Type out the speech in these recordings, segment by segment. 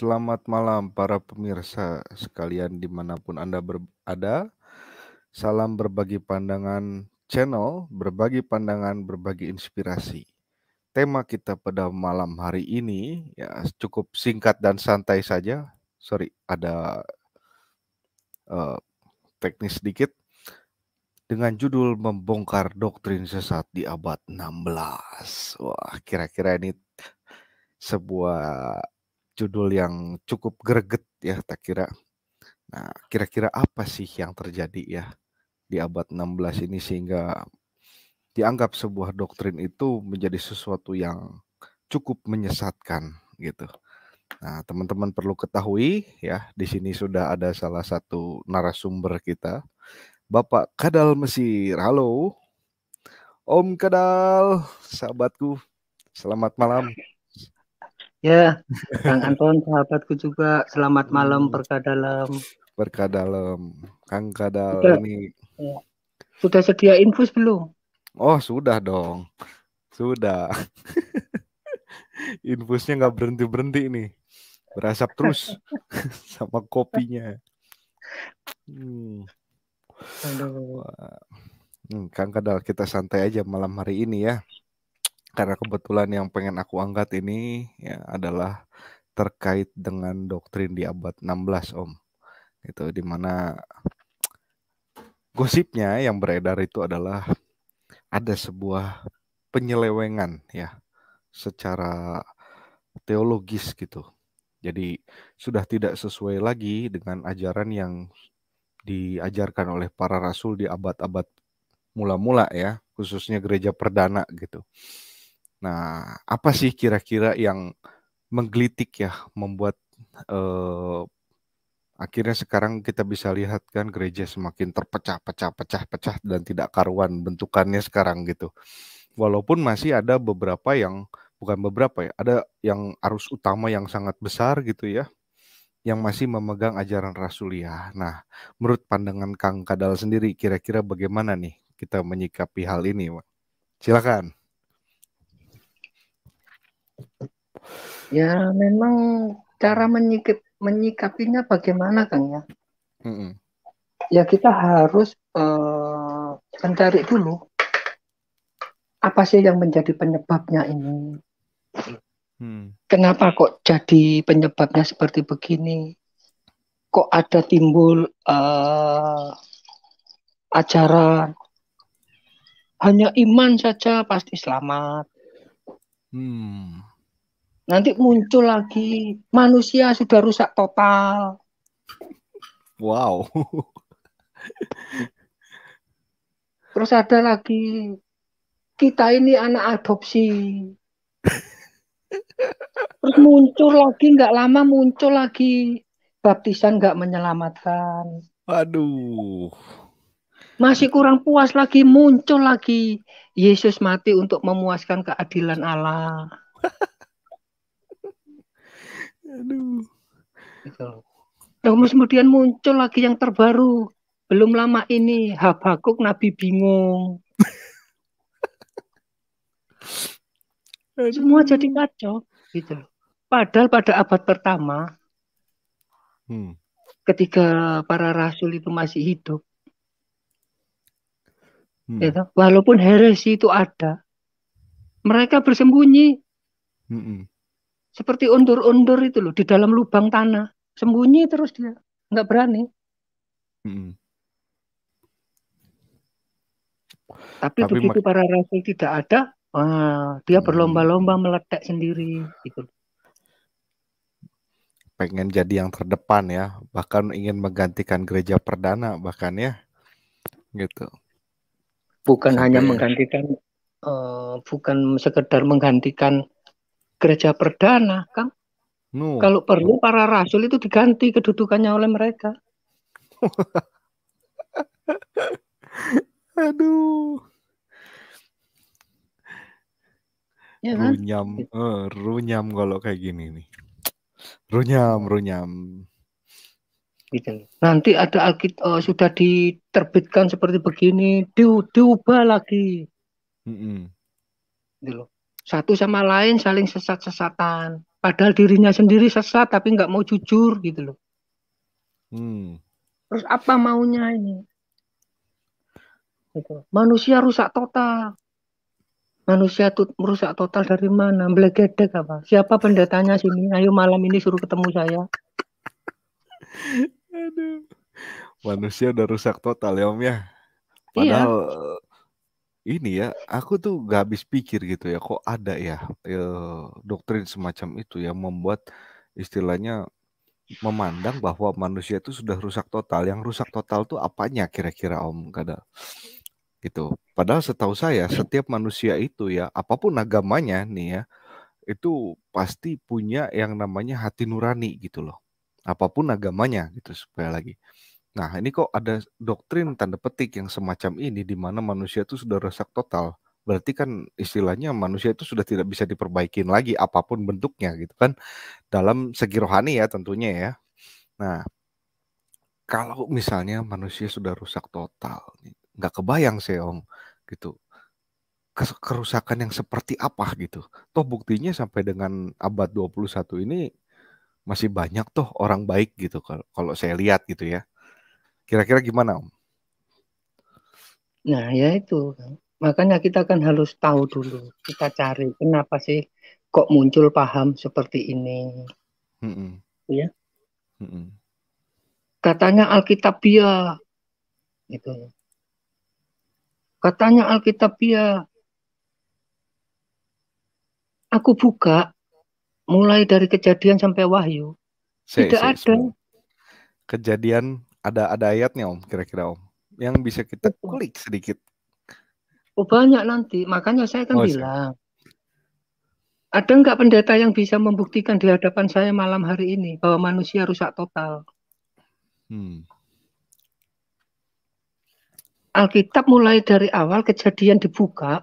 selamat malam para pemirsa sekalian dimanapun Anda berada. Salam berbagi pandangan channel, berbagi pandangan, berbagi inspirasi. Tema kita pada malam hari ini ya cukup singkat dan santai saja. Sorry, ada uh, teknis sedikit dengan judul membongkar doktrin sesat di abad 16. Wah, kira-kira ini sebuah judul yang cukup greget ya tak kira. Nah, kira-kira apa sih yang terjadi ya di abad 16 ini sehingga dianggap sebuah doktrin itu menjadi sesuatu yang cukup menyesatkan gitu. Nah, teman-teman perlu ketahui ya, di sini sudah ada salah satu narasumber kita, Bapak Kadal Mesir. Halo. Om Kadal, sahabatku. Selamat malam. Ya, Kang Anton sahabatku juga. Selamat hmm. malam Berkah dalam, Kang Kadal sudah, ini. Ya. Sudah sedia infus belum? Oh, sudah dong. Sudah. Infusnya nggak berhenti-berhenti nih. Berasap terus sama kopinya. Hmm. hmm Kang Kadal kita santai aja malam hari ini ya karena kebetulan yang pengen aku angkat ini ya adalah terkait dengan doktrin di abad 16 Om. Itu dimana gosipnya yang beredar itu adalah ada sebuah penyelewengan ya secara teologis gitu. Jadi sudah tidak sesuai lagi dengan ajaran yang diajarkan oleh para rasul di abad-abad mula-mula ya, khususnya gereja perdana gitu. Nah, apa sih kira-kira yang menggelitik ya membuat uh, akhirnya sekarang kita bisa lihat kan gereja semakin terpecah-pecah-pecah-pecah dan tidak karuan bentukannya sekarang gitu. Walaupun masih ada beberapa yang bukan beberapa ya, ada yang arus utama yang sangat besar gitu ya yang masih memegang ajaran rasuliah. Nah, menurut pandangan Kang Kadal sendiri kira-kira bagaimana nih kita menyikapi hal ini, Silakan. Ya memang cara menyikip, menyikapinya bagaimana Kang ya? Mm -mm. Ya kita harus uh, mencari dulu apa sih yang menjadi penyebabnya ini? Hmm. Kenapa kok jadi penyebabnya seperti begini? Kok ada timbul uh, ajaran hanya iman saja pasti selamat? Hmm. Nanti muncul lagi manusia sudah rusak total. Wow. Terus ada lagi kita ini anak adopsi. Terus muncul lagi nggak lama muncul lagi baptisan nggak menyelamatkan. Aduh. Masih kurang puas lagi muncul lagi Yesus mati untuk memuaskan keadilan Allah. Aduh. Namun kemudian muncul lagi yang terbaru. Belum lama ini Habakuk Nabi bingung. Semua jadi ngaco gitu. Padahal pada abad pertama hmm. ketika para rasul itu masih hidup. Hmm. Gitu. Walaupun heresi itu ada, mereka bersembunyi. Hmm -mm seperti undur-undur itu loh di dalam lubang tanah sembunyi terus dia nggak berani hmm. tapi, tapi begitu para rasul tidak ada wah, dia berlomba-lomba meletak sendiri gitu pengen jadi yang terdepan ya bahkan ingin menggantikan gereja perdana bahkan ya gitu bukan Sampai hanya menggantikan uh, bukan sekedar menggantikan gereja perdana, Kang. No. Kalau perlu para rasul itu diganti kedudukannya oleh mereka. Aduh. Ya kan? Runyam, uh, runyam kalau kayak gini nih. Runyam, runyam. Gitu. Nanti ada alkit uh, sudah diterbitkan seperti begini, di, diubah lagi. Mm -mm. Gitu loh satu sama lain saling sesat-sesatan. Padahal dirinya sendiri sesat tapi nggak mau jujur gitu loh. Hmm. Terus apa maunya ini? Gitu. Manusia rusak total. Manusia tuh merusak total dari mana? Blegedek apa? Siapa pendetanya sini? Ayo malam ini suruh ketemu saya. Aduh. Manusia udah rusak total ya Om ya. Iya. Padahal iya ini ya, aku tuh gak habis pikir gitu ya, kok ada ya doktrin semacam itu yang membuat istilahnya memandang bahwa manusia itu sudah rusak total. Yang rusak total tuh apanya kira-kira Om Kada? Gitu. Padahal setahu saya setiap manusia itu ya, apapun agamanya nih ya, itu pasti punya yang namanya hati nurani gitu loh. Apapun agamanya gitu supaya lagi. Nah, ini kok ada doktrin tanda petik yang semacam ini di mana manusia itu sudah rusak total. Berarti kan istilahnya manusia itu sudah tidak bisa diperbaikin lagi apapun bentuknya gitu kan. Dalam segi rohani ya tentunya ya. Nah, kalau misalnya manusia sudah rusak total, nggak kebayang sih om, gitu kerusakan yang seperti apa gitu. Toh buktinya sampai dengan abad 21 ini masih banyak toh orang baik gitu kalau saya lihat gitu ya. Kira-kira gimana, Om? Nah, ya itu. Makanya kita kan harus tahu dulu, kita cari kenapa sih kok muncul paham seperti ini. Mm -mm. Ya. Mm -mm. Katanya ya, gitu. Katanya ya, Aku buka mulai dari kejadian sampai wahyu. tidak ada. Kejadian ada ada ayatnya Om kira-kira Om yang bisa kita kulik sedikit. Oh banyak nanti, makanya saya kan oh, bilang. Saya. Ada nggak pendeta yang bisa membuktikan di hadapan saya malam hari ini bahwa manusia rusak total? Hmm. Alkitab mulai dari awal kejadian dibuka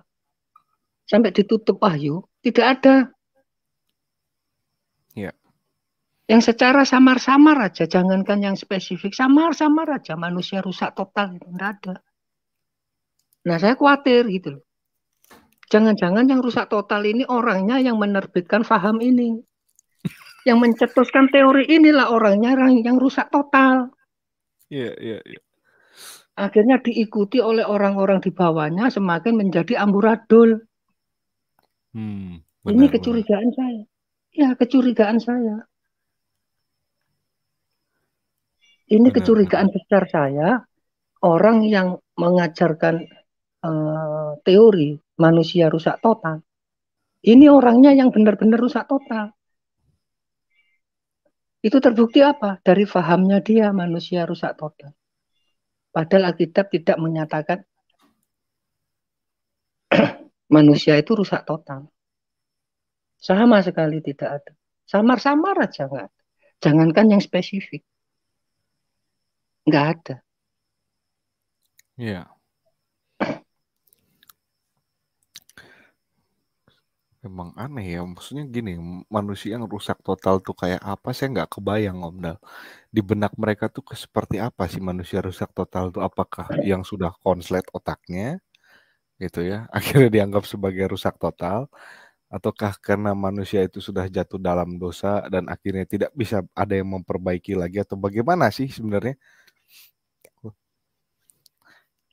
sampai ditutup wahyu tidak ada yang secara samar-samar aja, jangankan yang spesifik, samar-samar aja manusia rusak total itu enggak ada. Nah, saya khawatir gitu loh. Jangan-jangan yang rusak total ini orangnya yang menerbitkan faham ini. Yang mencetuskan teori inilah orangnya orang yang rusak total. Iya, yeah, iya, yeah, Yeah. Akhirnya diikuti oleh orang-orang di bawahnya semakin menjadi amburadul. Hmm, benar, ini kecurigaan benar. saya. Ya, kecurigaan saya iya, Ini kecurigaan besar saya orang yang mengajarkan uh, teori manusia rusak total. Ini orangnya yang benar-benar rusak total. Itu terbukti apa? Dari fahamnya dia manusia rusak total. Padahal Alkitab tidak menyatakan manusia itu rusak total. Sama sekali tidak ada. Samar-samar aja nggak. Jangankan yang spesifik nggak ada. Iya. Emang aneh ya, maksudnya gini, manusia yang rusak total tuh kayak apa? Saya nggak kebayang Om Dal. Di benak mereka tuh seperti apa sih manusia rusak total tuh? Apakah yang sudah konslet otaknya, gitu ya, akhirnya dianggap sebagai rusak total? ataukah karena manusia itu sudah jatuh dalam dosa dan akhirnya tidak bisa ada yang memperbaiki lagi atau bagaimana sih sebenarnya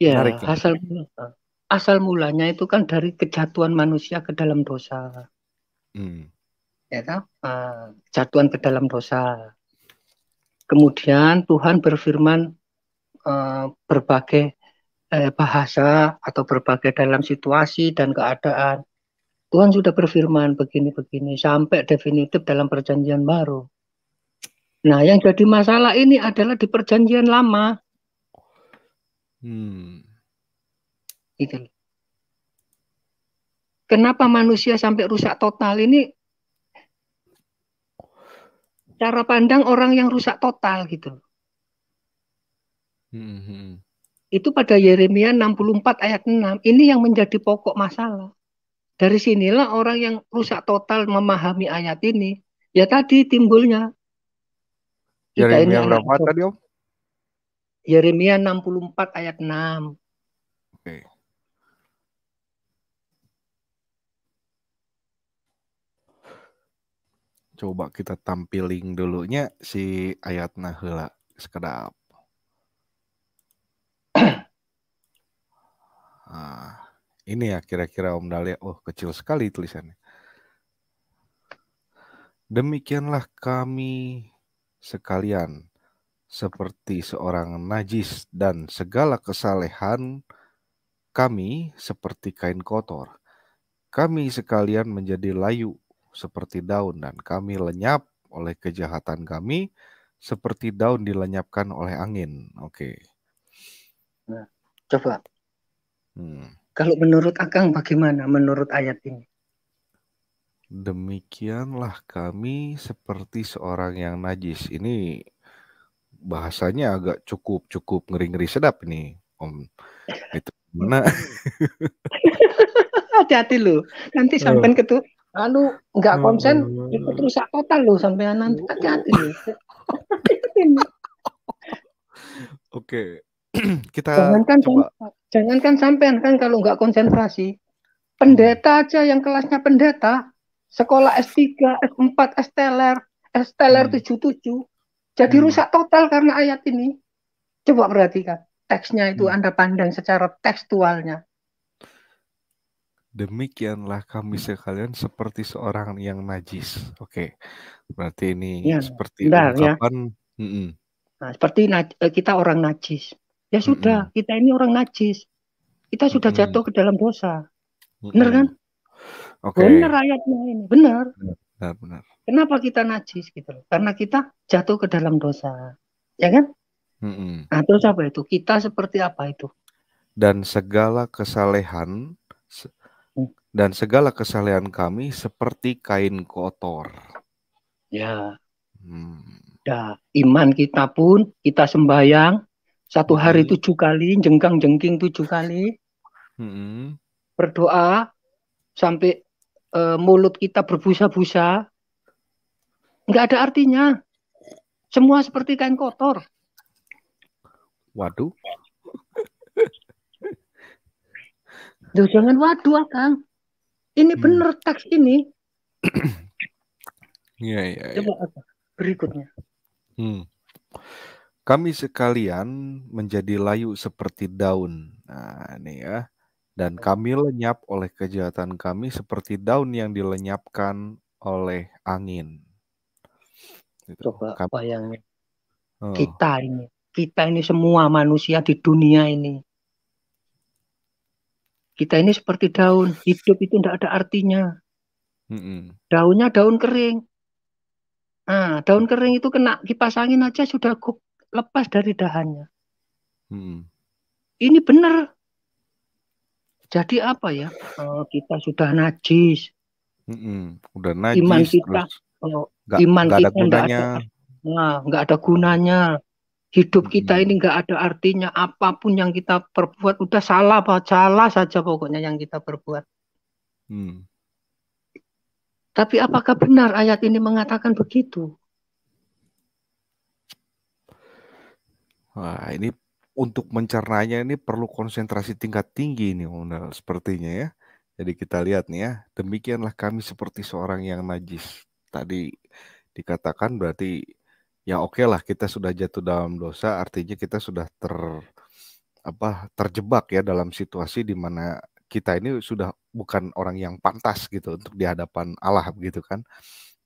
Ya, Menarik, ya. asal asal mulanya itu kan dari kejatuhan manusia ke dalam dosa. Hmm. Ya kan? kejatuhan ke dalam dosa. Kemudian Tuhan berfirman eh, berbagai eh, bahasa atau berbagai dalam situasi dan keadaan. Tuhan sudah berfirman begini-begini sampai definitif dalam perjanjian baru. Nah, yang jadi masalah ini adalah di perjanjian lama. Hmm. Itu. Kenapa manusia sampai rusak total ini? Cara pandang orang yang rusak total gitu. Hmm. hmm, hmm. Itu pada Yeremia 64 ayat 6. Ini yang menjadi pokok masalah. Dari sinilah orang yang rusak total memahami ayat ini. Ya tadi timbulnya. Yeremia berapa tadi Om? Yeremia 64 ayat 6. Oke. Coba kita tampiling dulunya si ayat Nahela sekedap. nah, ini ya kira-kira Om Dalia. Oh, kecil sekali tulisannya. Demikianlah kami sekalian seperti seorang najis dan segala kesalehan kami seperti kain kotor. Kami sekalian menjadi layu seperti daun dan kami lenyap oleh kejahatan kami seperti daun dilenyapkan oleh angin. Oke. Okay. Nah, coba. Hmm. Kalau menurut Akang bagaimana menurut ayat ini? Demikianlah kami seperti seorang yang najis. Ini bahasanya agak cukup cukup ngeri-ngeri sedap nih, Om. Itu mana? Hati-hati lu Nanti sampai ke tuh anu nggak konsen itu rusak total lu sampai nanti hati-hati. Oke. Kita jangankan coba. jangankan sampean kan kalau nggak konsentrasi pendeta aja yang kelasnya pendeta sekolah S3, S4, S teler, S teler tujuh-tujuh. Hmm. Jadi hmm. rusak total karena ayat ini. Coba perhatikan teksnya itu hmm. Anda pandang secara tekstualnya. Demikianlah kami sekalian seperti seorang yang najis. Oke, berarti ini ya, seperti benar, ya. ungkapan. Ya. Mm -mm. Nah, seperti eh, kita orang najis. Ya sudah, mm -mm. kita ini orang najis. Kita sudah mm -mm. jatuh ke dalam dosa. Mm -mm. Benar kan? Oke. Okay. Benar ayatnya ini, benar benar benar kenapa kita najis gitu karena kita jatuh ke dalam dosa ya kan mm -mm. nah terus apa itu kita seperti apa itu dan segala kesalehan se- mm. dan segala kesalehan kami seperti kain kotor ya hmm. iman kita pun kita sembahyang satu hmm. hari tujuh kali, jengkang jengking tujuh kali, hmm. berdoa sampai e, mulut kita berbusa-busa, nggak ada artinya. Semua seperti kain kotor. Waduh. Duh, jangan waduh, ah, Kang. Ini hmm. benar teks ini. Iya, iya. Ya. Coba Berikutnya. Hmm. Kami sekalian menjadi layu seperti daun. Nah, ini ya. Dan kami lenyap oleh kejahatan kami seperti daun yang dilenyapkan oleh angin. Gitu. Coba bayangin. Oh. Kita ini, kita ini semua manusia di dunia ini. Kita ini seperti daun, hidup itu tidak ada artinya. Mm -mm. Daunnya daun kering. Nah, daun kering itu kena kipas angin aja sudah lepas dari dahannya. Mm Ini benar jadi apa ya? Kalau eh, kita sudah najis. Mm-mm, udah najis. Iman kita kalau iman gak ada gunanya. nah, nggak ada gunanya. Hidup kita ini nggak ada artinya. Apapun yang kita perbuat udah salah, apa salah saja pokoknya yang kita perbuat. Mm. Tapi apakah benar ayat ini mengatakan begitu? Wah, ini untuk mencernanya ini perlu konsentrasi tingkat tinggi ini, Unel sepertinya ya. Jadi kita lihat nih ya, demikianlah kami seperti seorang yang najis. Tadi dikatakan berarti ya oke okay lah kita sudah jatuh dalam dosa artinya kita sudah ter apa terjebak ya dalam situasi di mana kita ini sudah bukan orang yang pantas gitu untuk di hadapan Allah gitu kan.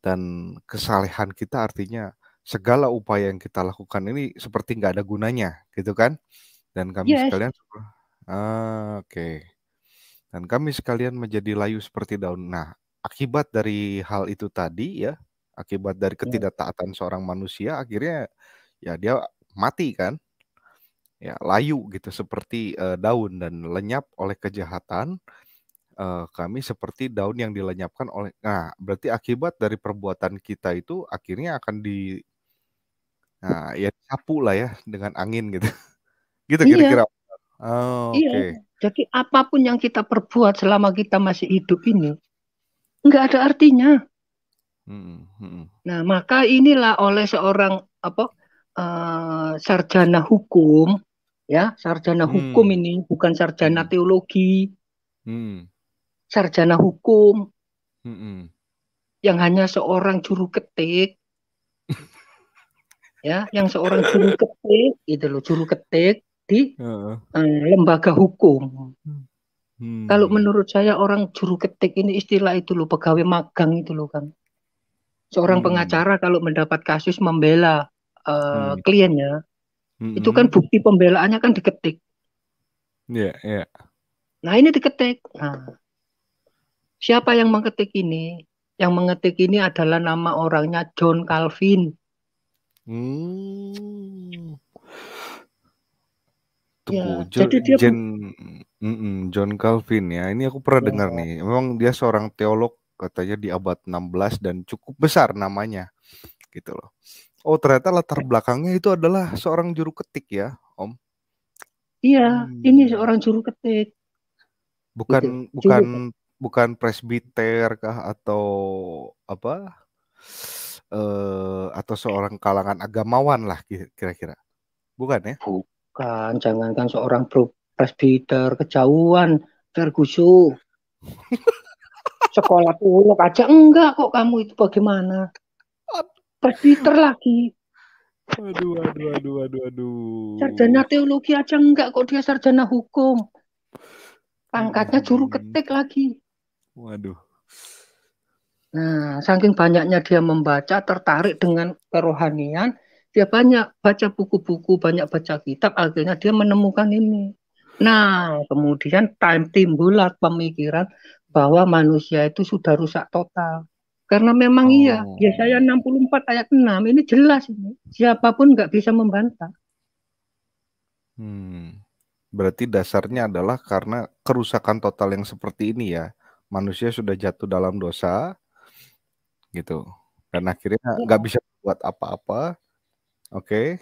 Dan kesalehan kita artinya segala upaya yang kita lakukan ini seperti nggak ada gunanya, gitu kan? Dan kami yes. sekalian, ah, oke. Okay. Dan kami sekalian menjadi layu seperti daun. Nah, akibat dari hal itu tadi ya, akibat dari ya. ketidaktaatan seorang manusia, akhirnya ya dia mati kan? ya layu gitu seperti uh, daun dan lenyap oleh kejahatan uh, kami seperti daun yang dilenyapkan oleh nah berarti akibat dari perbuatan kita itu akhirnya akan di Nah, ya sapu lah ya dengan angin gitu. Gitu iya. kira-kira. Iya. Kira -kira. Oh, iya. Okay. Jadi apapun yang kita perbuat selama kita masih hidup ini nggak ada artinya. Hmm, hmm. Nah, maka inilah oleh seorang apa uh, sarjana hukum ya, sarjana hmm. hukum ini bukan sarjana teologi. hmm. Sarjana hukum. -hmm. Yang hanya seorang juru ketik ya yang seorang juru ketik itu loh juru ketik di uh. lembaga hukum. Hmm. Kalau menurut saya orang juru ketik ini istilah itu loh pegawai magang itu loh kan. Seorang hmm. pengacara kalau mendapat kasus membela uh, hmm. kliennya hmm. itu kan bukti pembelaannya kan diketik. ya yeah, ya. Yeah. Nah, ini diketik. Nah, siapa yang mengetik ini? Yang mengetik ini adalah nama orangnya John Calvin. Hmm. ya, jo jadi dia Jen, mm -mm, John Calvin ya. Ini aku pernah ya. dengar nih. Memang dia seorang teolog katanya di abad 16 dan cukup besar namanya. Gitu loh. Oh, ternyata latar belakangnya itu adalah seorang juru ketik ya, Om. Iya, hmm. ini seorang juru ketik. Bukan gitu. bukan juru. bukan presbiter kah atau apa? uh, atau seorang kalangan agamawan lah kira-kira. Bukan ya? Bukan, jangankan seorang presbiter kejauhan, Ferguson. Sekolah teolog aja enggak kok kamu itu bagaimana? Presbiter lagi. Aduh, aduh, aduh, aduh, aduh. Sarjana teologi aja enggak kok dia sarjana hukum. Pangkatnya juru hmm. ketik lagi. Waduh. Nah, saking banyaknya dia membaca, tertarik dengan kerohanian, dia banyak baca buku-buku, banyak baca kitab, akhirnya dia menemukan ini. Nah, kemudian time timbullah pemikiran bahwa manusia itu sudah rusak total. Karena memang iya, oh. iya, Yesaya 64 ayat 6 ini jelas ini. Siapapun nggak bisa membantah. Hmm. Berarti dasarnya adalah karena kerusakan total yang seperti ini ya. Manusia sudah jatuh dalam dosa, gitu. Dan akhirnya iya. nggak bisa buat apa-apa. Oke.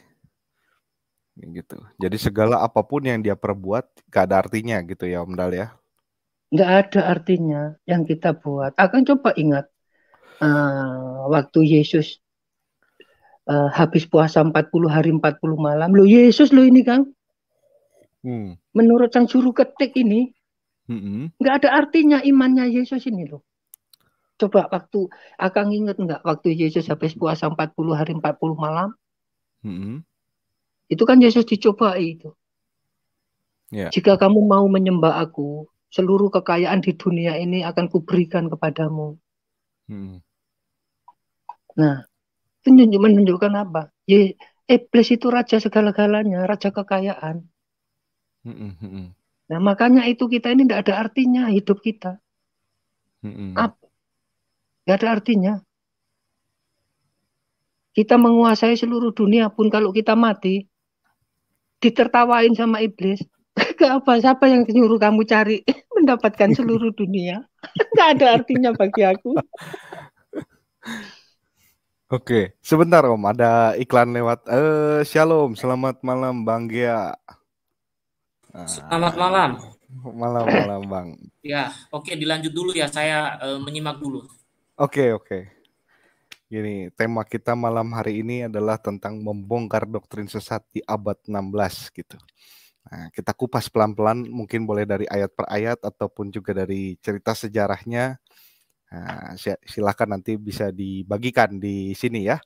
Okay. Gitu. Jadi segala apapun yang dia perbuat gak ada artinya gitu ya Om Dal ya. Nggak ada artinya yang kita buat. Akan coba ingat uh, waktu Yesus uh, habis puasa 40 hari 40 malam. Lo Yesus lo ini Kang. Hmm. Menurut sang juru ketik ini, mm -hmm. ada artinya imannya Yesus ini loh. Coba waktu akan inget nggak waktu Yesus habis puasa 40 hari 40 malam? Mm -hmm. Itu kan Yesus dicoba itu. Yeah. Jika kamu mau menyembah aku, seluruh kekayaan di dunia ini akan kuberikan kepadamu. Mm Nah, itu menunjukkan apa? Ye, iblis itu raja segala-galanya, raja kekayaan. Mm -hmm. Nah, makanya itu kita ini tidak ada artinya hidup kita. Mm -hmm. Apa, Nggak ada artinya. Kita menguasai seluruh dunia pun kalau kita mati, ditertawain sama iblis. Gak apa, siapa yang nyuruh kamu cari mendapatkan seluruh dunia? Gak ada artinya bagi aku. Oke, sebentar Om, ada iklan lewat. Eh, Shalom, selamat malam Bang Gia. Ah. selamat malam. Malam-malam Bang. Ya, oke dilanjut dulu ya, saya eh, menyimak dulu. Oke, oke. Gini, tema kita malam hari ini adalah tentang membongkar doktrin sesat di abad 16 gitu. Nah, kita kupas pelan-pelan, mungkin boleh dari ayat per ayat ataupun juga dari cerita sejarahnya. Nah, silakan nanti bisa dibagikan di sini ya.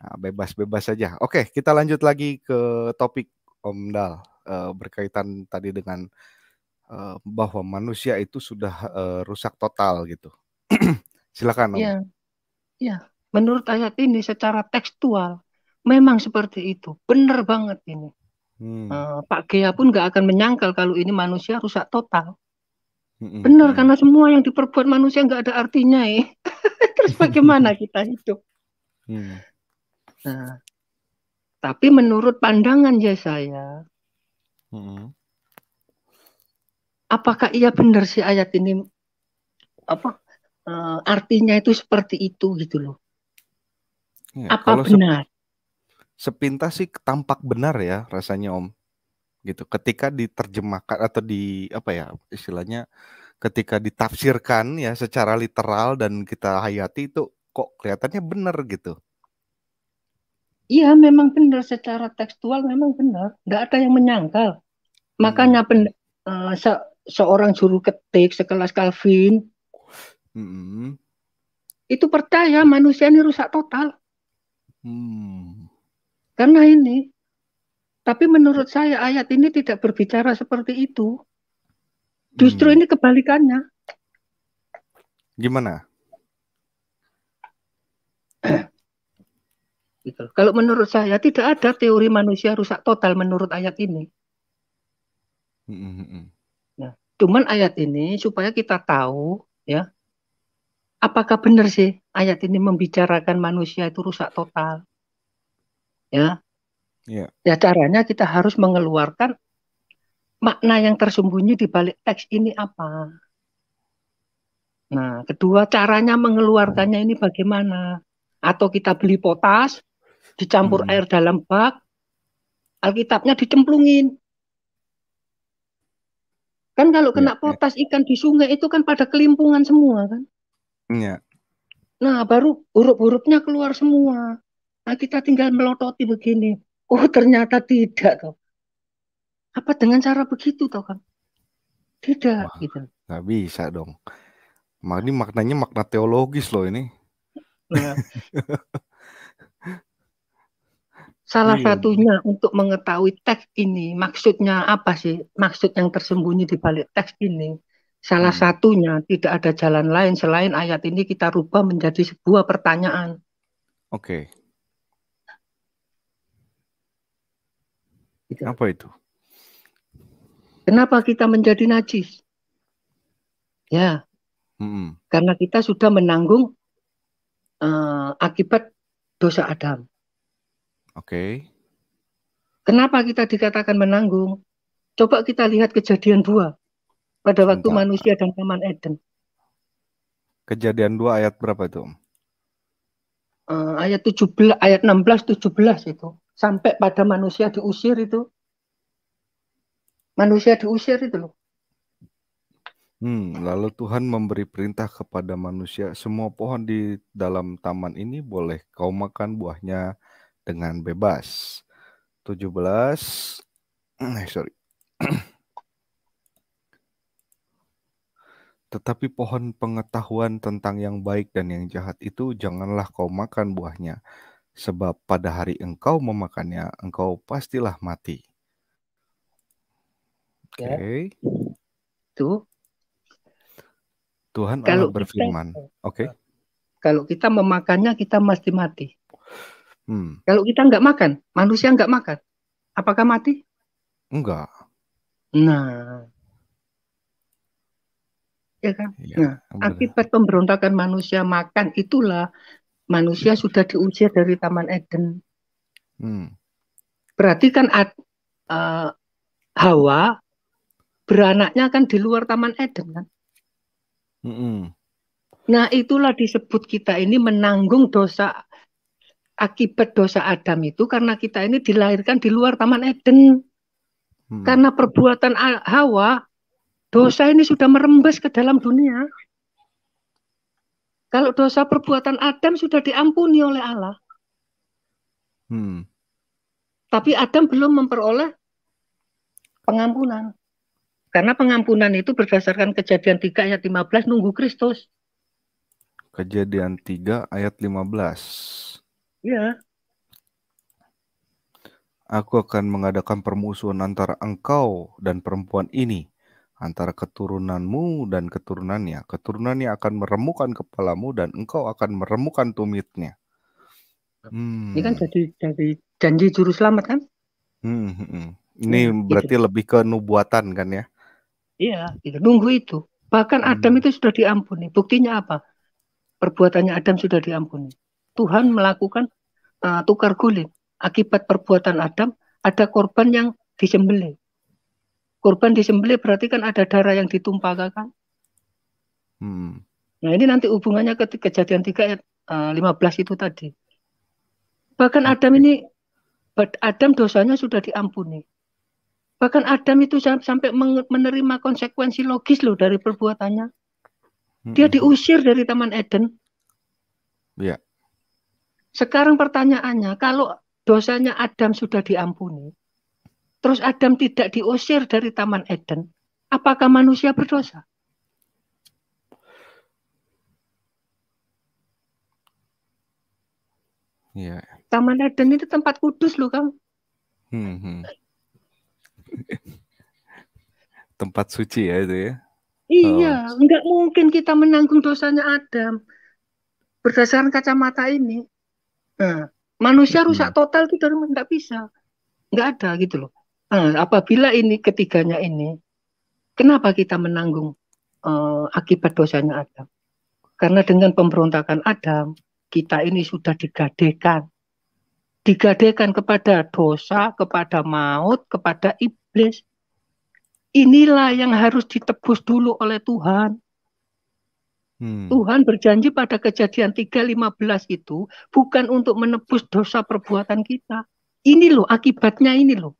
Nah, bebas-bebas saja. Oke, kita lanjut lagi ke topik Om Dal eh, berkaitan tadi dengan eh, bahwa manusia itu sudah eh, rusak total gitu Silakan. Om. Ya, Menurut ayat ini secara tekstual memang seperti itu. Benar banget ini. Hmm. Uh, Pak Gea pun nggak akan menyangkal kalau ini manusia rusak total. Hmm. Benar hmm. karena semua yang diperbuat manusia nggak ada artinya ya. Terus bagaimana kita hidup? Hmm. Nah, tapi menurut pandangan ya saya, hmm. apakah ia benar sih ayat ini apa uh, artinya itu seperti itu gitu loh. Ya, Apa kalau benar? sepintas sih tampak benar ya rasanya Om. Gitu. Ketika diterjemahkan atau di apa ya istilahnya ketika ditafsirkan ya secara literal dan kita hayati itu kok kelihatannya benar gitu. Iya memang benar secara tekstual memang benar, nggak ada yang menyangkal. Makanya hmm. pen, uh, se, seorang juru ketik sekelas Calvin Mm-hmm. Itu percaya manusia ini rusak total. Mm. Karena ini. Tapi menurut saya ayat ini tidak berbicara seperti itu. Justru mm. ini kebalikannya. Gimana? gitu. Kalau menurut saya tidak ada teori manusia rusak total menurut ayat ini. Hmm. hmm, hmm. Nah, cuman ayat ini supaya kita tahu ya apakah benar sih ayat ini membicarakan manusia itu rusak total? Ya. Yeah. Ya caranya kita harus mengeluarkan makna yang tersembunyi di balik teks ini apa? Nah, kedua caranya mengeluarkannya ini bagaimana? Atau kita beli potas, dicampur hmm. air dalam bak, Alkitabnya dicemplungin. Kan kalau kena ya, ya. potas ya. ikan di sungai itu kan pada kelimpungan semua kan? Iya. Nah, baru huruf-hurufnya keluar semua. Nah, kita tinggal melototi begini. Oh, ternyata tidak toh. Apa dengan cara begitu toh, Kang? Tidak Wah, gitu. Gak bisa dong. Ini maknanya makna teologis loh ini. Iya. Salah hmm. satunya untuk mengetahui teks ini, maksudnya apa sih? Maksud yang tersembunyi di balik teks ini. Salah hmm. satunya tidak ada jalan lain selain ayat ini kita rubah menjadi sebuah pertanyaan. Oke. Okay. Apa itu? Kenapa kita menjadi najis? Ya, hmm. karena kita sudah menanggung uh, akibat dosa Adam. Oke. Okay. Kenapa kita dikatakan menanggung? Coba kita lihat kejadian dua pada waktu Entah. manusia dan Taman Eden. Kejadian 2 ayat berapa itu? Uh, ayat 17 ayat 16 17 itu sampai pada manusia diusir itu. Manusia diusir itu loh. Hmm, lalu Tuhan memberi perintah kepada manusia, semua pohon di dalam taman ini boleh kau makan buahnya dengan bebas. 17 eh sorry. Tetapi pohon pengetahuan tentang yang baik dan yang jahat itu janganlah kau makan buahnya, sebab pada hari engkau memakannya, engkau pastilah mati. Oke. Okay. Itu Tuhan kalau Allah berfirman. Oke. Okay. Kalau kita memakannya kita mesti mati. Hmm. Kalau kita nggak makan, manusia nggak makan, apakah mati? Enggak. Nah, ya kan? Ya, nah, akibat pemberontakan manusia makan itulah manusia sudah diusir dari Taman Eden. Hmm. Berarti kan at, uh, eh, Hawa beranaknya kan di luar Taman Eden kan? Hmm -hmm. Nah itulah disebut kita ini menanggung dosa akibat dosa Adam itu karena kita ini dilahirkan di luar Taman Eden. Hmm. Karena perbuatan Hawa Dosa ini sudah merembes ke dalam dunia. Kalau dosa perbuatan Adam sudah diampuni oleh Allah. Hmm. Tapi Adam belum memperoleh pengampunan. Karena pengampunan itu berdasarkan kejadian 3 ayat 15 nunggu Kristus. Kejadian 3 ayat 15. Iya. Aku akan mengadakan permusuhan antara engkau dan perempuan ini antara keturunanmu dan keturunannya. Keturunannya akan meremukan kepalamu dan engkau akan meremukan tumitnya. Hmm. Ini kan hmm. jadi jadi janji juru selamat kan? Hmm, hmm. Ini hmm, berarti gitu. lebih ke nubuatan kan ya? Iya, gitu. nunggu itu. Bahkan Adam hmm. itu sudah diampuni. Buktinya apa? Perbuatannya Adam sudah diampuni. Tuhan melakukan uh, tukar guling. Akibat perbuatan Adam, ada korban yang disembelih. Kurban disembelih berarti kan ada darah yang ditumpahkan kan? Hmm. Nah ini nanti hubungannya ke kejadian 3 ayat 15 itu tadi. Bahkan Adam ini, Adam dosanya sudah diampuni. Bahkan Adam itu sampai menerima konsekuensi logis loh dari perbuatannya. Hmm. Dia diusir dari Taman Eden. Ya. Sekarang pertanyaannya, kalau dosanya Adam sudah diampuni, terus Adam tidak diusir dari Taman Eden, apakah manusia berdosa? Ya. Taman Eden itu tempat kudus loh kang. Hmm, hmm. tempat suci ya itu ya. Iya, oh. nggak mungkin kita menanggung dosanya Adam berdasarkan kacamata ini. Nah, manusia rusak hmm. total itu dari nggak bisa, nggak ada gitu loh. Hmm, apabila ini ketiganya ini, kenapa kita menanggung uh, akibat dosanya Adam? Karena dengan pemberontakan Adam, kita ini sudah digadekan. Digadekan kepada dosa, kepada maut, kepada iblis. Inilah yang harus ditebus dulu oleh Tuhan. Hmm. Tuhan berjanji pada kejadian 3.15 itu bukan untuk menebus dosa perbuatan kita. Ini loh akibatnya ini loh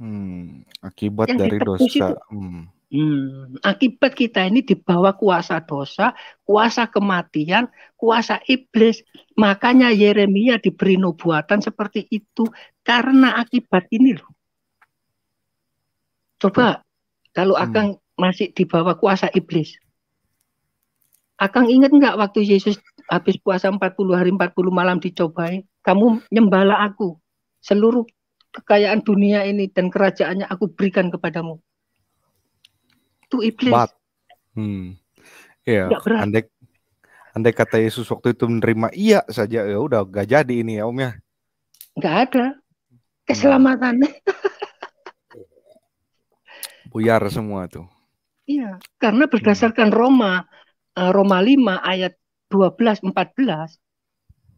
Hmm, akibat yang dari dosa. Hmm. hmm. akibat kita ini dibawa kuasa dosa, kuasa kematian, kuasa iblis. Makanya Yeremia diberi nubuatan seperti itu karena akibat ini loh. Coba kalau hmm. Akang masih dibawa kuasa iblis. Akang ingat nggak waktu Yesus habis puasa 40 hari 40 malam dicobai, kamu nyembala aku. Seluruh kekayaan dunia ini dan kerajaannya aku berikan kepadamu. Itu iblis. But, hmm. Ya, yeah. andai, andai kata Yesus waktu itu menerima iya saja ya udah gak jadi ini ya Om ya. Gak ada. Nah. Keselamatan. Nah. Buyar semua tuh. Iya, karena berdasarkan hmm. Roma eh, Roma 5 ayat 12 14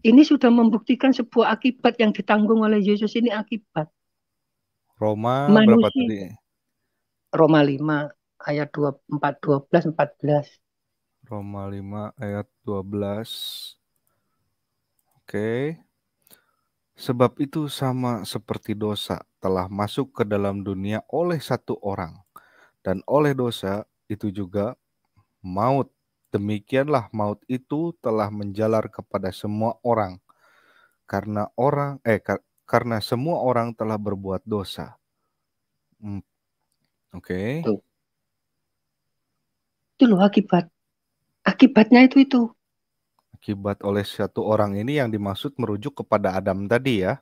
ini sudah membuktikan sebuah akibat yang ditanggung oleh Yesus ini akibat. Roma Manusia, berapa tadi? Roma 5 ayat 24 12, 14. Roma 5 ayat 12. Oke. Okay. Sebab itu sama seperti dosa telah masuk ke dalam dunia oleh satu orang. Dan oleh dosa itu juga maut Demikianlah maut itu telah menjalar kepada semua orang karena orang eh kar karena semua orang telah berbuat dosa. Hmm. Oke. Okay. Itu loh akibat. Akibatnya itu itu. Akibat oleh satu orang ini yang dimaksud merujuk kepada Adam tadi ya.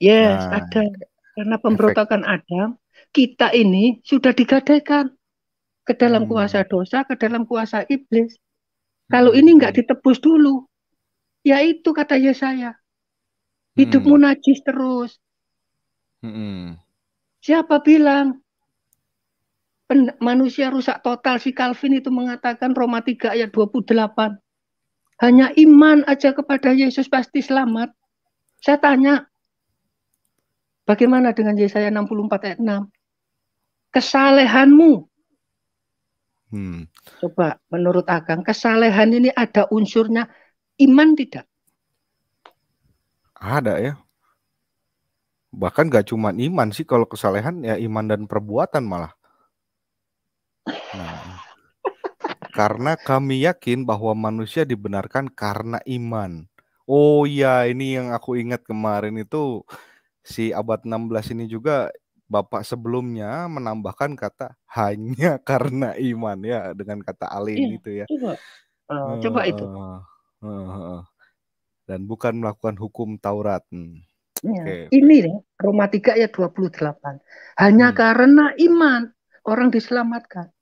Yes, nah, ada Karena pemberontakan Adam, kita ini sudah digadaikan ke dalam hmm. kuasa dosa, ke dalam kuasa iblis. Hmm. Kalau ini nggak ditebus dulu, ya itu kata Yesaya, hmm. hidupmu hmm. najis terus. Hmm. Siapa bilang manusia rusak total? Si Calvin itu mengatakan Roma 3 ayat 28. Hanya iman aja kepada Yesus pasti selamat. Saya tanya, bagaimana dengan Yesaya 64 ayat 6? Kesalehanmu Hmm. Coba menurut Agang kesalehan ini ada unsurnya iman tidak? Ada ya. Bahkan gak cuma iman sih kalau kesalehan ya iman dan perbuatan malah. Nah, karena kami yakin bahwa manusia dibenarkan karena iman. Oh iya, ini yang aku ingat kemarin itu si abad 16 ini juga Bapak sebelumnya menambahkan kata hanya karena iman ya dengan kata alin iya, itu ya. Coba, uh, coba itu. Uh, uh, uh. Dan bukan melakukan hukum Taurat. Hmm. Ya. Okay. Ini nih, Roma 3 ayat 28. Hanya hmm. karena iman orang diselamatkan.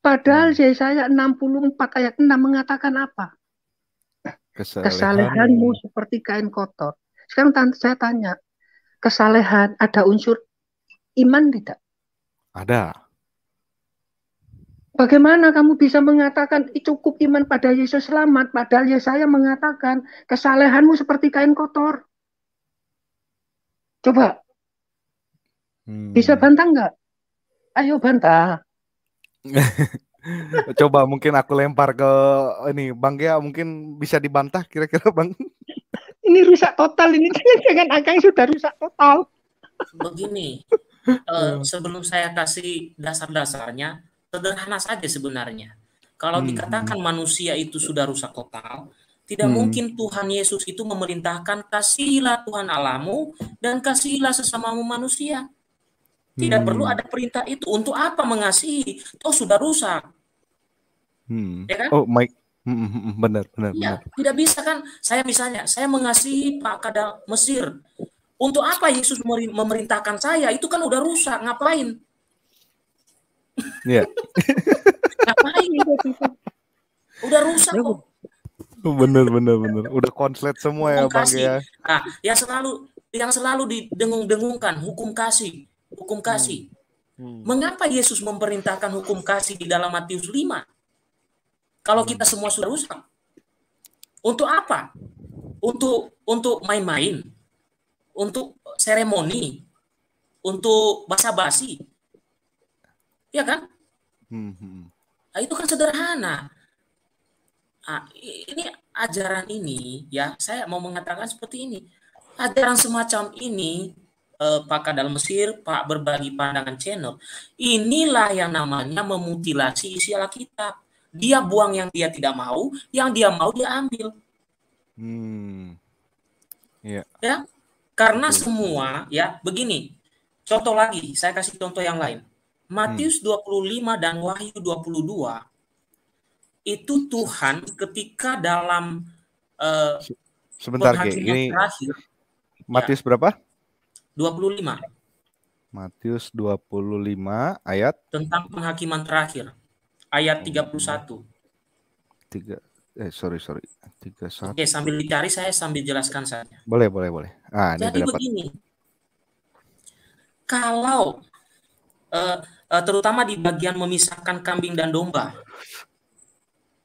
Padahal hmm. Yesaya 64 ayat 6 mengatakan apa? Kesalehan. Kesalehanmu seperti kain kotor. Sekarang saya tanya, kesalehan ada unsur iman tidak? Ada. Bagaimana kamu bisa mengatakan cukup iman pada Yesus selamat, padahal Yesaya ya mengatakan kesalehanmu seperti kain kotor. Coba, hmm. bisa bantah nggak? Ayo bantah. Coba mungkin aku lempar ke ini Bang Gea mungkin bisa dibantah kira-kira Bang. ini rusak total ini jangan-jangan Akang sudah rusak total. Begini, Iya. sebelum saya kasih dasar-dasarnya, sederhana saja sebenarnya. Kalau hmm. dikatakan hmm. manusia itu sudah rusak total, tidak hmm. mungkin Tuhan Yesus itu memerintahkan kasihilah Tuhan Alamu dan kasihilah sesamamu manusia. Tidak hmm. perlu ada perintah itu. Untuk apa mengasihi? Toh sudah rusak. Hmm. Ya kan? Oh, Mike. Hmm, hmm, benar, benar, ya, benar. Tidak bisa kan? Saya misalnya, saya mengasihi Pak Kadal Mesir. Untuk apa Yesus memerintahkan saya? Itu kan udah rusak, ngapain? Iya. ngapain? Udah rusak kok. Bener bener bener. Udah konslet semua ya, hukum ya bang kasih. ya. Nah, yang selalu yang selalu didengung-dengungkan hukum kasih, hukum hmm. kasih. Hmm. Hmm. Mengapa Yesus memerintahkan hukum kasih di dalam Matius 5? Kalau kita hmm. semua sudah rusak. Untuk apa? Untuk untuk main-main untuk seremoni, untuk basa-basi. ya kan? Hmm, hmm. Nah, itu kan sederhana. Nah, ini ajaran ini ya, saya mau mengatakan seperti ini. Ajaran semacam ini eh, Pak Kadal Mesir, Pak berbagi pandangan channel. Inilah yang namanya memutilasi isi Alkitab. Dia buang yang dia tidak mau, yang dia mau dia ambil. Hmm. Yeah. Ya. Karena hmm. semua ya begini. Contoh lagi, saya kasih contoh yang lain. Matius 25 hmm. dan Wahyu 22 itu Tuhan ketika dalam uh, sebentar Ge, ini terakhir, Matius ya, berapa? 25. Matius 25 ayat tentang penghakiman terakhir ayat 31. Hmm. 3 eh sorry sorry tiga satu. Oke sambil dicari saya sambil jelaskan saja. Boleh boleh boleh. Ah, ini Jadi dapat. begini, kalau uh, terutama di bagian memisahkan kambing dan domba,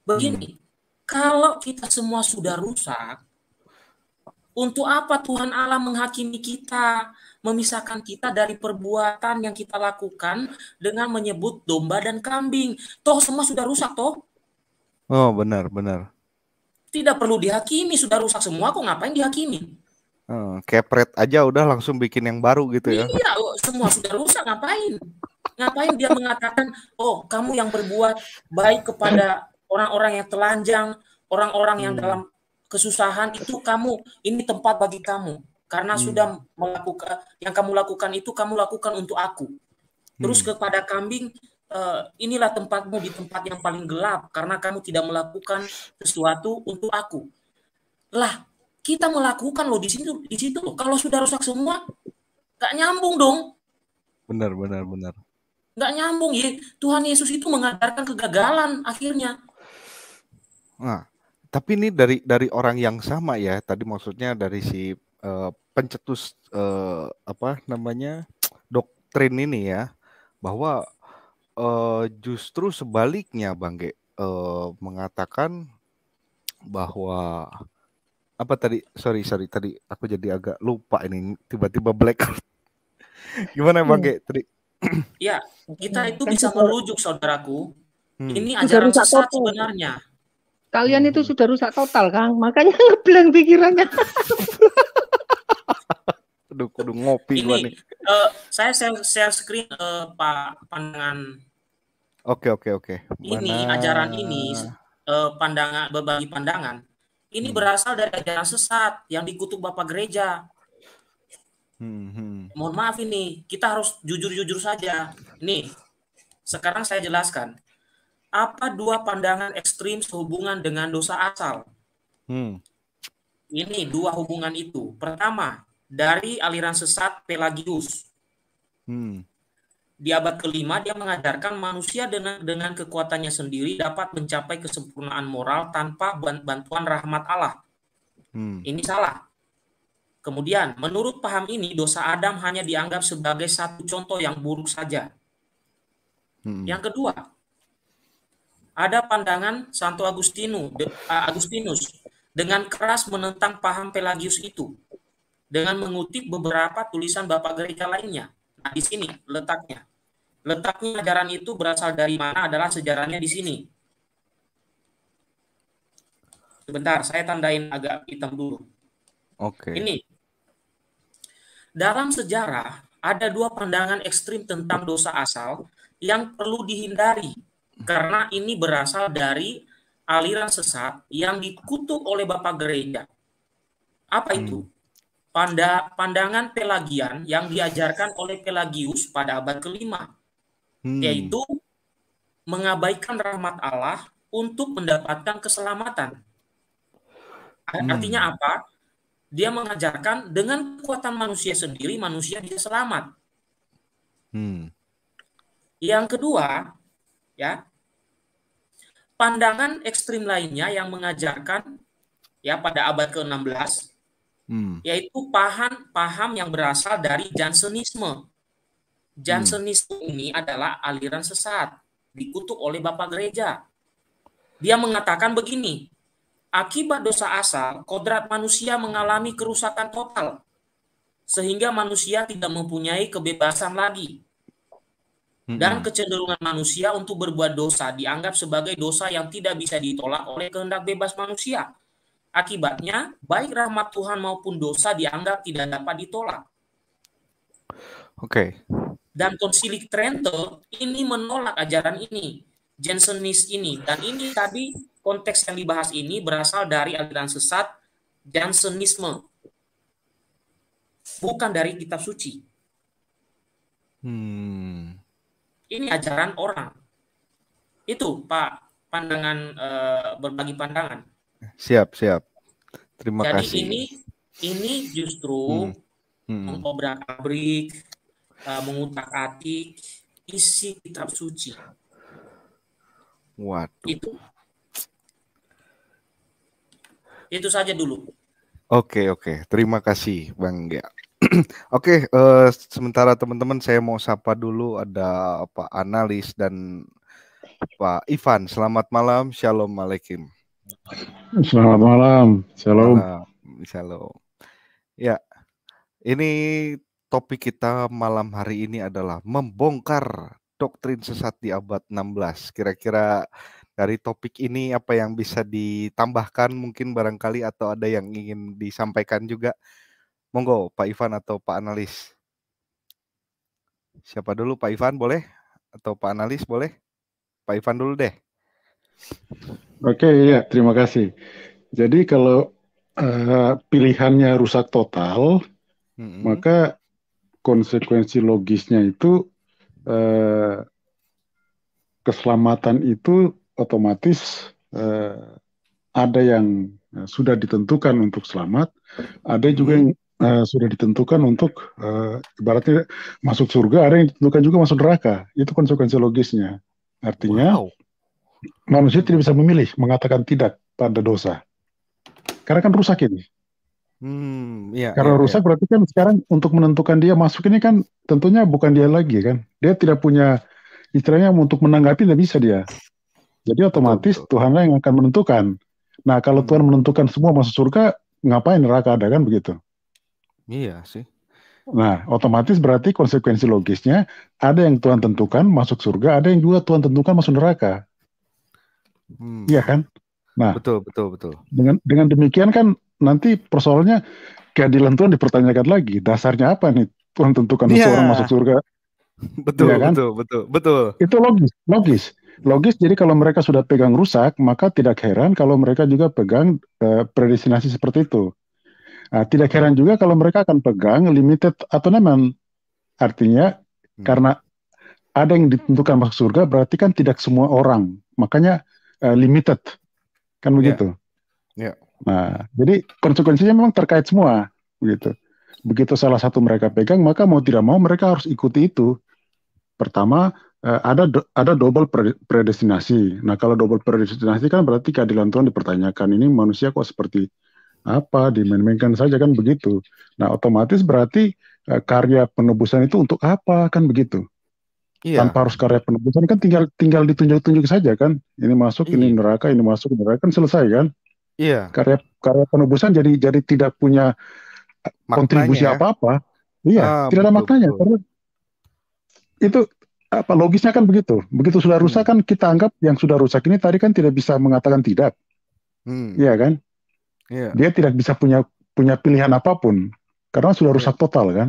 begini, hmm. kalau kita semua sudah rusak, untuk apa Tuhan Allah menghakimi kita, memisahkan kita dari perbuatan yang kita lakukan dengan menyebut domba dan kambing? Toh semua sudah rusak toh. Oh benar benar. Tidak perlu dihakimi sudah rusak semua kok ngapain dihakimi? Hmm, kepret aja udah langsung bikin yang baru gitu ya? Iya oh, semua sudah rusak ngapain? Ngapain dia mengatakan oh kamu yang berbuat baik kepada orang-orang yang telanjang, orang-orang yang hmm. dalam kesusahan itu kamu ini tempat bagi kamu karena hmm. sudah melakukan yang kamu lakukan itu kamu lakukan untuk aku. Terus hmm. kepada kambing Eh, inilah tempatmu di tempat yang paling gelap karena kamu tidak melakukan sesuatu untuk aku. Lah, kita melakukan loh di situ di situ loh. Kalau sudah rusak semua, gak nyambung dong. Benar, benar, benar. Gak nyambung ya. Tuhan Yesus itu mengajarkan kegagalan akhirnya. Nah, tapi ini dari dari orang yang sama ya. Tadi maksudnya dari si uh, pencetus uh, apa namanya doktrin ini ya, bahwa Eh, justru sebaliknya Bang Ge uh, mengatakan bahwa apa tadi sorry sorry tadi aku jadi agak lupa ini tiba-tiba black gimana bang Ge tadi ya kita hmm, itu kan bisa merujuk saudaraku hmm. ini ajaran rusak sesat total. sebenarnya kalian itu hmm. sudah rusak total kang makanya ngebleng pikirannya Aduh, kudu ngopi ini, Uh, saya share, share screen uh, Pak pandangan Oke oke oke. Ini ajaran ini eh, pandangan berbagi pandangan ini hmm. berasal dari ajaran sesat yang dikutuk bapak gereja. Hmm, hmm. Mohon maaf ini kita harus jujur-jujur saja. Nih sekarang saya jelaskan apa dua pandangan ekstrim sehubungan dengan dosa asal. Hmm. Ini dua hubungan itu. Pertama dari aliran sesat Pelagius. Hmm di abad kelima dia mengajarkan manusia dengan dengan kekuatannya sendiri dapat mencapai kesempurnaan moral tanpa bantuan rahmat Allah. Hmm. Ini salah. Kemudian, menurut paham ini, dosa Adam hanya dianggap sebagai satu contoh yang buruk saja. Hmm. Yang kedua, ada pandangan Santo Agustinu, de, uh, Agustinus dengan keras menentang paham Pelagius itu dengan mengutip beberapa tulisan Bapak Gereja lainnya. Nah, di sini letaknya. Letaknya ajaran itu berasal dari mana adalah sejarahnya di sini. Sebentar, saya tandain agak hitam dulu. Oke. Okay. Ini. Dalam sejarah, ada dua pandangan ekstrim tentang dosa asal yang perlu dihindari karena ini berasal dari aliran sesat yang dikutuk oleh Bapak Gereja. Apa itu? Hmm panda, pandangan pelagian yang diajarkan oleh Pelagius pada abad kelima, hmm. yaitu mengabaikan rahmat Allah untuk mendapatkan keselamatan. Hmm. Artinya apa? Dia mengajarkan dengan kekuatan manusia sendiri manusia bisa selamat. Hmm. Yang kedua, ya pandangan ekstrim lainnya yang mengajarkan ya pada abad ke-16 hmm. yaitu paham paham yang berasal dari Jansenisme. Jansenisme hmm. ini adalah aliran sesat dikutuk oleh Bapak Gereja. Dia mengatakan begini, akibat dosa asal, kodrat manusia mengalami kerusakan total sehingga manusia tidak mempunyai kebebasan lagi. Dan hmm. kecenderungan manusia untuk berbuat dosa dianggap sebagai dosa yang tidak bisa ditolak oleh kehendak bebas manusia. Akibatnya, baik rahmat Tuhan maupun dosa dianggap tidak dapat ditolak. Oke. Okay. Dan konsili Trento ini menolak ajaran ini, Jansenis ini. Dan ini tadi konteks yang dibahas ini berasal dari aliran sesat Jansenisme. Bukan dari kitab suci. Hmm. Ini ajaran orang. Itu Pak pandangan eh, berbagi pandangan. Siap, siap. Terima Jadi kasih. ini ini justru hmm. Hmm. abrik eh, mengutak-atik isi kitab suci. Waduh. Itu itu saja dulu. Oke, oke. Terima kasih, Bang Gia. Oke, okay, uh, eh, sementara teman-teman saya mau sapa dulu ada Pak Analis dan Pak Ivan. Selamat malam, Shalom malekim. Selamat malam, shalom. Malam, shalom. Ya, ini topik kita malam hari ini adalah membongkar doktrin sesat di abad 16. Kira-kira dari topik ini apa yang bisa ditambahkan mungkin barangkali atau ada yang ingin disampaikan juga? Monggo Pak Ivan atau Pak Analis. Siapa dulu Pak Ivan boleh? Atau Pak Analis boleh? Pak Ivan dulu deh. Oke, okay, ya, terima kasih. Jadi kalau uh, pilihannya rusak total, mm-hmm. maka konsekuensi logisnya itu uh, keselamatan itu otomatis uh, ada yang sudah ditentukan untuk selamat, ada juga yang uh, sudah ditentukan untuk uh, ibaratnya masuk surga, ada yang ditentukan juga masuk neraka. Itu konsekuensi logisnya. Artinya wow manusia tidak bisa memilih mengatakan tidak pada dosa. Karena kan rusak ini. Hmm, iya, Karena iya, rusak iya. berarti kan sekarang untuk menentukan dia masuk ini kan tentunya bukan dia lagi kan. Dia tidak punya istilahnya untuk menanggapi tidak bisa dia. Jadi otomatis Betul. Tuhanlah yang akan menentukan. Nah kalau hmm. Tuhan menentukan semua masuk surga, ngapain neraka ada kan begitu? Iya sih. Nah otomatis berarti konsekuensi logisnya ada yang Tuhan tentukan masuk surga, ada yang juga Tuhan tentukan masuk neraka. Hmm. Iya kan? Nah, betul, betul, betul. Dengan dengan demikian kan nanti persoalannya keadilan Tuhan dipertanyakan lagi. Dasarnya apa nih Tuhan tentukan yeah. seorang masuk surga? Betul, ya kan? betul, betul, betul. Itu logis, logis. Logis, jadi kalau mereka sudah pegang rusak, maka tidak heran kalau mereka juga pegang uh, predestinasi seperti itu. Nah, tidak heran juga kalau mereka akan pegang limited atau autonomen. Artinya, hmm. karena ada yang ditentukan masuk surga, berarti kan tidak semua orang. Makanya uh, limited kan iya. begitu. Yeah. Yeah. Nah, jadi konsekuensinya memang terkait semua begitu. Begitu salah satu mereka pegang, maka mau tidak mau mereka harus ikuti itu. Pertama uh, ada do, ada double predestinasi. Nah, kalau double predestinasi kan berarti keadilan Tuhan dipertanyakan. Ini manusia kok seperti apa dimainkan saja kan begitu. Nah, otomatis berarti uh, karya penebusan itu untuk apa kan begitu. Iya. Tanpa harus karya penebusan kan tinggal tinggal ditunjuk-tunjuk saja kan. Ini masuk, iya. ini neraka, ini masuk neraka kan selesai kan. Iya. Karya karya penebusan jadi jadi tidak punya eh, maknanya. kontribusi apa-apa. Iya, ah, tidak ada maknanya. Karena itu apa logisnya kan begitu. Begitu sudah rusak hmm. kan kita anggap yang sudah rusak ini tadi kan tidak bisa mengatakan tidak. Hmm. Iya kan? Iya. Dia tidak bisa punya punya pilihan apapun karena sudah iya. rusak yeah. total kan.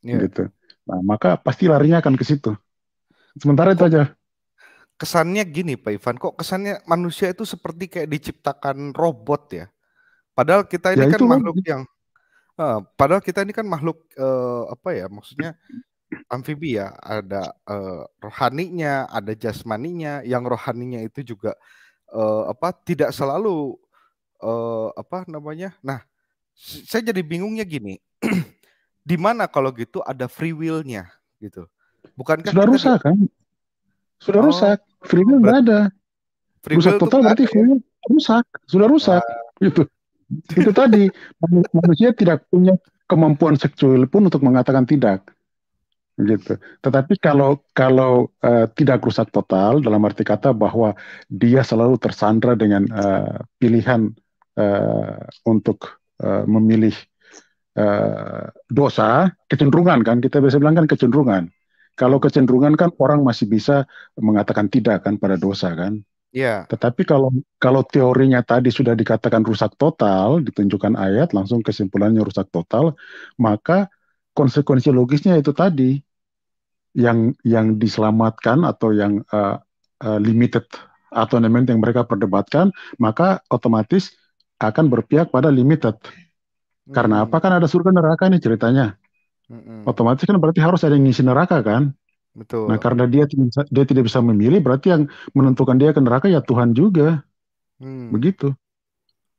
Yeah. Gitu. Nah, maka pasti larinya akan ke situ. Sementara itu aja. Kesannya gini Pak Ivan, kok kesannya manusia itu seperti kayak diciptakan robot ya. Padahal kita ini ya, kan makhluk yang uh, padahal kita ini kan makhluk uh, apa ya maksudnya amfibi ya, ada uh, rohaninya, ada jasmaninya, yang rohaninya itu juga uh, apa tidak selalu uh, apa namanya. Nah, saya jadi bingungnya gini. di mana kalau gitu ada free will-nya gitu. Bukankah sudah rusak kan? Sudah oh, rusak. Filmnya oh, nggak ada. Rusak total berarti ya? rusak, sudah rusak nah. Itu. Itu tadi manusia tidak punya kemampuan seksual pun untuk mengatakan tidak gitu. Tetapi kalau kalau uh, tidak rusak total dalam arti kata bahwa dia selalu tersandra dengan uh, pilihan uh, untuk uh, memilih uh, dosa, kecenderungan kan kita biasa bilang kan kecenderungan. Kalau kecenderungan kan orang masih bisa mengatakan tidak kan pada dosa kan. Iya. Yeah. Tetapi kalau kalau teorinya tadi sudah dikatakan rusak total, ditunjukkan ayat langsung kesimpulannya rusak total, maka konsekuensi logisnya itu tadi yang yang diselamatkan atau yang uh, uh, limited autonomen yang mereka perdebatkan, maka otomatis akan berpihak pada limited. Hmm. Karena apa? Kan ada surga neraka nih ceritanya mm Otomatis kan berarti harus ada yang ngisi neraka kan? Betul. Nah karena dia dia tidak bisa memilih, berarti yang menentukan dia ke neraka ya Tuhan juga, hmm. begitu.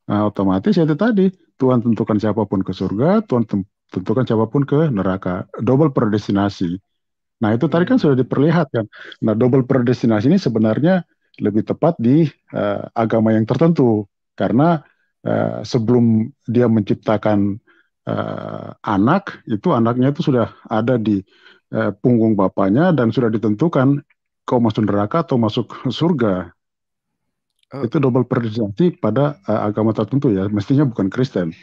Nah otomatis ya itu tadi Tuhan tentukan siapapun ke surga, Tuhan tentukan siapapun ke neraka, double predestinasi. Nah itu hmm. tadi kan hmm. sudah diperlihatkan. Nah double predestinasi ini sebenarnya lebih tepat di uh, agama yang tertentu karena uh, sebelum dia menciptakan uh, anak itu anaknya itu sudah ada di uh, punggung bapaknya dan sudah ditentukan kau masuk neraka atau masuk surga. Oh. Itu double predestinasi pada uh, agama tertentu ya, mestinya bukan Kristen.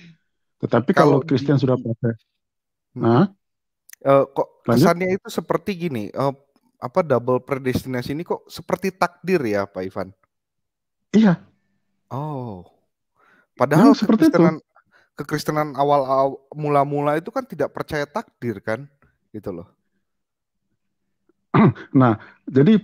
Tetapi kalau, kalau Kristen sudah hmm. pakai, hmm. nah, uh, kok kesannya lanjut? itu seperti gini, uh, apa double predestinasi ini kok seperti takdir ya, Pak Ivan? Iya. Oh. Padahal nah, seperti itu kekristenan awal mula-mula itu kan tidak percaya takdir kan gitu loh. Nah, jadi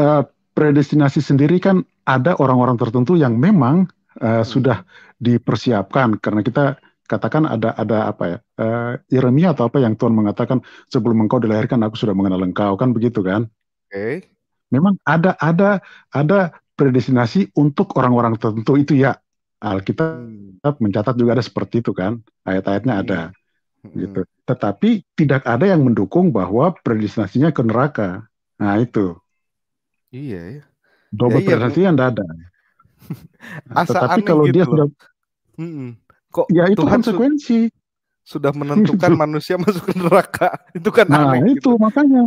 uh, predestinasi sendiri kan ada orang-orang tertentu yang memang uh, hmm. sudah dipersiapkan karena kita katakan ada ada apa ya uh, Yeremia atau apa yang Tuhan mengatakan sebelum engkau dilahirkan aku sudah mengenal engkau kan begitu kan? Oke. Okay. Memang ada ada ada predestinasi untuk orang-orang tertentu itu ya Alkitab mencatat juga ada seperti itu kan, ayat-ayatnya iya. ada hmm. gitu. Tetapi tidak ada yang mendukung bahwa predestinasinya ke neraka. Nah itu. Iya. ya. Double ya, iya, predestinasi tidak ada. Tapi tetapi kalau gitu dia loh. sudah hmm. kok ya itu Tuhan konsekuensi sudah menentukan manusia masuk ke neraka itu kan nah aneh, itu gitu. makanya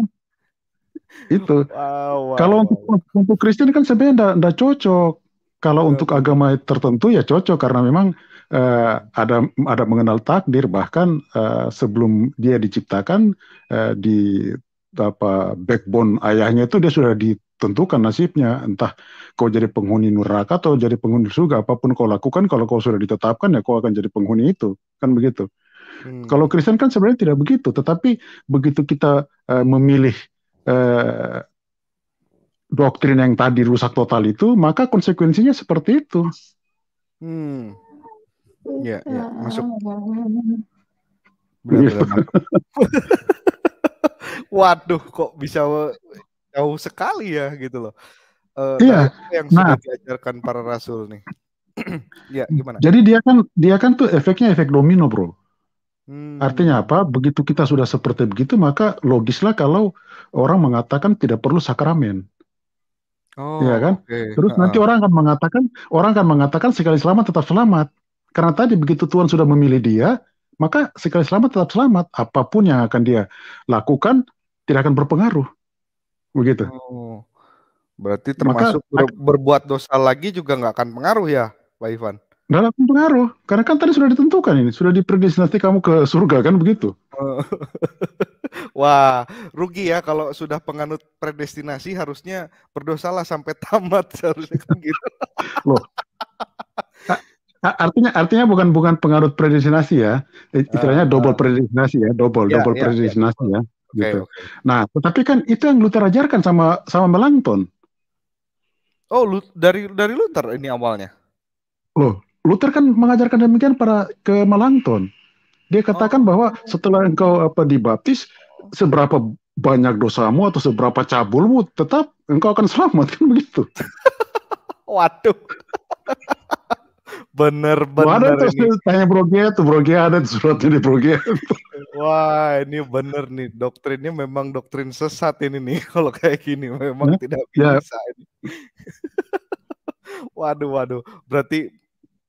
itu wow, wow, kalau untuk untuk Kristen kan sebenarnya tidak cocok kalau iya. untuk agama tertentu ya cocok karena memang uh, ada ada mengenal takdir bahkan uh, sebelum dia diciptakan uh, di apa backbone ayahnya itu dia sudah ditentukan nasibnya entah kau jadi penghuni neraka atau jadi penghuni surga apapun kau lakukan kalau kau sudah ditetapkan ya kau akan jadi penghuni itu kan begitu. Hmm. Kalau Kristen kan sebenarnya tidak begitu tetapi begitu kita uh, memilih uh, doktrin yang tadi rusak total itu, maka konsekuensinya seperti itu. Hmm. Ya, ya, ah, masuk. Ya, ya, ya. Iya. Benar, benar, Waduh, kok bisa jauh sekali ya gitu loh. Uh, iya. Yang sudah nah, diajarkan para rasul nih. ya, gimana? Jadi dia kan dia kan tuh efeknya efek domino, Bro. Hmm. Artinya apa? Begitu kita sudah seperti begitu, maka logislah kalau orang mengatakan tidak perlu sakramen. Oh, ya kan? Okay. Terus uh, nanti orang akan mengatakan, orang akan mengatakan sekali selamat tetap selamat. Karena tadi begitu Tuhan sudah memilih dia, maka sekali selamat tetap selamat. Apapun yang akan dia lakukan tidak akan berpengaruh. Begitu. Oh, berarti termasuk maka, ber, berbuat dosa lagi juga nggak akan pengaruh ya, Pak Ivan? Nggak akan pengaruh. Karena kan tadi sudah ditentukan ini, sudah diprediksi nanti kamu ke surga kan begitu. Oh. Wah, rugi ya kalau sudah penganut predestinasi harusnya berdosalah sampai tamat seharusnya kan gitu. Loh. Artinya artinya bukan bukan penganut predestinasi ya. Istilahnya uh, double ah. predestinasi ya, double ya, double ya, ya. predestinasi ya. ya. Gitu. Nah, tetapi kan itu yang Luther ajarkan sama sama Melanchthon. Oh, dari dari Luther ini awalnya. Loh, Luther kan mengajarkan demikian para ke Melanchthon. Dia katakan oh. bahwa setelah engkau apa dibaptis, seberapa banyak dosamu atau seberapa cabulmu tetap engkau akan selamat kan begitu. Waduh. bener bener Mana ini. tanya Brogia tuh Brogia ada surat di Brogia. Wah ini bener nih doktrinnya memang doktrin sesat ini nih kalau kayak gini memang ya? tidak ya. bisa ya. ini. waduh waduh berarti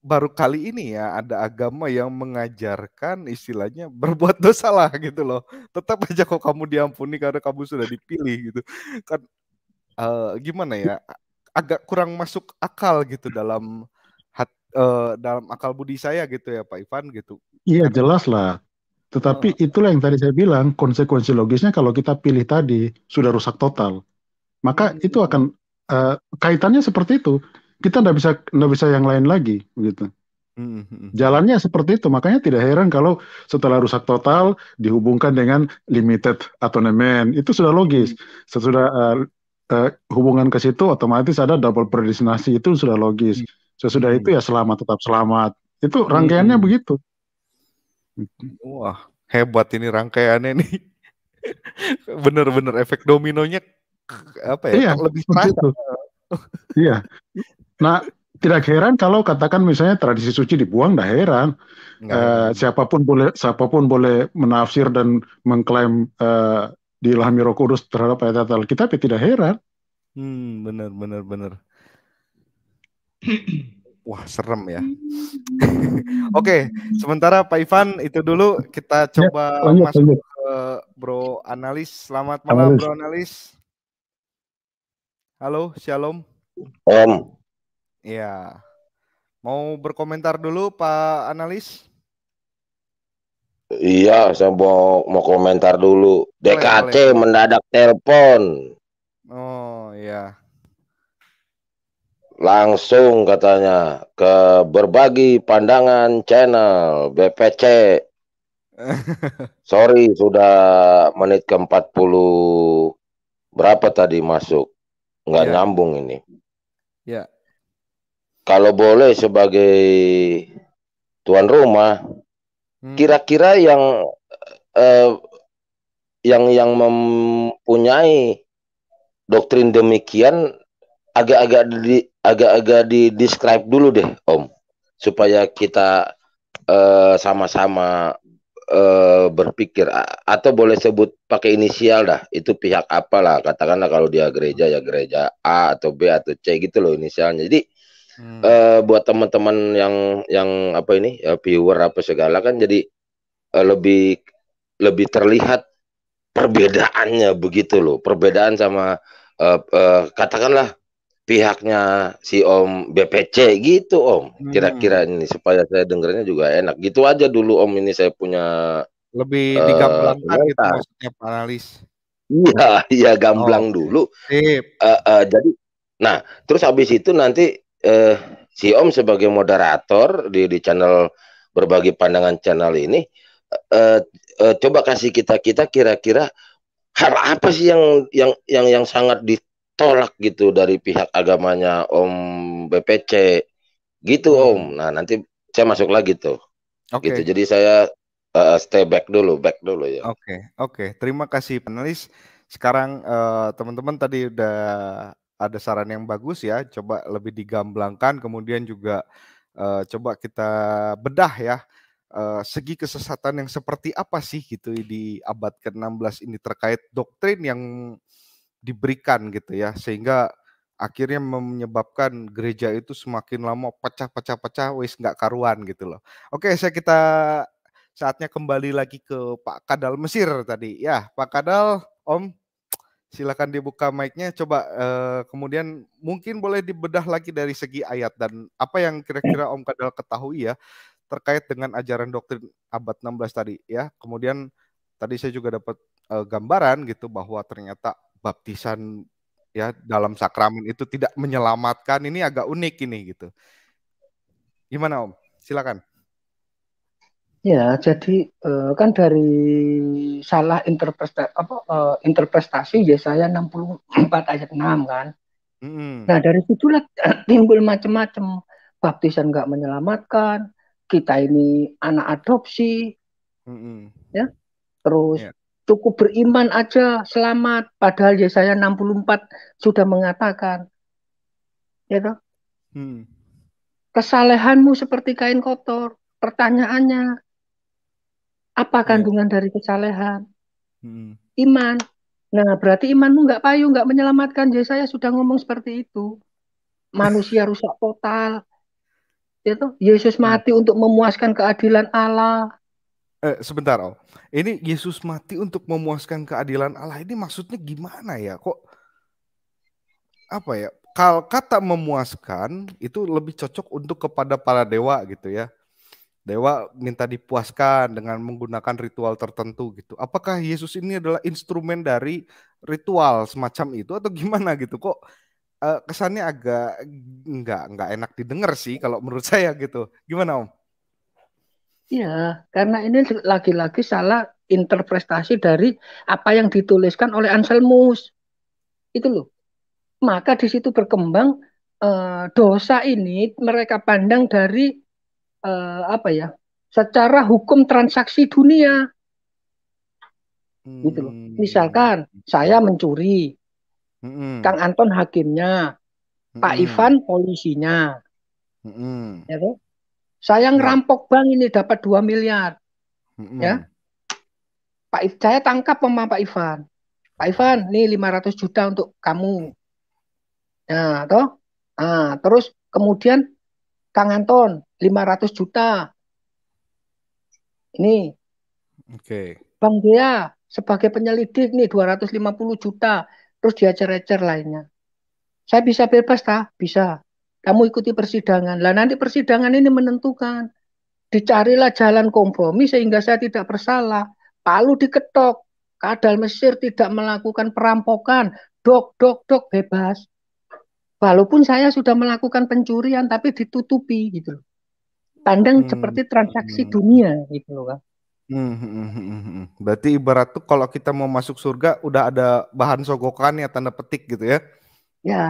baru kali ini ya ada agama yang mengajarkan istilahnya berbuat dosa lah gitu loh. Tetap aja kok kamu diampuni karena kamu sudah dipilih gitu. Kan uh, gimana ya? Agak kurang masuk akal gitu dalam hat, uh, dalam akal budi saya gitu ya Pak Ivan gitu. Iya jelas lah. Tetapi oh. itulah yang tadi saya bilang konsekuensi logisnya kalau kita pilih tadi sudah rusak total. Maka hmm. itu akan uh, kaitannya seperti itu kita nggak bisa nggak bisa yang lain lagi gitu hmm, hmm, hmm. jalannya seperti itu makanya tidak heran kalau setelah rusak total dihubungkan dengan limited atonement itu sudah logis sesudah uh, uh, hubungan ke situ otomatis ada double predestinasi itu sudah logis sesudah itu ya selamat tetap selamat itu rangkaiannya hmm. begitu wah hebat ini rangkaiannya nih bener-bener efek dominonya apa ya iya, lebih terasa iya Nah, tidak heran kalau katakan misalnya tradisi suci dibuang, tidak heran. Uh, siapapun boleh siapapun boleh menafsir dan mengklaim uh, di Roh Kudus terhadap ayat-ayat Alkitab ya tidak heran. Hmm, benar benar benar. Wah, serem ya. Oke, okay, sementara Pak Ivan itu dulu kita ya, coba ya, lanjut, masuk lanjut. ke Bro Analis. Selamat malam analis. Bro Analis. Halo, Shalom. Om. Iya. Mau berkomentar dulu Pak Analis? Iya, saya mau, mau komentar dulu. Boleh, DKT boleh. mendadak telepon. Oh iya. Langsung katanya ke berbagi pandangan channel BPC. Sorry sudah menit ke 40 berapa tadi masuk? Nggak ya. nyambung ini. Ya kalau boleh sebagai tuan rumah, hmm. kira-kira hmm. yang eh, yang yang mempunyai doktrin demikian agak-agak di agak-agak di describe dulu deh, Om, supaya kita eh, sama-sama uh, uh, berpikir atau boleh sebut pakai inisial dah itu pihak apalah katakanlah kalau dia gereja ya gereja A atau B atau C gitu loh inisialnya jadi hmm. uh, buat teman-teman yang yang apa ini ya, viewer apa segala kan jadi uh, lebih lebih terlihat perbedaannya begitu loh perbedaan sama uh, uh, katakanlah pihaknya si Om BPC gitu Om hmm. kira-kira ini supaya saya dengarnya juga enak gitu aja dulu Om ini saya punya lebih uh, digamblangkan gitu maksudnya analis iya iya gamblang oh, dulu Uh, uh, jadi nah terus habis itu nanti eh, si Om sebagai moderator di di channel berbagi pandangan channel ini eh, eh, coba kasih kita kita kira-kira hal apa sih yang yang yang yang sangat ditolak gitu dari pihak agamanya Om BPC gitu hmm. Om. Nah nanti saya masuk lagi tuh. Okay. Gitu. Jadi saya uh, stay back dulu, back dulu ya. Oke, okay, oke. Okay. Terima kasih panelis. Sekarang eh, teman-teman uh, teman -teman tadi udah ada saran yang bagus ya, coba lebih digamblangkan, kemudian juga uh, coba kita bedah ya uh, segi kesesatan yang seperti apa sih gitu di abad ke-16 ini terkait doktrin yang diberikan gitu ya sehingga akhirnya menyebabkan gereja itu semakin lama pecah-pecah-pecah wis nggak karuan gitu loh. Oke, saya kita saatnya kembali lagi ke Pak Kadal Mesir tadi. Ya, Pak Kadal, Om silakan dibuka mic-nya coba uh, kemudian mungkin boleh dibedah lagi dari segi ayat dan apa yang kira-kira Om Kadal ketahui ya terkait dengan ajaran doktrin abad 16 tadi ya. Kemudian tadi saya juga dapat uh, gambaran gitu bahwa ternyata baptisan ya dalam sakramen itu tidak menyelamatkan. Ini agak unik ini gitu. Gimana Om? Silakan. Ya, jadi uh, kan dari salah interpretasi apa uh, interpretasi Yesaya 64 ayat 6 kan. Mm -hmm. Nah, dari situlah timbul macam-macam baptisan nggak menyelamatkan, kita ini anak adopsi. Mm -hmm. Ya. Terus yeah. cukup beriman aja selamat padahal ya Yesaya 64 sudah mengatakan. Ya toh? Mm. Kesalehanmu seperti kain kotor. Pertanyaannya, apa iya. kandungan yeah. dari kesalehan? Hmm. Iman. Nah, berarti imanmu nggak payu, nggak menyelamatkan. jadi ya, saya sudah ngomong seperti itu. Manusia rusak total. Itu ya Yesus mm. mati untuk memuaskan keadilan Allah. Eh, sebentar, oh. Ini Yesus mati untuk memuaskan keadilan Allah. Ini maksudnya gimana ya? Kok apa ya? Kalau kata memuaskan itu lebih cocok untuk kepada para dewa gitu ya dewa minta dipuaskan dengan menggunakan ritual tertentu gitu. Apakah Yesus ini adalah instrumen dari ritual semacam itu atau gimana gitu? Kok uh, kesannya agak nggak nggak enak didengar sih kalau menurut saya gitu. Gimana Om? Iya, karena ini lagi-lagi salah interpretasi dari apa yang dituliskan oleh Anselmus. Itu loh. Maka di situ berkembang eh, dosa ini mereka pandang dari uh, apa ya secara hukum transaksi dunia hmm. gitu loh misalkan saya mencuri hmm. Kang Anton hakimnya hmm. Pak Ivan polisinya hmm. ya tuh saya hmm. ngerampok bank ini dapat 2 miliar hmm. ya Pak saya tangkap sama Pak Ivan Pak Ivan nih 500 juta untuk kamu nah toh nah, terus kemudian Kang Anton 500 juta. Ini. Oke. Okay. Bang dia sebagai penyelidik nih 250 juta. Terus dia cecer lainnya. Saya bisa bebas tak? Bisa. Kamu ikuti persidangan. Lah nanti persidangan ini menentukan. Dicarilah jalan kompromi sehingga saya tidak bersalah. Palu diketok. Kadal Mesir tidak melakukan perampokan. Dok, dok, dok, bebas walaupun saya sudah melakukan pencurian tapi ditutupi gitu loh pandang hmm. seperti transaksi hmm. dunia gitu loh kak. Hmm, hmm, hmm, hmm, berarti ibarat tuh kalau kita mau masuk surga udah ada bahan sogokan ya tanda petik gitu ya? Ya,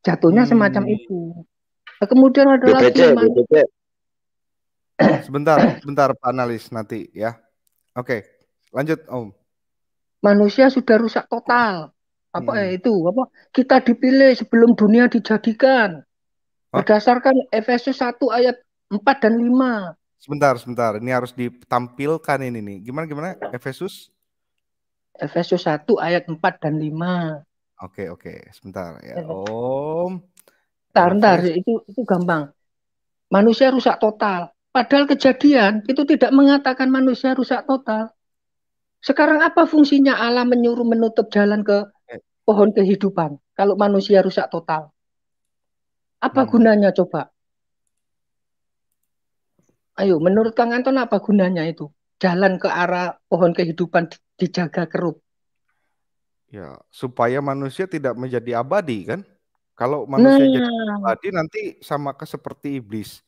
jatuhnya hmm. semacam itu. Nah, kemudian ada lagi Sebentar, sebentar Pak Analis nanti ya. Oke, lanjut Om. Manusia sudah rusak total. Apa hmm. eh, itu? Apa kita dipilih sebelum dunia dijadikan? Berdasarkan Efesus 1 ayat 4 dan 5. Sebentar, sebentar. Ini harus ditampilkan ini nih. Gimana gimana Efesus? Efesus 1 ayat 4 dan 5. Oke, oke. Sebentar ya. Om. Bentar, bentar. Itu itu gampang. Manusia rusak total. Padahal kejadian itu tidak mengatakan manusia rusak total. Sekarang apa fungsinya Allah menyuruh menutup jalan ke eh. pohon kehidupan kalau manusia rusak total? Apa hmm. gunanya coba? Ayo, menurut Kang Anton apa gunanya itu? Jalan ke arah pohon kehidupan dijaga kerup. Ya, supaya manusia tidak menjadi abadi kan? Kalau manusia nah. jadi abadi nanti sama ke seperti iblis.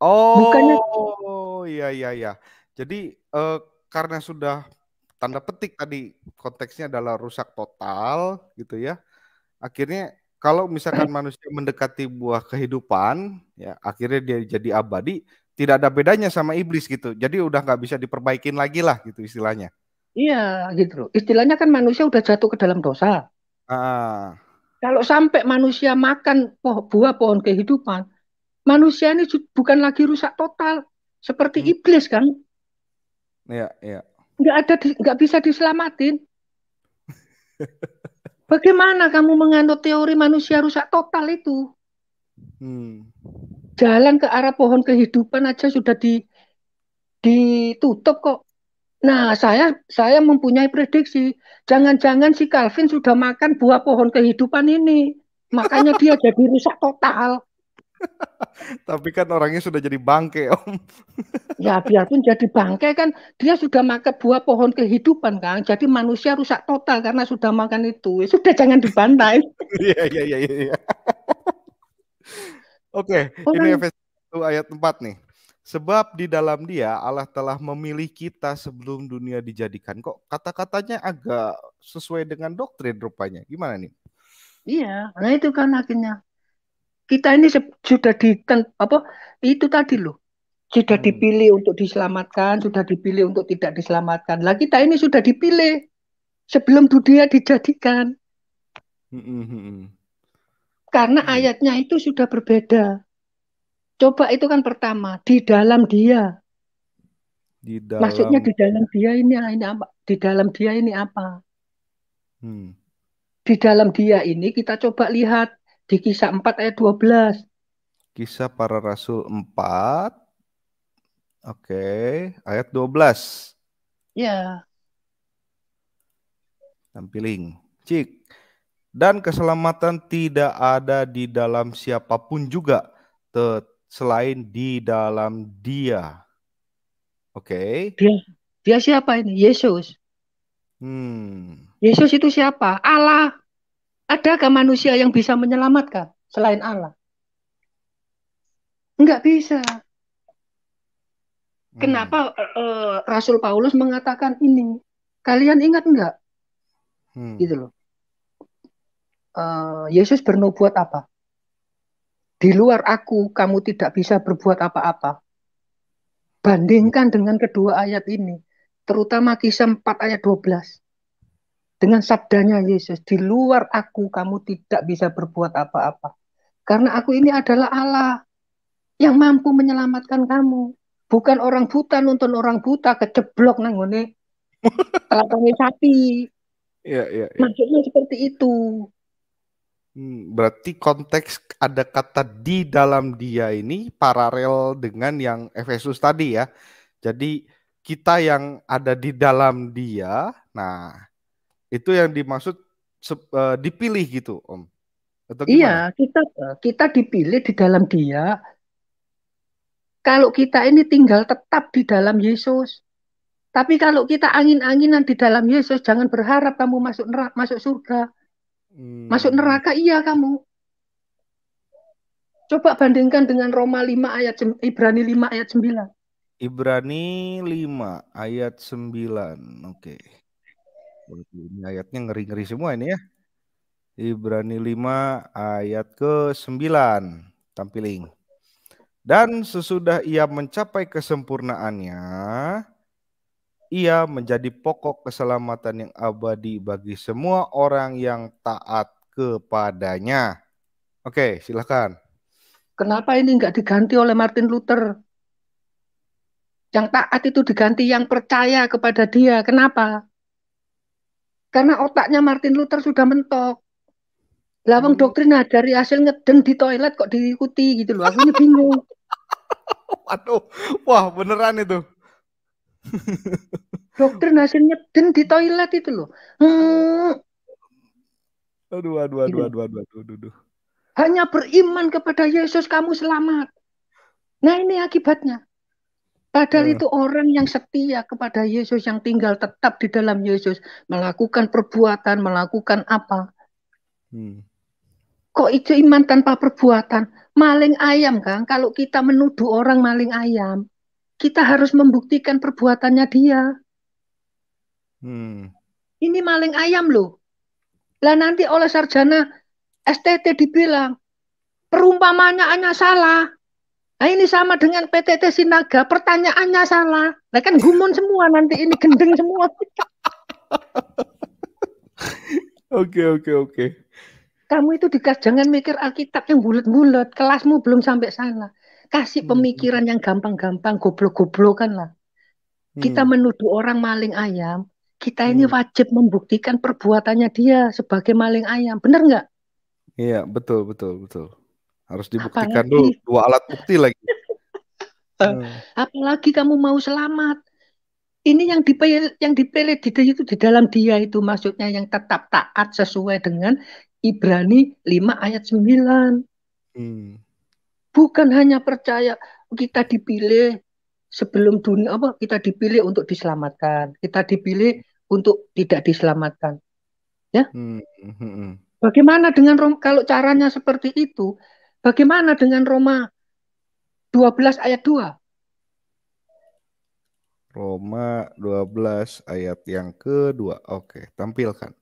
Oh, Bukannya... oh iya iya iya. Jadi eh, karena sudah tanda petik tadi konteksnya adalah rusak total gitu ya. Akhirnya kalau misalkan nah. manusia mendekati buah kehidupan ya akhirnya dia jadi abadi, tidak ada bedanya sama iblis gitu. Jadi udah nggak bisa diperbaikin lagi lah gitu istilahnya. Iya gitu loh. Istilahnya kan manusia udah jatuh ke dalam dosa. Ah. Kalau sampai manusia makan poh buah pohon kehidupan, manusia ini bukan lagi rusak total seperti hmm. iblis kan? Iya, iya. Nggak ada nggak bisa diselamatin. Bagaimana kamu menganut teori manusia rusak total itu? Hmm jalan ke arah pohon kehidupan aja sudah di ditutup kok. Nah, saya saya mempunyai prediksi, jangan-jangan si Calvin sudah makan buah pohon kehidupan ini. Makanya dia jadi rusak total. Tapi kan orangnya sudah jadi bangke, Om. ya, biarpun jadi bangke kan dia sudah makan buah pohon kehidupan kan. Jadi manusia rusak total karena sudah makan itu. Ya sudah jangan dibantai. Iya, iya, iya, iya. iya. Oke, okay. ini Efesus ayat 4 nih. Sebab di dalam dia Allah telah memilih kita sebelum dunia dijadikan. Kok kata-katanya agak sesuai dengan doktrin rupanya. Gimana nih? Iya, nah itu kan akhirnya kita ini sudah di apa itu tadi loh sudah hmm. dipilih hmm. untuk diselamatkan, sudah dipilih untuk tidak diselamatkan. Lah kita ini sudah dipilih sebelum dunia dijadikan. Hmm, hmm, hmm, hmm. Karena hmm. ayatnya itu sudah berbeda. Coba itu kan pertama, di dalam dia. Di dalam... Maksudnya di dalam dia ini, ini apa? Di dalam dia ini apa? Hmm. Di dalam dia ini kita coba lihat di kisah 4 ayat 12. Kisah para rasul 4 Oke, okay. ayat 12. Ya. Tampil link. Cik dan keselamatan tidak ada di dalam siapapun juga selain di dalam Dia. Oke. Okay. Dia, dia siapa ini? Yesus. Hmm. Yesus itu siapa? Allah. Adakah manusia yang bisa menyelamatkan selain Allah? Enggak bisa. Hmm. Kenapa uh, Rasul Paulus mengatakan ini? Kalian ingat enggak? Hmm. Gitu loh. Eh, Yesus bernubuat apa? Di luar aku kamu tidak bisa berbuat apa-apa. Bandingkan hmm. dengan kedua ayat ini, terutama kisah 4 ayat 12. Dengan sabdanya Yesus, di luar aku kamu tidak bisa berbuat apa-apa. Karena aku ini adalah Allah yang mampu menyelamatkan kamu. Bukan orang buta nonton orang buta keceblok nanggone telatane sapi. Iya, iya, iya. Maksudnya seperti itu. Hmm, berarti konteks ada kata di dalam dia ini paralel dengan yang Efesus tadi ya. Jadi kita yang ada di dalam dia, nah itu yang dimaksud e, dipilih gitu, Om. Atau iya, kita e, kita dipilih di dalam dia. Kalau kita ini tinggal tetap di dalam Yesus. Tapi kalau kita angin-anginan di dalam Yesus, jangan berharap kamu masuk masuk surga. Hmm. Masuk neraka iya kamu. Coba bandingkan dengan Roma 5 ayat Ibrani 5 ayat 9. Ibrani 5 ayat 9. Oke. Okay. Ini ayatnya ngeri-ngeri semua ini ya. Ibrani 5 ayat ke-9. Tampiling. Dan sesudah ia mencapai kesempurnaannya, ia menjadi pokok keselamatan yang abadi bagi semua orang yang taat kepadanya. Oke, silakan. Kenapa ini nggak diganti oleh Martin Luther? Yang taat itu diganti yang percaya kepada dia. Kenapa? Karena otaknya Martin Luther sudah mentok. Lawang hmm. doktrin dari hasil ngeden di toilet kok diikuti gitu loh. Aku bingung. Waduh, wah beneran itu. Dokter hasil nyedin di toilet itu loh. Hmm. Aduh, aduh, aduh, aduh, aduh, aduh, aduh, aduh. Hanya beriman kepada Yesus kamu selamat. Nah ini akibatnya. Padahal hmm. itu orang yang setia kepada Yesus, yang tinggal tetap di dalam Yesus, melakukan perbuatan, melakukan apa. Hmm. Kok itu iman tanpa perbuatan? Maling ayam, kan? Kalau kita menuduh orang maling ayam, kita harus membuktikan perbuatannya dia. Hmm. Ini maling ayam loh. Lah nanti oleh sarjana STT dibilang perumpamannya hanya salah. Nah ini sama dengan PTT Sinaga, pertanyaannya salah. Nah kan gumun semua nanti ini gendeng semua. Oke oke oke. Kamu itu dikas jangan mikir Alkitab yang bulat-bulat, kelasmu belum sampai sana kasih hmm. pemikiran yang gampang-gampang goblok-goblokan lah kita hmm. menuduh orang maling ayam kita ini hmm. wajib membuktikan perbuatannya dia sebagai maling ayam benar nggak iya betul betul betul harus dibuktikan apalagi, dulu dua alat bukti lagi hmm. apalagi kamu mau selamat ini yang dipel yang dipilih di itu di dalam dia itu maksudnya yang tetap taat sesuai dengan Ibrani 5 ayat 9 hmm bukan hanya percaya kita dipilih sebelum dunia apa kita dipilih untuk diselamatkan, kita dipilih untuk tidak diselamatkan. Ya. Hmm, hmm, hmm. Bagaimana dengan Roma, kalau caranya seperti itu? Bagaimana dengan Roma 12 ayat 2? Roma 12 ayat yang kedua. Oke, tampilkan.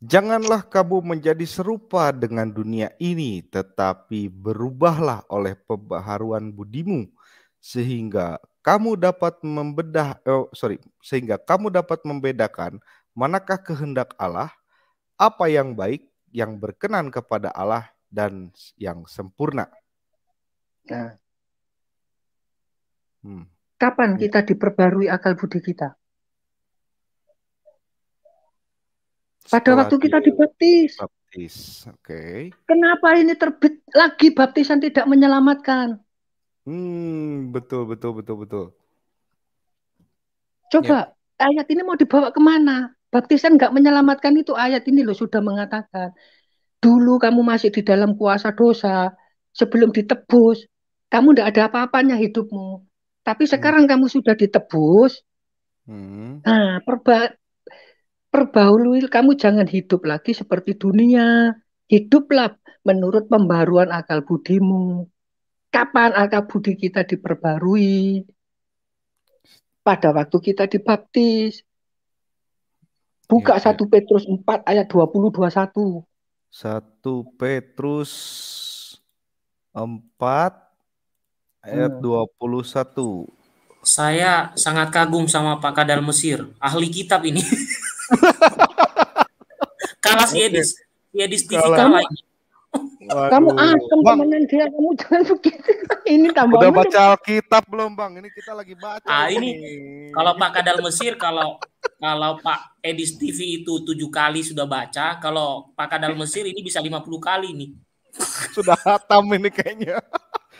Janganlah kamu menjadi serupa dengan dunia ini, tetapi berubahlah oleh pembaharuan budimu, sehingga kamu dapat membedah, oh, sorry, sehingga kamu dapat membedakan manakah kehendak Allah, apa yang baik, yang berkenan kepada Allah dan yang sempurna. Nah, hmm. kapan iya. kita diperbarui akal budi kita? Pada waktu kita dibaptis. Baptis, oke. Okay. Kenapa ini terbit lagi baptisan tidak menyelamatkan? Hmm, betul, betul, betul, betul. Coba ya. ayat ini mau dibawa kemana? Baptisan nggak menyelamatkan itu ayat ini loh sudah mengatakan. Dulu kamu masih di dalam kuasa dosa, sebelum ditebus, kamu tidak ada apa-apanya hidupmu. Tapi hmm. sekarang hmm. kamu sudah ditebus. Hmm. Nah, perba perbaului kamu jangan hidup lagi seperti dunia. Hiduplah menurut pembaruan akal budimu. Kapan akal budi kita diperbarui? Pada waktu kita dibaptis. Buka ya, 1 ya. Petrus 4 ayat 20 21. 1 Petrus 4 ayat hmm. 21. Saya sangat kagum sama Pak Kadal Mesir, ahli kitab ini. kalah si Edis. Si Edis TV kalah. lagi. Waduh. Ah, kamu asem temenan dia, kamu jangan begitu. ini tambah. Udah baca Alkitab belum, Bang? Ini kita lagi baca. Ah, ini kalau Pak Kadal Mesir kalau kalau Pak Edis TV itu tujuh kali sudah baca, kalau Pak Kadal Mesir ini bisa lima puluh kali nih. Sudah hatam ini kayaknya.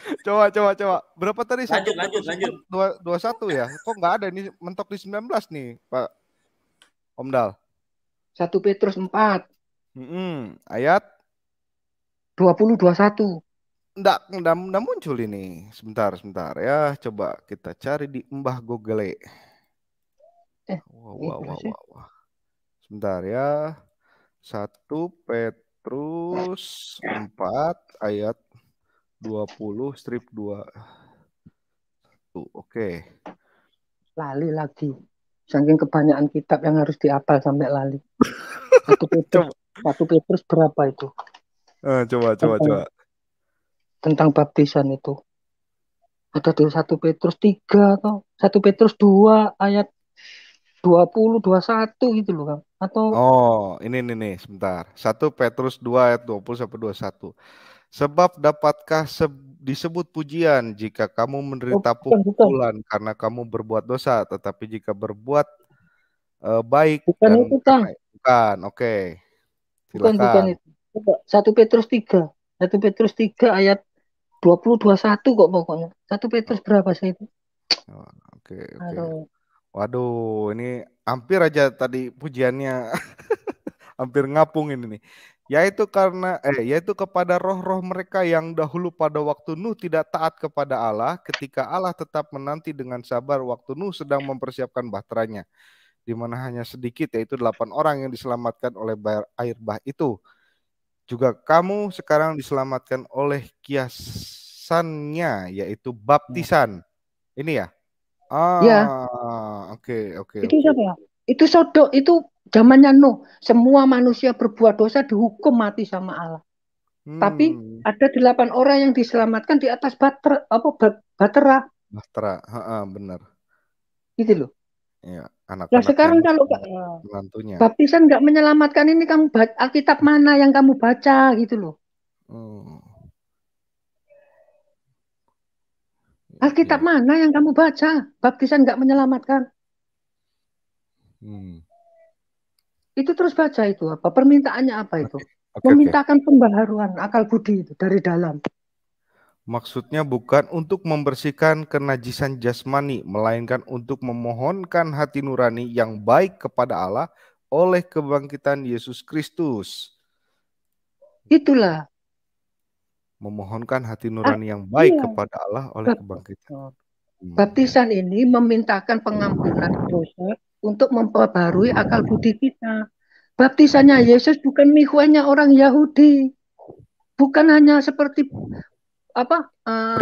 Coba coba coba. Berapa tadi? Lanjut lanjut lanjut. Dua dua satu ya. Kok nggak ada ini mentok di sembilan belas nih, Pak Omdal? 1 Petrus 4. Hmm, ayat 20 21. Enggak, enggak, muncul ini. Sebentar, sebentar ya. Coba kita cari di Mbah Google. Eh, wah, iya, wah, wah, wah, wah. Sebentar ya. 1 Petrus 4 ayat 20 strip 2. Tuh, oke. Okay. Lali lagi saking kebanyakan kitab yang harus diapal sampai lali. Satu Petrus, satu Petrus berapa itu? Uh, coba, coba, tentang, coba. Tentang baptisan itu. Ada di satu Petrus tiga atau satu Petrus dua ayat dua puluh dua satu gitu loh Kang. Atau Oh, ini nih nih sebentar. satu Petrus dua ayat dua puluh sampai satu. Sebab dapatkah disebut pujian jika kamu menderita oh, bukan, pukulan karena kamu berbuat dosa, tetapi jika berbuat uh, baik bukan dan itu kan? Bukan, oke. Okay. Bukan, bukan itu. Satu Petrus 3. Satu Petrus 3 ayat 20 21 kok pokoknya. Satu Petrus berapa sih itu? Oh, oke, okay, oke. Waduh, ini hampir aja tadi pujiannya hampir ngapung ini nih yaitu karena eh yaitu kepada roh-roh mereka yang dahulu pada waktu Nuh tidak taat kepada Allah ketika Allah tetap menanti dengan sabar waktu Nuh sedang mempersiapkan bahteranya di mana hanya sedikit yaitu delapan orang yang diselamatkan oleh air bah itu juga kamu sekarang diselamatkan oleh kiasannya yaitu baptisan ini ya iya. ah oke ya. oke okay, okay, itu okay. siapa ya itu sodok itu zamannya Nuh, semua manusia berbuat dosa dihukum mati sama Allah. Hmm. Tapi ada delapan orang yang diselamatkan di atas bater apa batera. Batera, bener. benar. Gitu loh. Ya, anak, -anak Nah sekarang kalau mantunya. Ya, baptisan nggak menyelamatkan ini kamu Alkitab mana yang kamu baca gitu loh. Hmm. Alkitab ya. mana yang kamu baca? Baptisan nggak menyelamatkan. Hmm itu terus baca itu apa permintaannya apa itu okay. Okay, memintakan okay. pembaharuan akal budi itu dari dalam maksudnya bukan untuk membersihkan kenajisan jasmani melainkan untuk memohonkan hati nurani yang baik kepada Allah oleh kebangkitan Yesus Kristus itulah memohonkan hati nurani yang baik iya. kepada Allah oleh kebangkitan Baptisan ini memintakan pengampunan dosa untuk memperbarui akal budi kita. Baptisannya Yesus bukan mihwanya orang Yahudi. Bukan hanya seperti apa uh,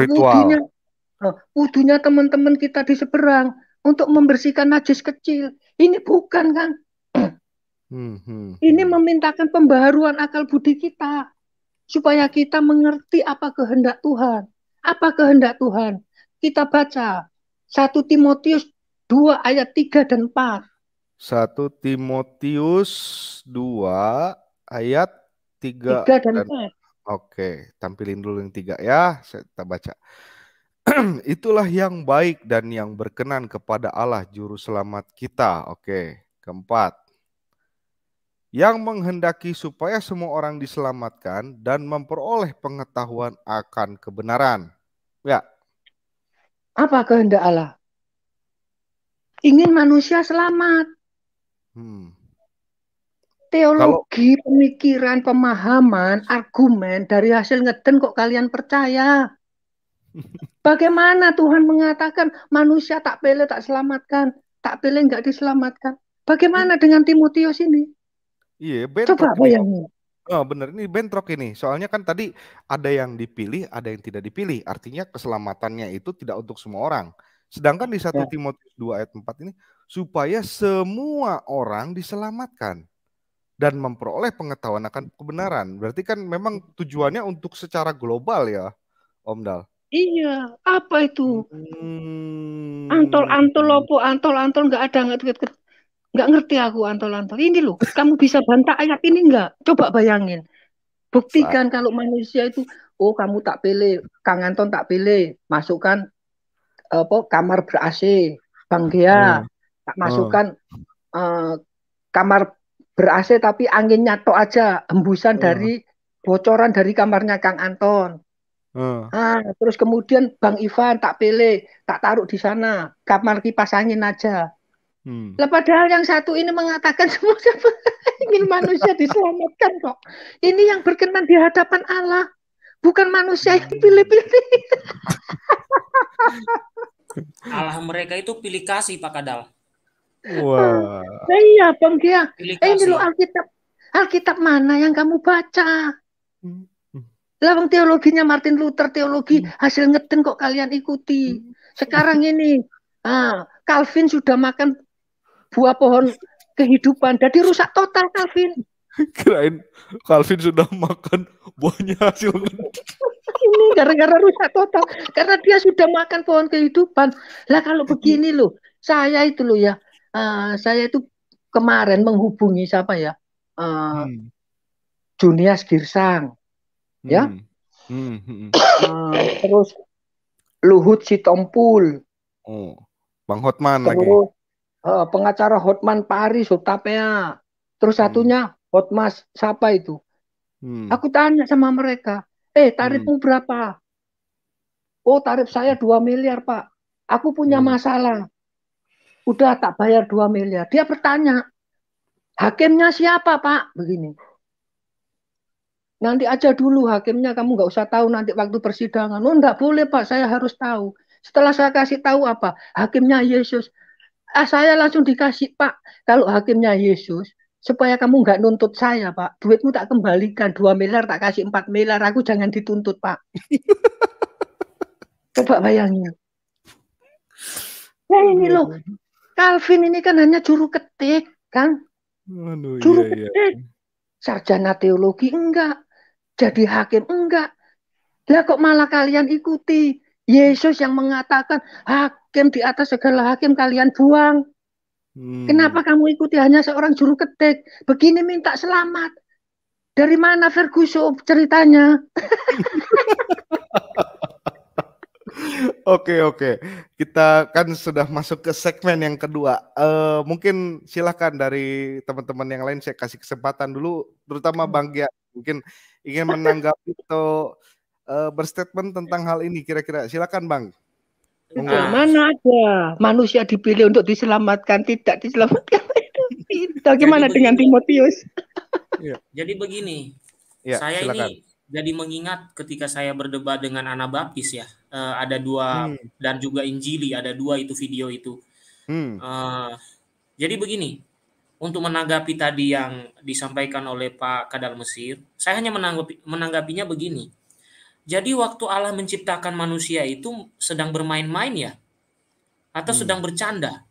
wudunya uh, teman-teman kita di seberang untuk membersihkan najis kecil. Ini bukan kan? Hmm, hmm. Ini hmm. memintakan pembaharuan akal budi kita supaya kita mengerti apa kehendak Tuhan. Apa kehendak Tuhan? Kita baca 1 Timotius 2 ayat 3 dan 4. 1 Timotius 2 ayat 3, 3 dan, dan 4. Oke, tampilin dulu yang 3 ya, saya kita baca. Itulah yang baik dan yang berkenan kepada Allah juru selamat kita. Oke, keempat. Yang menghendaki supaya semua orang diselamatkan dan memperoleh pengetahuan akan kebenaran. Ya. Apa kehendak Allah? ingin manusia selamat. Hmm. Teologi, Kalau... pemikiran, pemahaman, argumen dari hasil ngeden kok kalian percaya? Bagaimana Tuhan mengatakan manusia tak pilih tak selamatkan, tak pilih nggak diselamatkan? Bagaimana hmm. dengan Timotius ini? Iya, bentrok Coba bayangin. Oh, ah, benar ini bentrok ini. Soalnya kan tadi ada yang dipilih, ada yang tidak dipilih. Artinya keselamatannya itu tidak untuk semua orang Sedangkan di 1 ya. Timotius 2 ayat 4 ini supaya semua orang diselamatkan dan memperoleh pengetahuan akan kebenaran. Berarti kan memang tujuannya untuk secara global ya, Om Dal. Iya, apa itu? Hmm. Antol-antol lopo, antol-antol nggak ada nggak nggak ngerti aku antol-antol. Ini loh, kamu bisa bantah ayat ini nggak? Coba bayangin. Buktikan Saat. kalau manusia itu, oh kamu tak pilih, Kang Anton tak pilih, masukkan apa kamar ber AC Bang Gia hmm. hmm. tak masukkan hmm. uh, kamar ber AC tapi angin nyato aja embusan hmm. dari bocoran dari kamarnya Kang Anton hmm. ah terus kemudian Bang Ivan tak pilih tak taruh di sana kamar kipas angin aja Hmm. Lah padahal yang satu ini mengatakan semua siapa ingin manusia diselamatkan kok. Ini yang berkenan di hadapan Allah, bukan manusia yang hmm. pilih-pilih. Allah mereka itu pilih kasih Pak Kadal. Wah. Wow. Eh, iya, Bang Kia. Pilih eh, ini lo Alkitab. Alkitab mana yang kamu baca? Lah bang teologinya Martin Luther teologi hasil ngeten kok kalian ikuti. Sekarang ini ah, Calvin sudah makan buah pohon kehidupan, jadi rusak total Calvin. Kirain Calvin sudah makan buahnya hasil ngeten ini gara-gara rusak total karena dia sudah makan pohon kehidupan lah kalau begini loh saya itu loh ya uh, saya itu kemarin menghubungi siapa ya uh, hmm. Junias Girsang hmm. ya hmm. Hmm. Uh, terus Luhut Sitompul oh Bang Hotman terus, lagi uh, pengacara Hotman Paris Hutapea terus hmm. satunya hmm. Hotmas siapa itu hmm. aku tanya sama mereka Eh, tarifmu hmm. berapa? Oh, tarif saya 2 miliar, Pak. Aku punya hmm. masalah. Udah tak bayar 2 miliar. Dia bertanya, hakimnya siapa, Pak? Begini. Nanti aja dulu hakimnya, kamu nggak usah tahu nanti waktu persidangan. Oh, nggak boleh, Pak. Saya harus tahu. Setelah saya kasih tahu apa? Hakimnya Yesus. Ah, saya langsung dikasih, Pak. Kalau hakimnya Yesus, supaya kamu nggak nuntut saya pak duitmu tak kembalikan dua miliar tak kasih empat miliar aku jangan dituntut pak coba bayangin ya ini loh Calvin ini kan hanya juru ketik kan Aduh, iya, juru iya, ketik iya. sarjana teologi enggak jadi hakim enggak lah kok malah kalian ikuti Yesus yang mengatakan hakim di atas segala hakim kalian buang Hmm. Kenapa kamu ikuti hanya seorang juru ketik? Begini minta selamat. Dari mana Ferguson ceritanya? Oke oke, kita kan sudah masuk ke segmen yang kedua. Uh, mungkin silahkan dari teman-teman yang lain saya kasih kesempatan dulu, terutama hmm. Bang Gia mungkin ingin menanggapi atau uh, berstatement tentang hal ini kira-kira. Silakan Bang. Nah. Mana ada manusia dipilih untuk diselamatkan, tidak diselamatkan. itu. gimana jadi dengan Timotius? Ya. Jadi begini, ya, saya silakan. ini jadi mengingat ketika saya berdebat dengan anak baptis ya, uh, ada dua hmm. dan juga Injili ada dua itu video itu. Hmm. Uh, jadi begini, untuk menanggapi tadi yang disampaikan oleh Pak Kadal Mesir, saya hanya menanggapi, menanggapinya begini. Jadi waktu Allah menciptakan manusia itu sedang bermain-main ya? Atau hmm. sedang bercanda?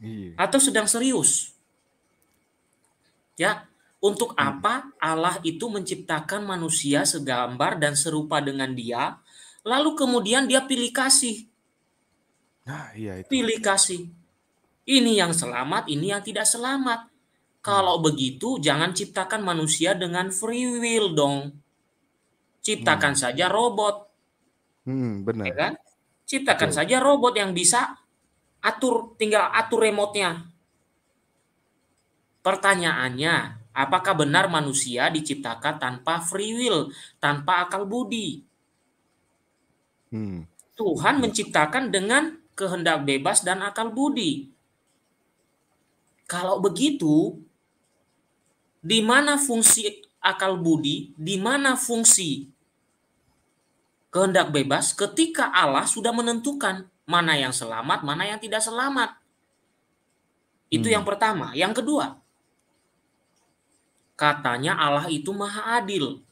Hmm. Atau sedang serius? Ya, untuk hmm. apa Allah itu menciptakan manusia segambar dan serupa dengan dia, lalu kemudian dia pilih kasih? Nah, iya itu. Pilih kasih. Ini yang selamat, ini yang tidak selamat. Hmm. Kalau begitu, jangan ciptakan manusia dengan free will dong. Ciptakan hmm. saja robot. Hmm, benar. Ya kan? Ciptakan Betul. saja robot yang bisa atur, tinggal atur remote Pertanyaannya, apakah benar manusia diciptakan tanpa free will, tanpa akal budi? Hmm. Tuhan ya. menciptakan dengan kehendak bebas dan akal budi. Kalau begitu, di mana fungsi akal budi, di mana fungsi kehendak bebas ketika Allah sudah menentukan mana yang selamat, mana yang tidak selamat. Itu hmm. yang pertama. Yang kedua, katanya Allah itu maha adil.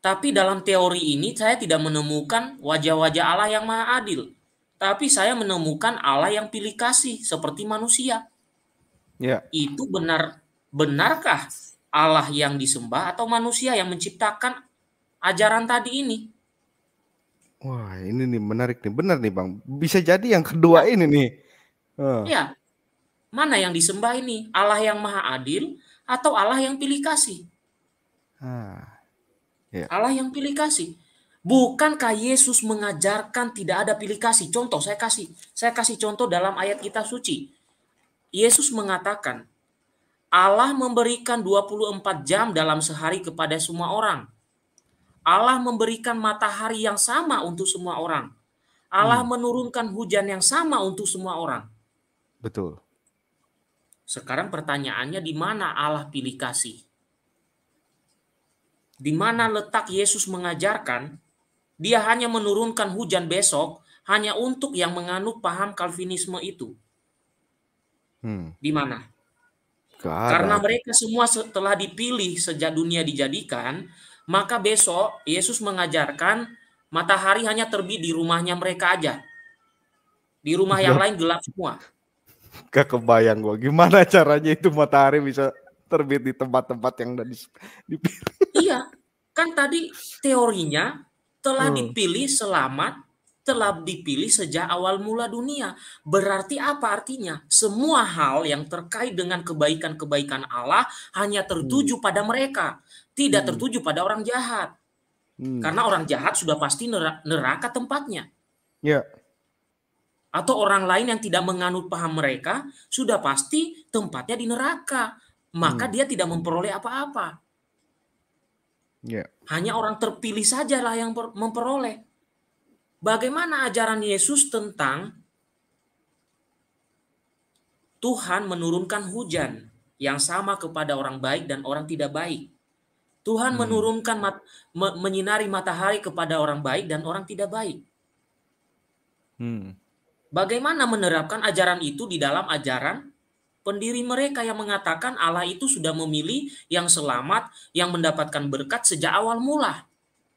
Tapi dalam teori ini saya tidak menemukan wajah-wajah Allah yang maha adil. Tapi saya menemukan Allah yang pilih kasih seperti manusia. Ya. Itu benar benarkah Allah yang disembah atau manusia yang menciptakan ajaran tadi ini. Wah, ini nih menarik nih. Benar nih, Bang. Bisa jadi yang kedua ya. ini nih. Iya. Mana yang disembah ini? Allah yang Maha Adil atau Allah yang pilih kasih? Uh. Ya. Allah yang pilih kasih. Bukankah Yesus mengajarkan tidak ada pilih kasih? Contoh saya kasih, saya kasih contoh dalam ayat kita suci. Yesus mengatakan, Allah memberikan 24 jam dalam sehari kepada semua orang. Allah memberikan matahari yang sama untuk semua orang. Allah hmm. menurunkan hujan yang sama untuk semua orang. Betul. Sekarang pertanyaannya di mana Allah pilih kasih? Di mana letak Yesus mengajarkan dia hanya menurunkan hujan besok hanya untuk yang menganut paham Calvinisme itu? Hmm. Di mana? Karena mereka semua setelah dipilih sejak dunia dijadikan, maka besok Yesus mengajarkan matahari hanya terbit di rumahnya mereka aja. Di rumah yang lain gelap semua. Gak kebayang gue gimana caranya itu matahari bisa terbit di tempat-tempat yang udah dipilih. Iya, kan tadi teorinya telah hmm. dipilih selamat, telah dipilih sejak awal mula dunia. Berarti apa artinya? Semua hal yang terkait dengan kebaikan-kebaikan Allah hanya tertuju hmm. pada mereka tidak hmm. tertuju pada orang jahat. Hmm. Karena orang jahat sudah pasti neraka tempatnya. Ya. Atau orang lain yang tidak menganut paham mereka sudah pasti tempatnya di neraka. Maka hmm. dia tidak memperoleh apa-apa. Yeah. Hanya orang terpilih sajalah yang memperoleh. Bagaimana ajaran Yesus tentang Tuhan menurunkan hujan yang sama kepada orang baik dan orang tidak baik? Tuhan hmm. menurunkan mat, me, menyinari matahari kepada orang baik dan orang tidak baik. Hmm. Bagaimana menerapkan ajaran itu di dalam ajaran pendiri mereka yang mengatakan Allah itu sudah memilih yang selamat, yang mendapatkan berkat sejak awal mula.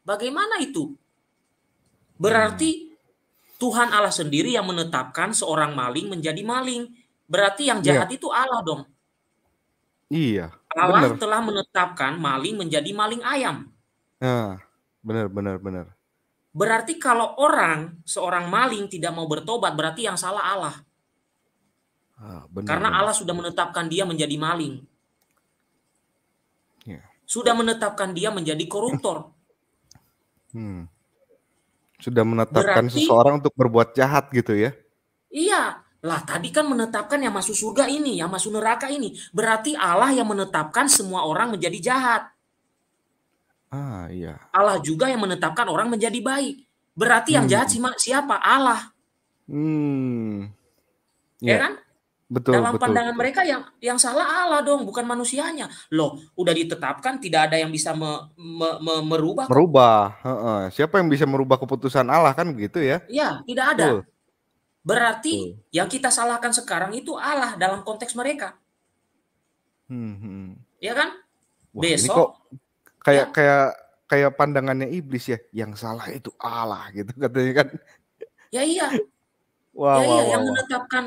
Bagaimana itu? Berarti hmm. Tuhan Allah sendiri yang menetapkan seorang maling menjadi maling. Berarti yang iya. jahat yeah. itu Allah dong. Iya. Allah bener. telah menetapkan maling menjadi maling ayam. Nah, benar benar benar. Berarti kalau orang seorang maling tidak mau bertobat berarti yang salah Allah. Ah, bener, Karena bener. Allah sudah menetapkan dia menjadi maling. Yeah. Sudah menetapkan dia menjadi koruptor. Hmm. Sudah menetapkan berarti, seseorang untuk berbuat jahat gitu ya? Iya, lah tadi kan menetapkan yang masuk surga ini, yang masuk neraka ini. Berarti Allah yang menetapkan semua orang menjadi jahat. Ah iya. Allah juga yang menetapkan orang menjadi baik. Berarti hmm. yang jahat siapa? Allah. Hmm. Ya, ya kan? Betul, Dalam betul, pandangan betul. mereka yang yang salah Allah dong, bukan manusianya. Loh, udah ditetapkan tidak ada yang bisa me, me, me, merubah. Merubah. Siapa yang bisa merubah keputusan Allah kan begitu ya? Iya, tidak ada. Betul. Berarti hmm. yang kita salahkan sekarang itu Allah dalam konteks mereka. Hmm. hmm. Ya kan? Wah, Besok ini kok kayak ya? kayak kayak pandangannya iblis ya, yang salah itu Allah gitu katanya kan. Ya iya. Wah, ya iya, wah, iya wah, yang wah. menetapkan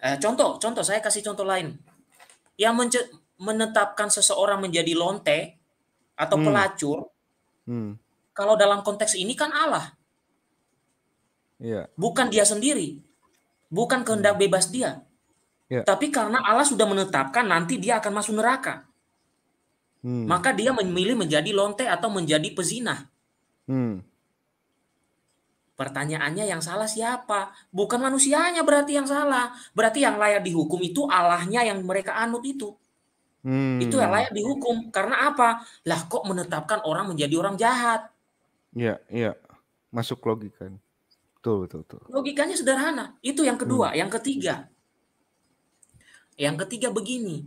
eh, contoh contoh saya kasih contoh lain. Yang men menetapkan seseorang menjadi lonte atau pelacur, hmm. pelacur. Hmm. Kalau dalam konteks ini kan Allah. Yeah. Bukan dia sendiri, bukan kehendak hmm. bebas dia, yeah. tapi karena Allah sudah menetapkan nanti dia akan masuk neraka. Hmm. Maka dia memilih menjadi lonte atau menjadi pezina. Hmm. Pertanyaannya yang salah siapa? Bukan manusianya berarti yang salah. Berarti yang layak dihukum itu Allahnya yang mereka anut itu. Hmm. Itu yang layak dihukum. Karena apa? Lah kok menetapkan orang menjadi orang jahat? Iya, iya. Masuk logika. Betul, betul, betul. Logikanya sederhana. Itu yang kedua. Hmm. Yang ketiga. Yang ketiga begini.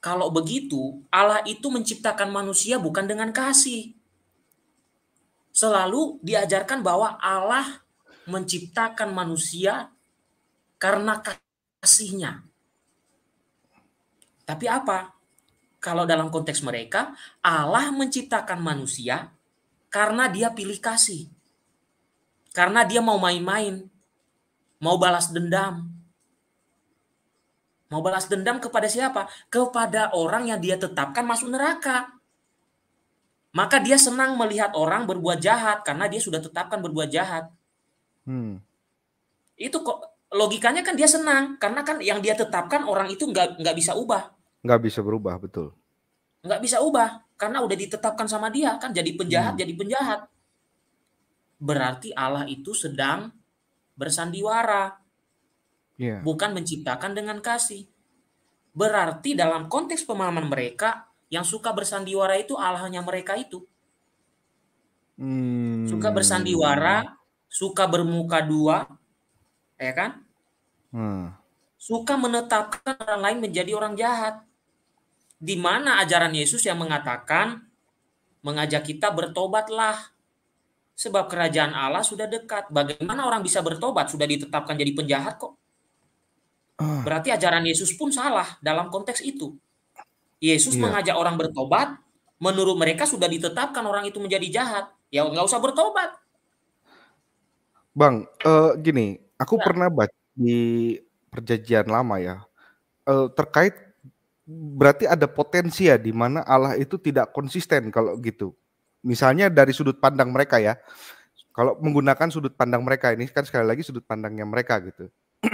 Kalau begitu, Allah itu menciptakan manusia bukan dengan kasih. Selalu diajarkan bahwa Allah menciptakan manusia karena kasihnya. Tapi apa? Kalau dalam konteks mereka, Allah menciptakan manusia karena dia pilih kasih. Karena dia mau main-main, mau balas dendam. Mau balas dendam kepada siapa? Kepada orang yang dia tetapkan masuk neraka. Maka dia senang melihat orang berbuat jahat karena dia sudah tetapkan berbuat jahat. Hmm. Itu kok logikanya kan dia senang karena kan yang dia tetapkan orang itu nggak nggak bisa ubah. Nggak bisa berubah betul. Nggak bisa ubah karena udah ditetapkan sama dia kan jadi penjahat hmm. jadi penjahat berarti Allah itu sedang bersandiwara. Yeah. Bukan menciptakan dengan kasih. Berarti dalam konteks pemahaman mereka yang suka bersandiwara itu Allahnya mereka itu. Hmm. Suka bersandiwara, suka bermuka dua, ya kan? Hmm. Suka menetapkan orang lain menjadi orang jahat. Di mana ajaran Yesus yang mengatakan mengajak kita bertobatlah Sebab kerajaan Allah sudah dekat. Bagaimana orang bisa bertobat? Sudah ditetapkan jadi penjahat kok. Ah. Berarti ajaran Yesus pun salah dalam konteks itu. Yesus yeah. mengajak orang bertobat, menurut mereka sudah ditetapkan orang itu menjadi jahat. Ya nggak usah bertobat. Bang, uh, gini, aku nah. pernah baca di perjanjian lama ya, uh, terkait berarti ada potensi ya di mana Allah itu tidak konsisten kalau gitu misalnya dari sudut pandang mereka ya. Kalau menggunakan sudut pandang mereka ini kan sekali lagi sudut pandangnya mereka gitu.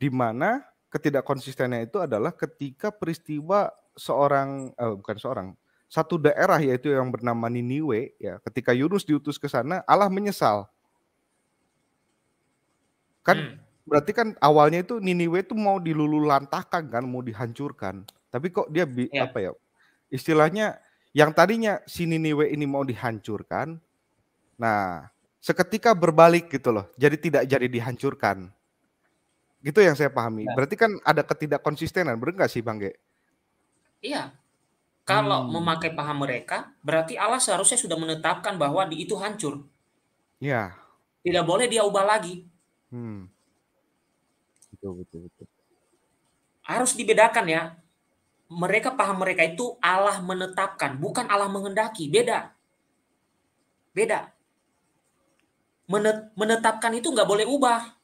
di mana ketidakkonsistennya itu adalah ketika peristiwa seorang eh, bukan seorang satu daerah yaitu yang bernama Niniwe ya ketika Yunus diutus ke sana Allah menyesal kan hmm. berarti kan awalnya itu Niniwe itu mau dilululantahkan kan mau dihancurkan tapi kok dia ya. apa ya istilahnya yang tadinya si Niniwe ini mau dihancurkan, nah seketika berbalik gitu loh, jadi tidak jadi dihancurkan. Gitu yang saya pahami. Iya. Berarti kan ada ketidakkonsistenan, benar nggak sih Bang Ge? Iya. Kalau hmm. memakai paham mereka, berarti Allah seharusnya sudah menetapkan bahwa di itu hancur. Iya. Tidak boleh dia ubah lagi. Hmm. Betul, betul, betul. Harus dibedakan ya mereka paham mereka itu Allah menetapkan, bukan Allah menghendaki. Beda. Beda. Menetapkan itu nggak boleh ubah.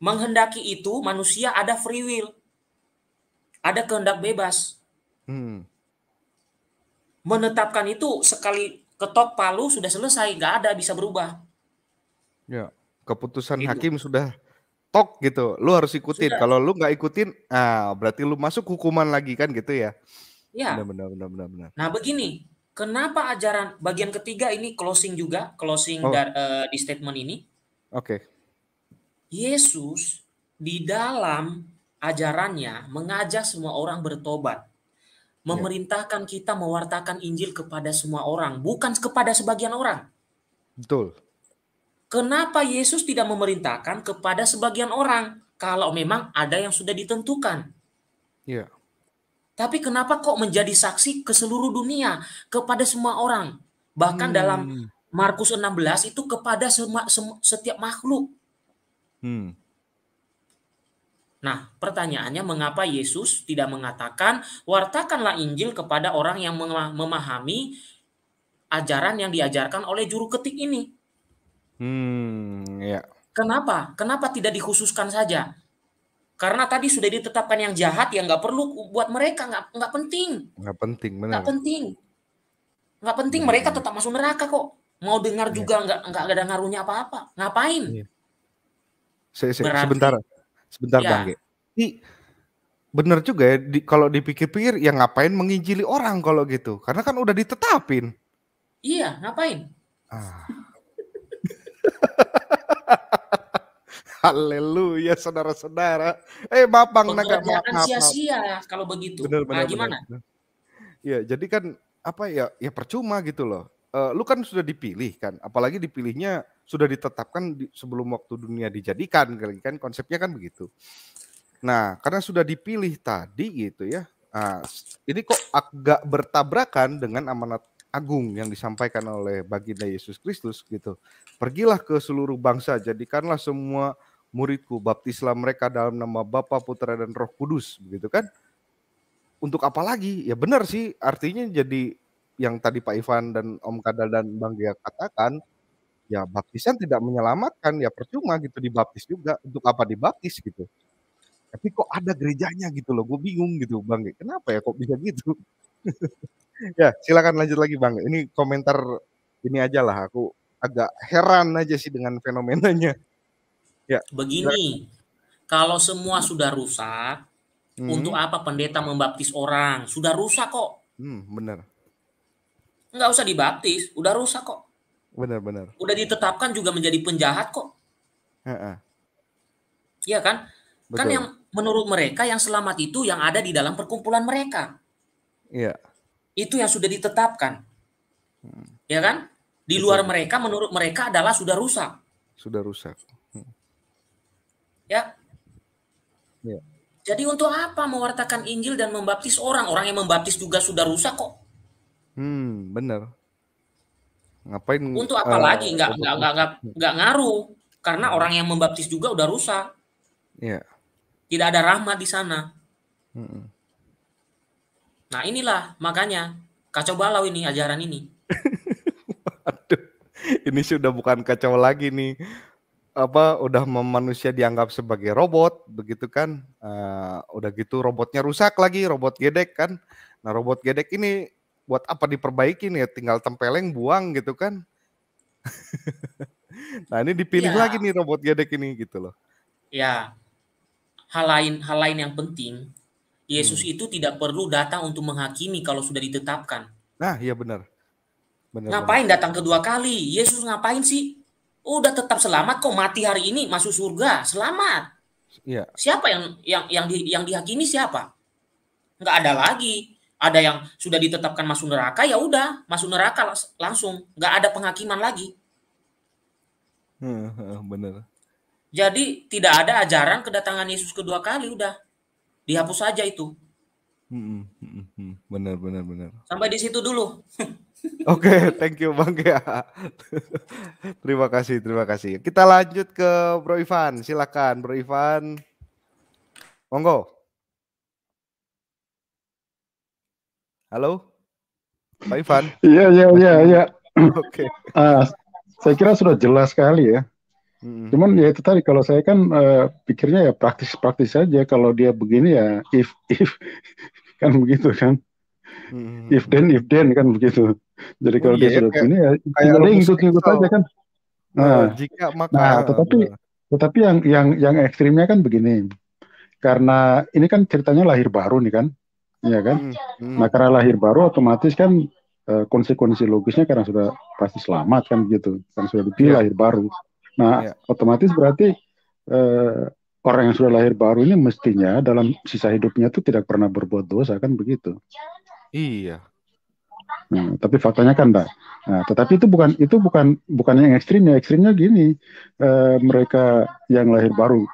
Menghendaki itu manusia ada free will. Ada kehendak bebas. Hmm. Menetapkan itu sekali ketok palu sudah selesai. Nggak ada bisa berubah. Ya, keputusan itu. hakim sudah tok gitu. Lu harus ikutin. Kalau lu nggak ikutin, ah berarti lu masuk hukuman lagi kan gitu ya. Iya. Benar benar benar benar Nah, begini. Kenapa ajaran bagian ketiga ini closing juga, closing oh. dari uh, eh, di statement ini? Oke. Okay. Yesus di dalam ajarannya mengajak semua orang bertobat. Iya. Memerintahkan kita mewartakan Injil kepada semua orang, bukan kepada sebagian orang. Betul. Kenapa Yesus tidak memerintahkan kepada sebagian orang kalau memang ada yang sudah ditentukan? Ya. Yeah. Tapi kenapa kok menjadi saksi ke seluruh dunia, kepada semua orang? Bahkan hmm. dalam Markus 16 itu kepada semua, semua setiap makhluk. Hmm. Nah, pertanyaannya mengapa Yesus tidak mengatakan wartakanlah Injil kepada orang yang memahami ajaran yang diajarkan oleh juru ketik ini? Hmm, ya. Kenapa? Kenapa tidak dikhususkan saja? Karena tadi sudah ditetapkan yang jahat, yang nggak perlu buat mereka nggak nggak penting. Nggak penting, benar. Nggak penting. Nggak penting hmm. mereka tetap masuk neraka kok. Mau dengar iya. juga nggak nggak ada ngaruhnya apa-apa. Ngapain? Ya. Se -se Berarti, sebentar, sebentar ya. bang. Ini bener juga ya. Di, kalau dipikir-pikir, ya ngapain menginjili orang kalau gitu? Karena kan udah ditetapin. Iya, ngapain? Ah. Haleluya saudara-saudara. Eh bapak naga maaf maaf. sia-sia kalau begitu. Benar-benar. nah, gimana? Iya, Ya, jadi kan apa ya ya percuma gitu loh. Uh, lu kan sudah dipilih kan, apalagi dipilihnya sudah ditetapkan di, sebelum waktu dunia dijadikan kan, kan konsepnya kan begitu. Nah, karena sudah dipilih tadi gitu ya. Nah, ini kok agak bertabrakan dengan amanat agung yang disampaikan oleh baginda Yesus Kristus gitu. Pergilah ke seluruh bangsa, jadikanlah semua muridku, baptislah mereka dalam nama Bapa, Putra dan Roh Kudus, begitu kan? Untuk apa lagi? Ya benar sih, artinya jadi yang tadi Pak Ivan dan Om Kadal dan Bang Gia katakan, ya baptisan tidak menyelamatkan, ya percuma gitu dibaptis juga. Untuk apa dibaptis gitu? tapi kok ada gerejanya gitu loh gue bingung gitu bang kenapa ya kok bisa gitu ya silakan lanjut lagi bang ini komentar ini aja lah aku agak heran aja sih dengan fenomenanya ya begini kalau semua sudah rusak hmm. untuk apa pendeta membaptis orang sudah rusak kok hmm, benar nggak usah dibaptis udah rusak kok benar benar udah ditetapkan juga menjadi penjahat kok Iya kan, kan Betul. kan yang menurut mereka yang selamat itu yang ada di dalam perkumpulan mereka iya itu yang sudah ditetapkan. Hmm. Ya kan? Di Betul. luar mereka menurut mereka adalah sudah rusak. Sudah rusak. Hmm. Ya. ya. Jadi untuk apa mewartakan Injil dan membaptis orang? Orang yang membaptis juga sudah rusak kok. Hmm, benar. Ngapain? Untuk eh, apa uh, lagi? Nggak, enggak, enggak, enggak hmm. ngaruh. Karena orang yang membaptis juga udah rusak. Iya. Tidak ada rahmat di sana. Hmm. Nah inilah makanya kacau balau ini ajaran ini. Aduh, ini sudah bukan kacau lagi nih. Apa udah manusia dianggap sebagai robot begitu kan? Uh, udah gitu robotnya rusak lagi, robot gedek kan? Nah robot gedek ini buat apa diperbaiki nih ya? Tinggal tempeleng buang gitu kan? nah ini dipilih ya. lagi nih robot gedek ini gitu loh. Ya, hal lain hal lain yang penting Yesus hmm. itu tidak perlu datang untuk menghakimi kalau sudah ditetapkan. Nah, iya benar. benar ngapain benar. datang kedua kali? Yesus ngapain sih? Udah tetap selamat kok mati hari ini masuk surga, selamat. Iya. Siapa yang yang yang di, yang dihakimi siapa? Enggak ada lagi. Ada yang sudah ditetapkan masuk neraka ya udah, masuk neraka langsung, Enggak ada penghakiman lagi. Hmm, benar. Jadi tidak ada ajaran kedatangan Yesus kedua kali udah dihapus saja itu. bener hmm, bener hmm, hmm, benar, benar, benar. Sampai di situ dulu. Oke, okay, thank you Bang ya. terima kasih, terima kasih. Kita lanjut ke Bro Ivan. Silakan Bro Ivan. Monggo. Halo? Pak Ivan. Iya, iya, iya, iya. Oke. Ah, saya kira sudah jelas sekali ya Hmm. Cuman ya itu tadi kalau saya kan uh, pikirnya ya praktis-praktis saja kalau dia begini ya if if kan begitu kan. Hmm. If then if then kan begitu. Jadi kalau oh, dia iya, sudah begini ya tinggal ngikut-ngikut aja kan. Nah, nah jika maka Nah, tetapi tetapi yang yang yang ekstrimnya kan begini. Karena ini kan ceritanya lahir baru nih kan. Iya kan? Hmm. Nah, karena lahir baru otomatis kan eh, konsekuensi logisnya karena sudah pasti selamat kan gitu karena sudah dipilih yeah. lahir baru. Nah, ya. otomatis berarti uh, orang yang sudah lahir baru ini mestinya dalam sisa hidupnya itu tidak pernah berbuat dosa kan begitu? Iya. Nah, tapi faktanya kan pak Nah, tetapi itu bukan itu bukan bukan yang ekstrimnya. Ekstrimnya gini, eh, mereka yang lahir baru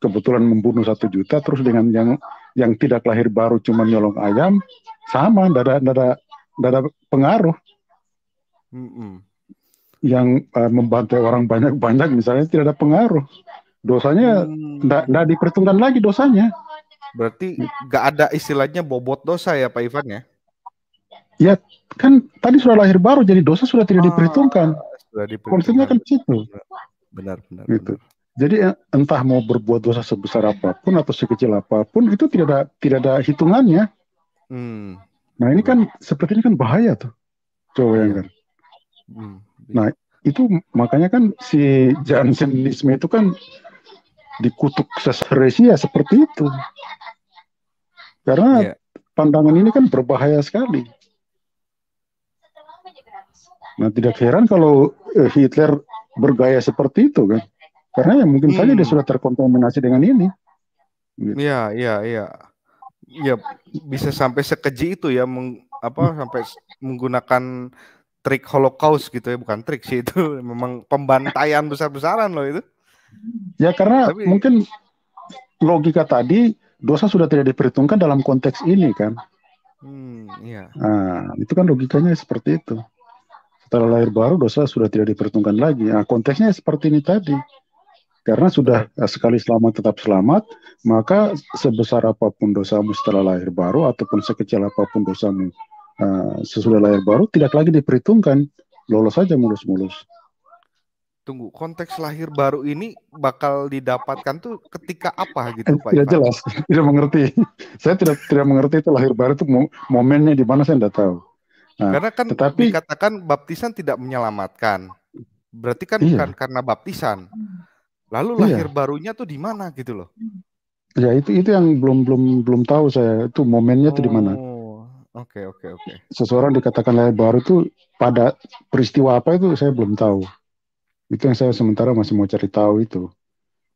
kebetulan membunuh satu juta, terus dengan yang yang tidak lahir baru cuma nyolong ayam, sama, tidak ada, ada, ada pengaruh. Mm -mm yang uh, eh, membantai orang banyak-banyak misalnya tidak ada pengaruh. Dosanya tidak hmm. diperhitungkan lagi dosanya. Berarti nggak ada istilahnya bobot dosa ya Pak Ivan ya? Ya kan tadi sudah lahir baru jadi dosa sudah tidak ah, diperhitungkan. Sudah kan situ. Benar benar. Gitu. Jadi eh, entah mau berbuat dosa sebesar apapun atau sekecil apapun itu tidak ada tidak ada hitungannya. Hmm. Nah ini kan seperti ini kan bahaya tuh cowok yang iya. kan. Hmm. Nah, itu makanya kan si Jansenisme itu kan dikutuk ya seperti itu. Karena yeah. pandangan ini kan berbahaya sekali. Nah, tidak heran kalau eh, Hitler bergaya seperti itu kan. Karena ya mungkin hmm. saja dia hmm. sudah terkontaminasi dengan ini. Gitu. Iya, iya, iya. Ya bisa sampai sekeji itu ya meng, apa sampai menggunakan trik holocaust gitu ya bukan trik sih itu memang pembantaian besar-besaran loh itu ya karena Tapi, mungkin logika tadi dosa sudah tidak diperhitungkan dalam konteks ini kan hmm, iya. nah, itu kan logikanya seperti itu setelah lahir baru dosa sudah tidak diperhitungkan lagi nah, konteksnya seperti ini tadi karena sudah sekali selamat tetap selamat, maka sebesar apapun dosamu setelah lahir baru ataupun sekecil apapun dosamu uh, nah, sesudah lahir baru tidak lagi diperhitungkan lolos saja mulus-mulus tunggu konteks lahir baru ini bakal didapatkan tuh ketika apa gitu eh, Pak tidak jelas tidak mengerti saya tidak tidak mengerti itu lahir baru itu momennya di mana saya tidak tahu nah, karena kan tetapi, dikatakan baptisan tidak menyelamatkan berarti kan iya. bukan karena baptisan lalu lahir iya. barunya tuh di mana gitu loh ya itu itu yang belum belum belum tahu saya itu momennya tuh di mana oh. Oke, okay, oke, okay, oke. Okay. Seseorang dikatakan layar baru tuh pada peristiwa apa itu saya belum tahu. Itu yang saya sementara masih mau cari tahu itu.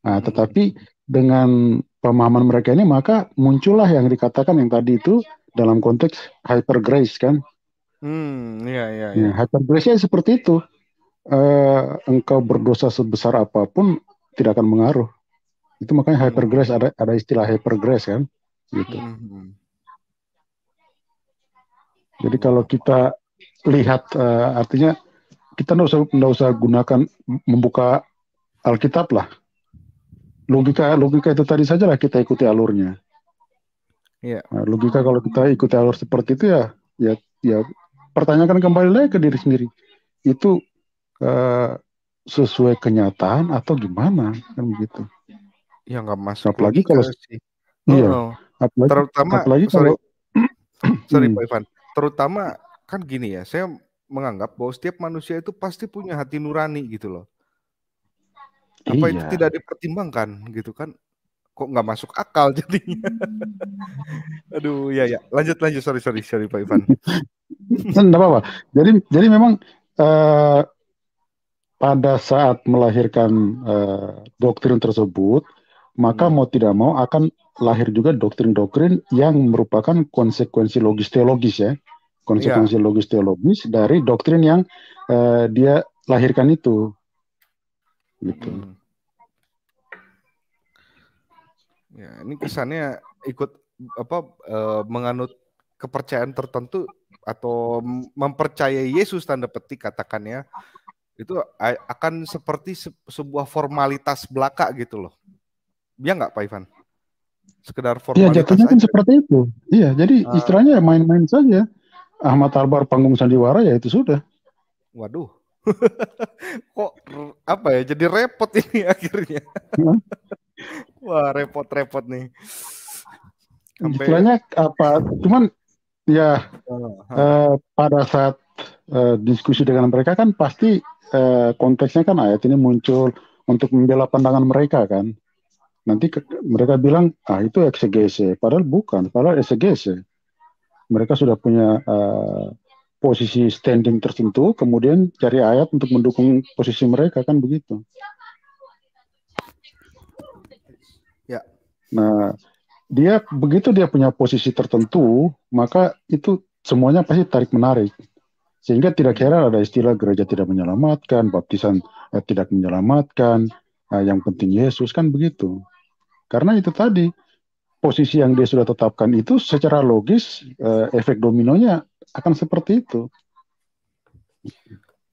Nah, hmm. tetapi dengan pemahaman mereka ini maka muncullah yang dikatakan yang tadi itu dalam konteks hyper grace kan. Hmm, iya iya ya, iya. Nah, hyper grace-nya seperti itu. Uh, engkau berdosa sebesar apapun tidak akan mengaruh. Itu makanya hmm. hyper grace ada ada istilah hyper grace kan gitu. Hmm. hmm, hmm. Jadi kalau kita lihat uh, artinya kita nggak usah nggak usah gunakan membuka Alkitab lah. Logika logika itu tadi saja lah kita ikuti alurnya. Yeah. Nah, logika kalau kita ikuti alur seperti itu ya ya ya pertanyakan kembali lagi ke diri sendiri itu uh, sesuai kenyataan atau gimana kan begitu? Ya nggak masuk. Apalagi kalau sih. Iya. Oh, Terutama apalagi sorry, kalau sorry hmm. Pak Ivan terutama kan gini ya, saya menganggap bahwa setiap manusia itu pasti punya hati nurani gitu loh. Apa iya. itu tidak dipertimbangkan gitu kan? Kok nggak masuk akal jadinya? Aduh, ya ya. Lanjut lanjut, sorry sorry sorry Pak Ivan. Tidak apa-apa. Jadi jadi memang uh, pada saat melahirkan uh, doktrin tersebut, maka hmm. mau tidak mau akan lahir juga doktrin-doktrin yang merupakan konsekuensi logis teologis ya konsekuensi yeah. logis teologis dari doktrin yang uh, dia lahirkan itu gitu hmm. ya ini kesannya ikut apa uh, menganut kepercayaan tertentu atau mempercayai Yesus tanda petik katakannya itu akan seperti sebuah formalitas belaka gitu loh. ya nggak Pak Ivan? sekedar formalitas. Iya, jatuhnya kan seperti itu. Iya, jadi ah. istilahnya ya main-main saja. Ahmad Albar panggung sandiwara ya itu sudah. Waduh. Kok apa ya? Jadi repot ini akhirnya. Wah, repot-repot nih. Sampai... Istilahnya apa? Cuman ya uh, eh, pada saat uh, diskusi dengan mereka kan pasti uh, konteksnya kan ayat ini muncul untuk membela pandangan mereka kan. Nanti ke, mereka bilang, ah itu eksegese. Padahal bukan, padahal eksegese. Mereka sudah punya uh, posisi standing tertentu, kemudian cari ayat untuk mendukung posisi mereka, kan begitu. Ya. Nah, dia begitu dia punya posisi tertentu, maka itu semuanya pasti tarik-menarik sehingga tidak kira ada istilah gereja tidak menyelamatkan, baptisan eh, tidak menyelamatkan, nah, yang penting Yesus kan begitu. Karena itu tadi posisi yang dia sudah tetapkan itu secara logis eh, efek dominonya akan seperti itu.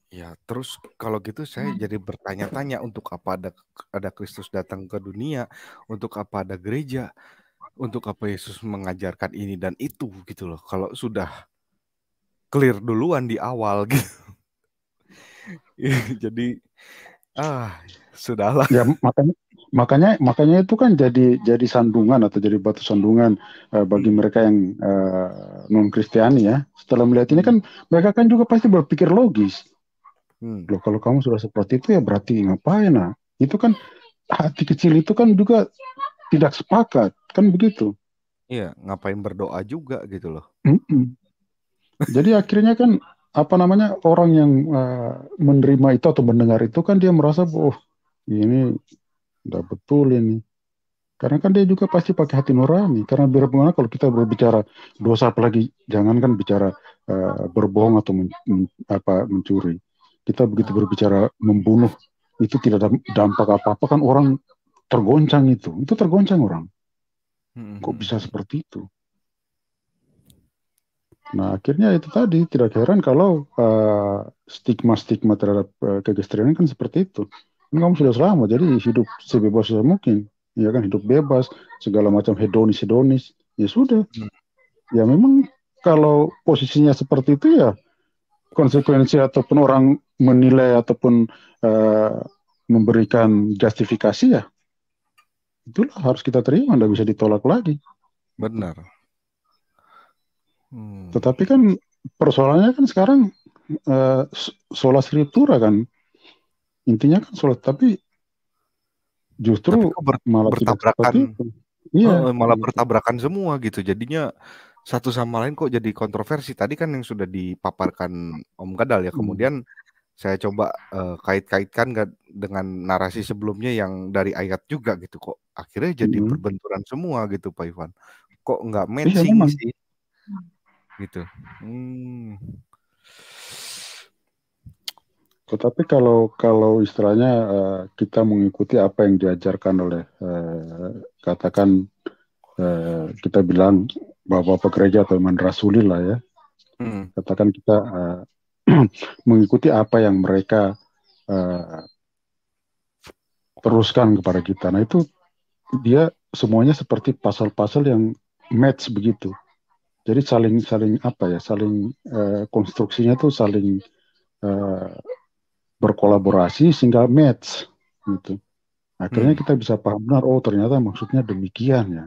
Ya, terus kalau gitu saya hmm. jadi bertanya-tanya untuk apa ada ada Kristus datang ke dunia, untuk apa ada gereja, untuk apa Yesus mengajarkan ini dan itu gitu loh. Kalau sudah clear duluan di awal gitu. jadi ah sudahlah. Ya makanya makanya makanya itu kan jadi jadi sandungan atau jadi batu sandungan uh, bagi hmm. mereka yang uh, eh, non Kristiani ya. Setelah melihat ini kan hmm. mereka kan juga pasti berpikir logis. Hmm. Loh kalau kamu sudah seperti itu ya berarti ngapain nah? Itu kan hati kecil itu kan juga tidak sepakat kan begitu. Iya ngapain berdoa juga gitu loh. Jadi akhirnya kan apa namanya orang yang uh, menerima itu atau mendengar itu kan dia merasa oh ini tidak betul ini. Karena kan dia juga pasti pakai hati nurani. Karena biar bagaimana kalau kita berbicara dosa apalagi kan bicara uh, berbohong atau men, men, apa mencuri. Kita begitu berbicara membunuh itu tidak ada dampak apa-apa kan orang tergoncang itu. Itu tergoncang orang. Hmm. Kok bisa seperti itu? Nah, akhirnya itu tadi tidak heran kalau stigma eh, stigma-stigma terhadap uh, kegestrian kan seperti itu kamu sudah selamat jadi hidup sebebas mungkin ya kan hidup bebas segala macam hedonis hedonis ya sudah hmm. ya memang kalau posisinya seperti itu ya konsekuensi ataupun orang menilai ataupun uh, memberikan justifikasi ya itulah harus kita terima tidak bisa ditolak lagi benar hmm. tetapi kan persoalannya kan sekarang uh, sola scriptura kan intinya kan sholat tapi justru tapi ber, malah bertabrakan iya oh, eh, malah bertabrakan semua gitu jadinya satu sama lain kok jadi kontroversi tadi kan yang sudah dipaparkan Om Gadal ya hmm. kemudian hmm. saya coba uh, kait-kaitkan dengan narasi sebelumnya yang dari ayat juga gitu kok akhirnya jadi hmm. perbenturan semua gitu Pak Ivan kok nggak iya, matching sih gitu hmm. Tetapi kalau kalau istilahnya uh, kita mengikuti apa yang diajarkan oleh uh, katakan uh, kita bilang bahwa pekerja atau iman rasuli lah ya, hmm. katakan kita uh, mengikuti apa yang mereka uh, teruskan kepada kita. Nah itu dia semuanya seperti pasal-pasal yang match begitu. Jadi saling saling apa ya, saling uh, konstruksinya tuh saling uh, berkolaborasi sehingga match gitu. Akhirnya hmm. kita bisa paham benar oh ternyata maksudnya demikian ya.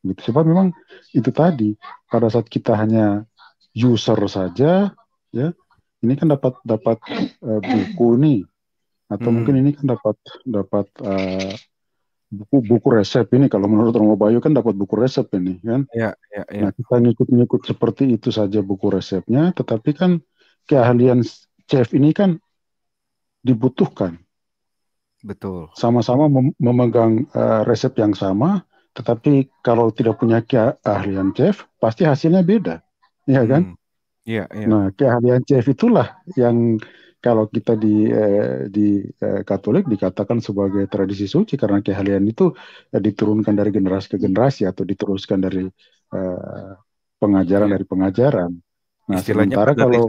Gitu. Sebab memang itu tadi pada saat kita hanya user saja ya ini kan dapat dapat uh, buku nih atau hmm. mungkin ini kan dapat dapat uh, buku buku resep ini kalau menurut Romo Bayu kan dapat buku resep ini kan ya, ya, ya. nah kita ngikut-ngikut seperti itu saja buku resepnya tetapi kan keahlian chef ini kan dibutuhkan. Betul. Sama-sama memegang uh, resep yang sama, tetapi kalau tidak punya keahlian chef, pasti hasilnya beda, ya kan? Hmm. Iya. Yeah, yeah. Nah, keahlian chef itulah yang kalau kita di eh, di eh, Katolik dikatakan sebagai tradisi suci karena keahlian itu diturunkan dari generasi ke generasi atau diteruskan dari pengajaran iya. dari pengajaran. Nah, Istilahnya sementara kalau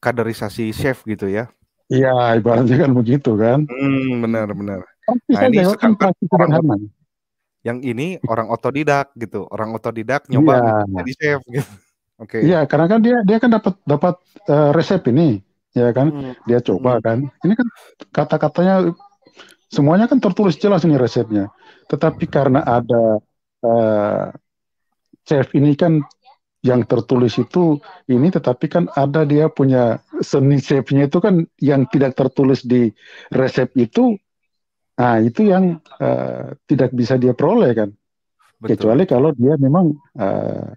kaderisasi chef gitu ya. Iya, ibaratnya kan begitu kan. Hmm, benar benar. Kan nah, ini sekarang orang, orang yang ini orang otodidak gitu, orang otodidak iya. nyoba ya. jadi chef gitu. Oke. Okay. Iya, karena kan dia dia kan dapat dapat uh, resep ini, ya kan? Hmm. Dia coba hmm. kan. Ini kan kata-katanya semuanya kan tertulis jelas ini resepnya. Tetapi hmm. karena ada uh, chef ini kan yang tertulis itu ini tetapi kan ada dia punya seni chefnya itu kan yang tidak tertulis di resep itu nah itu yang uh, tidak bisa dia peroleh kan Betul. kecuali kalau dia memang uh,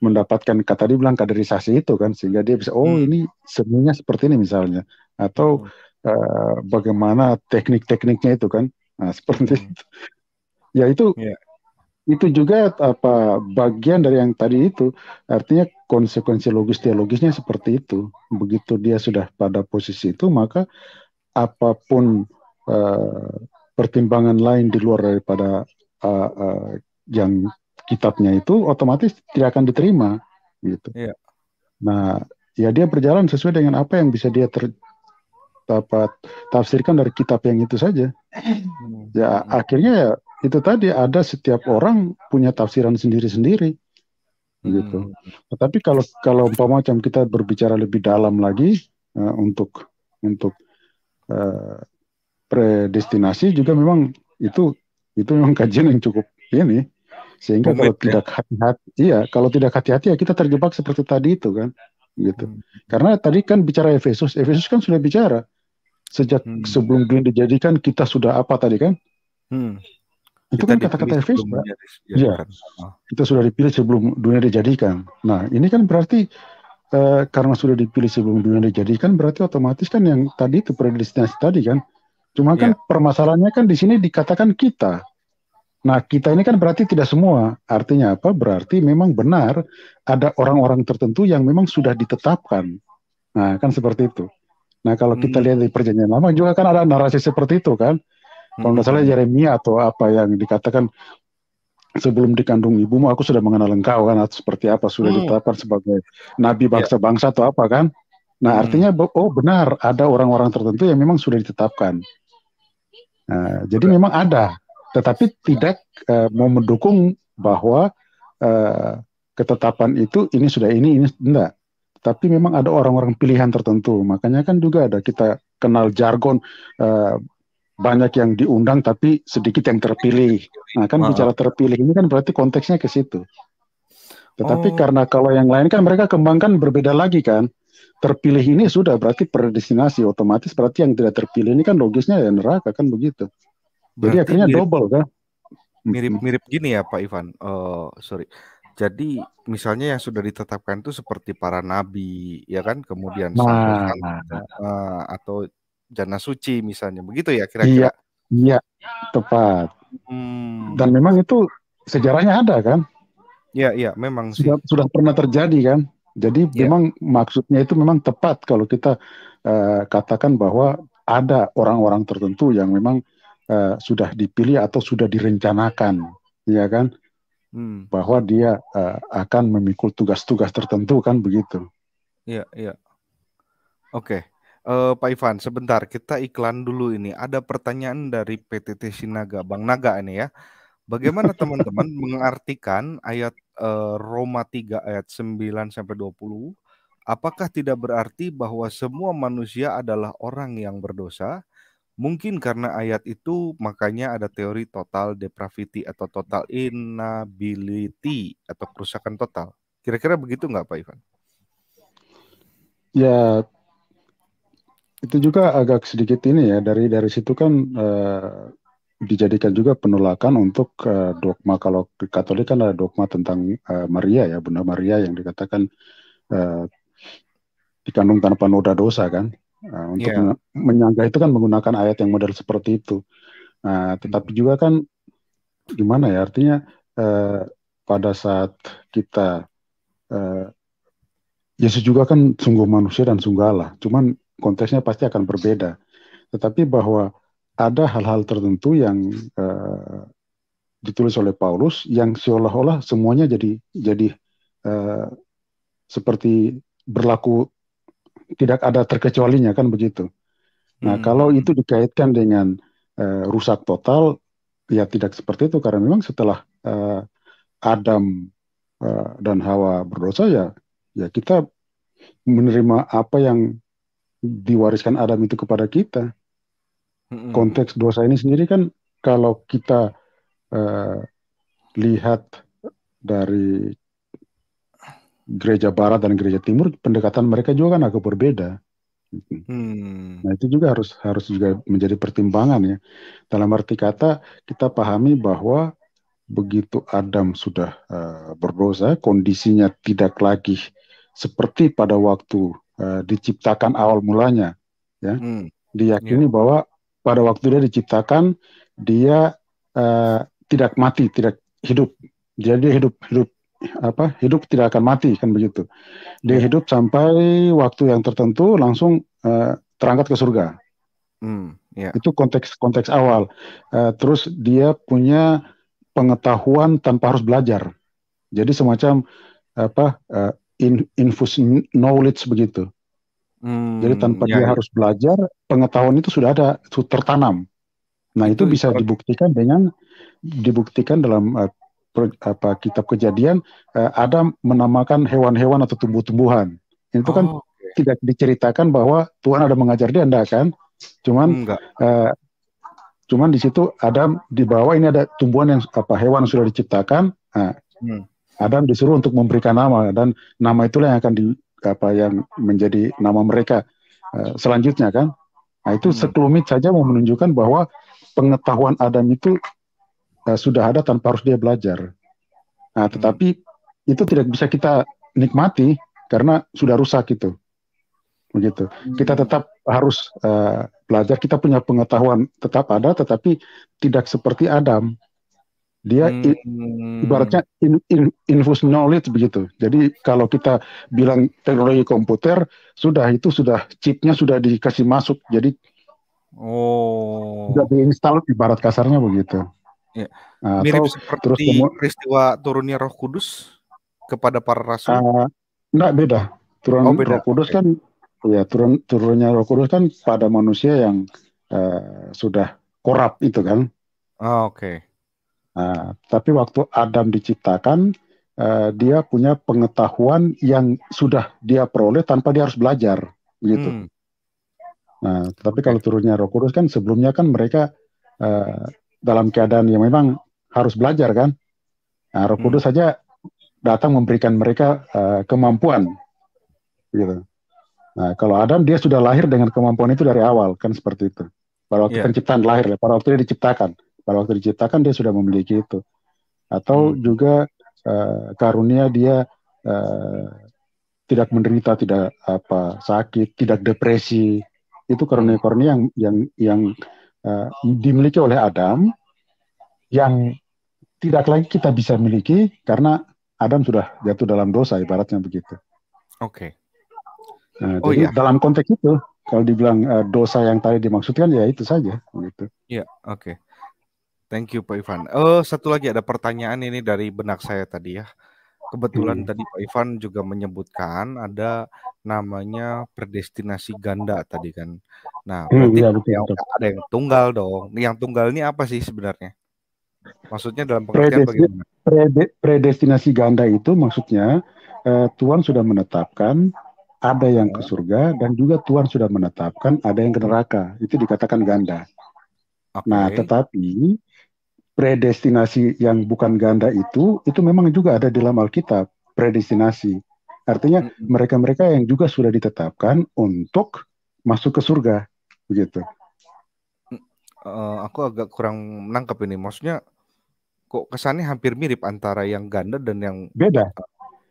mendapatkan kata bilang kaderisasi itu kan sehingga dia bisa oh hmm. ini seninya seperti ini misalnya atau uh, bagaimana teknik-tekniknya itu kan nah, seperti hmm. itu ya itu yeah itu juga apa bagian dari yang tadi itu artinya konsekuensi logis teologisnya seperti itu begitu dia sudah pada posisi itu maka apapun uh, pertimbangan lain di luar daripada uh, uh, yang kitabnya itu otomatis tidak akan diterima gitu iya. nah ya dia berjalan sesuai dengan apa yang bisa dia ter, dapat tafsirkan dari kitab yang itu saja. Hmm. Ya akhirnya ya itu tadi ada setiap ya. orang punya tafsiran sendiri-sendiri hmm. gitu. Tetapi kalau kalau umpama macam kita berbicara lebih dalam lagi uh, untuk untuk uh, predestinasi juga memang itu itu memang kajian yang cukup ini sehingga kalau ya. tidak hati-hati iya kalau tidak hati-hati ya kita terjebak seperti tadi itu kan gitu. Hmm. Karena tadi kan bicara Efesus, Efesus kan sudah bicara sejak hmm. sebelum dunia dijadikan kita sudah apa tadi kan? Hmm itu kan kata-kata Efes ya, ya kita sudah dipilih sebelum dunia dijadikan nah ini kan berarti eh, karena sudah dipilih sebelum dunia dijadikan berarti otomatis kan yang tadi itu predestinasi tadi kan cuma ya. kan iya. permasalahannya kan di sini dikatakan kita nah kita ini kan berarti tidak semua artinya apa berarti memang benar ada orang-orang tertentu yang memang sudah ditetapkan nah kan seperti itu nah kalau kita hmm. lihat di perjanjian lama juga kan ada narasi seperti itu kan kalau nggak salah Yeremia hmm. atau apa yang dikatakan sebelum dikandung ibumu aku sudah mengenal engkau kan atau seperti apa sudah hmm. ditetapkan sebagai nabi bangsa-bangsa ya. atau apa kan. Nah, hmm. artinya oh benar ada orang-orang tertentu yang memang sudah ditetapkan. Nah, jadi memang ada, tetapi tidak uh, mau mendukung bahwa uh, ketetapan itu ini sudah ini ini enggak. Tapi memang ada orang-orang pilihan tertentu. Makanya kan juga ada kita kenal jargon uh, banyak yang diundang tapi sedikit yang terpilih. Nah, kan bicara terpilih ini kan berarti konteksnya ke situ. Tetapi oh. karena kalau yang lain kan mereka kembangkan berbeda lagi kan. Terpilih ini sudah berarti predestinasi otomatis berarti yang tidak terpilih ini kan logisnya ya neraka kan begitu. Jadi berarti akhirnya mirip, double kan. Mirip-mirip gini ya Pak Ivan. Uh, sorry. Jadi misalnya yang sudah ditetapkan itu seperti para nabi ya kan kemudian nah, nah, nah. Uh, atau jana suci misalnya begitu ya kira-kira iya iya tepat hmm. dan memang itu sejarahnya ada kan iya iya memang sih. sudah sudah pernah terjadi kan jadi iya. memang maksudnya itu memang tepat kalau kita uh, katakan bahwa ada orang-orang tertentu yang memang uh, sudah dipilih atau sudah direncanakan, ya kan, hmm. bahwa dia uh, akan memikul tugas-tugas tertentu kan begitu. Iya, iya. Oke. Okay. Uh, Pak Ivan, sebentar kita iklan dulu ini. Ada pertanyaan dari PTT Sinaga, Bang Naga ini ya. Bagaimana teman-teman mengartikan ayat uh, Roma 3 ayat 9 sampai 20? Apakah tidak berarti bahwa semua manusia adalah orang yang berdosa? Mungkin karena ayat itu makanya ada teori total depravity atau total inability atau kerusakan total. Kira-kira begitu nggak Pak Ivan? Ya, itu juga agak sedikit ini ya dari dari situ kan uh, dijadikan juga penolakan untuk uh, dogma kalau Katolik kan ada dogma tentang uh, Maria ya Bunda Maria yang dikatakan uh, dikandung tanpa noda dosa kan uh, untuk yeah. Iya. menyanggah itu kan menggunakan ayat yang model seperti itu nah tetapi juga kan gimana ya artinya uh, pada saat kita uh, Yesus juga kan sungguh manusia dan sungguh Allah cuman konteksnya pasti akan berbeda. Tetapi bahwa ada hal-hal tertentu yang uh, ditulis oleh Paulus yang seolah-olah semuanya jadi jadi uh, seperti berlaku tidak ada terkecualinya kan begitu. Nah, hmm. kalau itu dikaitkan dengan uh, rusak total, ya tidak seperti itu karena memang setelah uh, Adam uh, dan Hawa berdosa ya, ya kita menerima apa yang diwariskan Adam itu kepada kita. Konteks dosa ini sendiri kan kalau kita uh, lihat dari gereja barat dan gereja timur pendekatan mereka juga kan agak berbeda. Hmm. Nah itu juga harus harus juga menjadi pertimbangan ya. Dalam arti kata kita pahami bahwa begitu Adam sudah uh, berdosa, kondisinya tidak lagi seperti pada waktu uh, diciptakan awal mulanya ya hmm. diyakini yeah. bahwa pada waktu dia diciptakan dia uh, tidak mati tidak hidup jadi dia hidup hidup apa hidup tidak akan mati kan begitu dia yeah. hidup sampai waktu yang tertentu langsung uh, terangkat ke surga hmm, yeah. itu konteks konteks awal uh, terus dia punya pengetahuan tanpa harus belajar jadi semacam apa uh, in, infus knowledge begitu. Hmm, Jadi tanpa ya, dia ya. harus belajar, pengetahuan itu sudah ada, itu tertanam. Nah itu, bisa dibuktikan dengan dibuktikan dalam uh, eh, per, apa kitab kejadian uh, ada menamakan hewan-hewan atau tumbuh-tumbuhan. Itu kan oh, kan tidak diceritakan bahwa Tuhan ada mengajar dia, anda kan? Cuman uh, cuman di situ Adam di bawah ini ada tumbuhan yang apa hewan yang sudah diciptakan. Nah, hmm Adam disuruh untuk memberikan nama dan nama itulah yang akan di apa yang menjadi nama mereka uh, selanjutnya kan. Nah itu hmm. sekelumit saja mau menunjukkan bahwa pengetahuan Adam itu uh, sudah ada tanpa harus dia belajar. Nah hmm. tetapi itu tidak bisa kita nikmati karena sudah rusak itu. Begitu. Kita hmm. tetap harus uh, belajar, kita punya pengetahuan tetap ada tetapi tidak seperti Adam dia hmm. ibaratnya in, in, infus knowledge begitu. Jadi kalau kita bilang teknologi komputer, sudah itu sudah chipnya sudah dikasih masuk. Jadi oh. sudah diinstal ibarat kasarnya begitu. Ya. Nah, Mirip seperti terus peristiwa turunnya Roh Kudus kepada para rasul. Uh, enggak beda. Turun oh, beda. Roh Kudus okay. kan ya turun turunnya Roh Kudus kan pada manusia yang uh, sudah korup itu kan. Oh, Oke. Okay. Nah, tapi waktu Adam diciptakan, uh, dia punya pengetahuan yang sudah dia peroleh tanpa dia harus belajar, begitu. Hmm. Nah, tapi kalau turunnya Roh Kudus kan sebelumnya kan mereka uh, dalam keadaan yang memang harus belajar kan. Nah, Roh hmm. Kudus hmm. saja datang memberikan mereka uh, kemampuan, gitu. Nah, kalau Adam dia sudah lahir dengan kemampuan itu dari awal kan seperti itu. Pada waktu yeah. penciptaan lahir, pada waktu dia diciptakan pada waktu diciptakan dia sudah memiliki itu atau hmm. juga uh, karunia dia uh, tidak menderita tidak apa sakit tidak depresi itu karunia-karunia yang yang yang uh, dimiliki oleh Adam yang tidak lagi kita bisa miliki karena Adam sudah jatuh dalam dosa ibaratnya begitu. Oke. Okay. Nah, oh, jadi iya. dalam konteks itu kalau dibilang uh, dosa yang tadi dimaksudkan ya itu saja gitu. Iya, yeah, oke. Okay. Thank you Pak Ivan. Uh, satu lagi ada pertanyaan ini dari benak saya tadi ya. Kebetulan hmm. tadi Pak Ivan juga menyebutkan ada namanya predestinasi ganda tadi kan. Nah, hmm, berarti hmm, ya, betul, betul. ada yang tunggal dong. Yang tunggal ini apa sih sebenarnya? Maksudnya dalam pengertian Predesti bagaimana? Prede predestinasi ganda itu maksudnya eh, Tuhan sudah menetapkan ada yang ke iya. surga dan juga Tuhan sudah menetapkan ada yang ke neraka. Itu dikatakan ganda. Okay. Nah, tetapi predestinasi yang bukan ganda itu itu memang juga ada dalam Alkitab predestinasi. Artinya mereka-mereka yang juga sudah ditetapkan untuk masuk ke surga begitu. Uh, aku agak kurang menangkap ini. Maksudnya kok kesannya hampir mirip antara yang ganda dan yang beda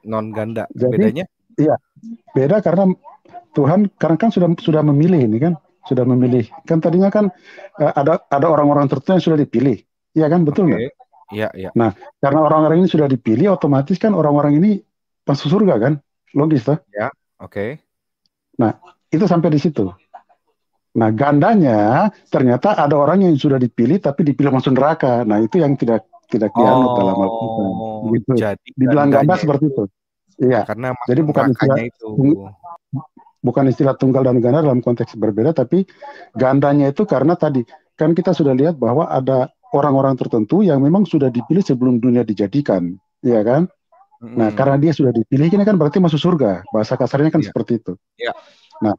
non ganda. Jadi, Bedanya? Iya. Beda karena Tuhan karena kan sudah sudah memilih ini kan, sudah memilih. Kan tadinya kan eh, ada ada orang-orang tertentu yang sudah dipilih. Iya kan betul nggak? Okay. Iya, iya. Nah, karena orang-orang ini sudah dipilih, otomatis kan orang-orang ini masuk surga kan? Logis tuh? Iya. oke. Okay. Nah, itu sampai di situ. Nah, gandanya ternyata ada orang yang sudah dipilih tapi dipilih masuk neraka. Nah, itu yang tidak tidak dianut oh, dalam hal oh, itu. Gitu. Jadi dibilang ganda seperti itu. Iya. Karena jadi bukan istilah itu. bukan istilah tunggal dan ganda dalam konteks berbeda tapi gandanya itu karena tadi kan kita sudah lihat bahwa ada orang-orang tertentu yang memang sudah dipilih sebelum dunia dijadikan, ya kan? Nah, karena dia sudah dipilih, ini kan berarti masuk surga. Bahasa kasarnya kan yeah. seperti itu. Ya. Nah,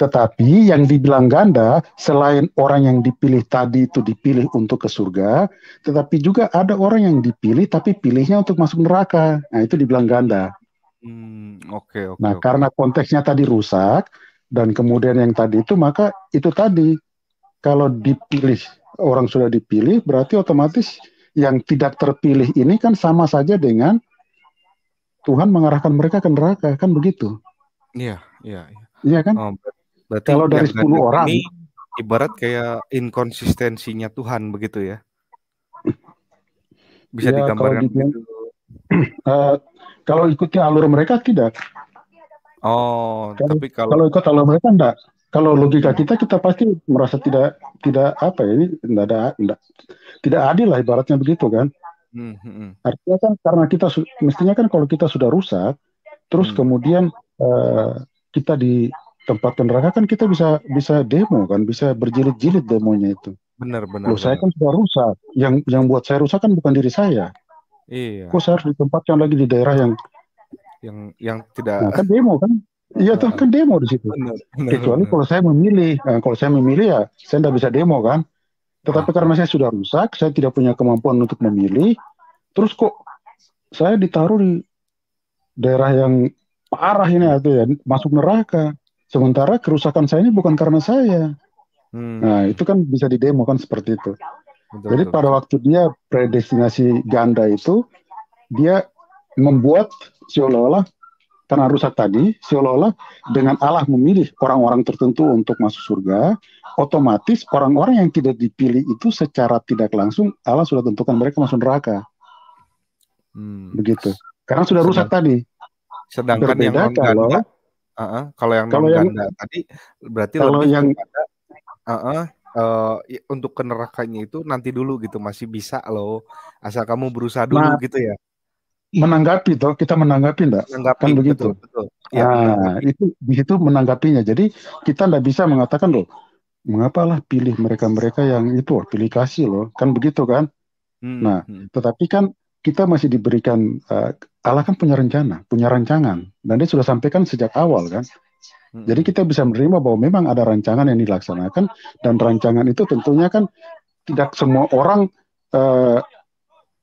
tetapi yang dibilang ganda, selain orang yang dipilih tadi itu dipilih untuk ke surga, tetapi juga ada orang yang dipilih tapi pilihnya untuk masuk neraka. Nah, itu dibilang ganda. Hmm, oke, nah, okay. karena konteksnya tadi rusak dan kemudian yang tadi itu maka itu tadi kalau dipilih orang sudah dipilih, berarti otomatis yang tidak terpilih ini kan sama saja dengan Tuhan mengarahkan mereka ke neraka, kan begitu? Iya, iya. Iya, iya kan? Oh, berarti kalau dari 10 orang ini ibarat kayak inkonsistensinya Tuhan begitu ya. Bisa iya, gitu ya, digambarkan kalau, uh, kalau ikutnya alur mereka tidak. Oh, kalau, tapi kalau kalau ikut alur mereka enggak. Kalau logika kita, kita pasti merasa tidak tidak apa ya ini tidak ada tidak, tidak adil lah ibaratnya begitu kan. Hmm, hmm, hmm. Artinya kan karena kita mestinya kan kalau kita sudah rusak, terus hmm. kemudian uh, kita di tempat neraka kan kita bisa bisa demo kan, bisa berjilid-jilid demonya itu. Benar benar. Loh, saya kan sudah rusak. Yang yang buat saya rusak kan bukan diri saya. Iya. Kok saya harus ditempatkan lagi di daerah yang yang yang tidak nah, kan demo kan Iya toh kan demo di situ. Kecuali kalau saya memilih, nah, kalau saya memilih ya saya tidak bisa demo kan. Tetapi nah. karena saya sudah rusak, saya tidak punya kemampuan untuk memilih. Terus kok saya ditaruh di daerah yang parah ini atau ya masuk neraka. Sementara kerusakan saya ini bukan karena saya. Hmm. Nah itu kan bisa didemo kan seperti itu. Betul, Jadi betul. pada waktu dia predestinasi ganda itu dia membuat seolah-olah tanah rusak tadi seolah-olah dengan Allah memilih orang-orang tertentu untuk masuk surga, otomatis orang-orang yang tidak dipilih itu secara tidak langsung Allah sudah tentukan mereka masuk neraka. Hmm. Begitu. Karena sudah rusak Sedang, tadi. Sedangkan Berbeda yang non kalau, uh -uh, kalau yang kalau non ganda yang, tadi berarti kalau lebih yang kepada, uh -uh, uh, untuk kenerakannya itu nanti dulu gitu masih bisa loh asal kamu berusaha dulu nah, gitu ya menanggapi toh kita menanggapi enggak menanggapi, kan begitu betul, betul. Ya, nah, itu di situ menanggapinya jadi kita enggak bisa mengatakan loh mengapalah pilih mereka-mereka yang itu pilih kasih loh kan begitu kan hmm, nah hmm. tetapi kan kita masih diberikan uh, Allah kan punya rencana punya rancangan dan dia sudah sampaikan sejak awal kan hmm, jadi hmm. kita bisa menerima bahwa memang ada rancangan yang dilaksanakan dan rancangan itu tentunya kan tidak semua orang uh,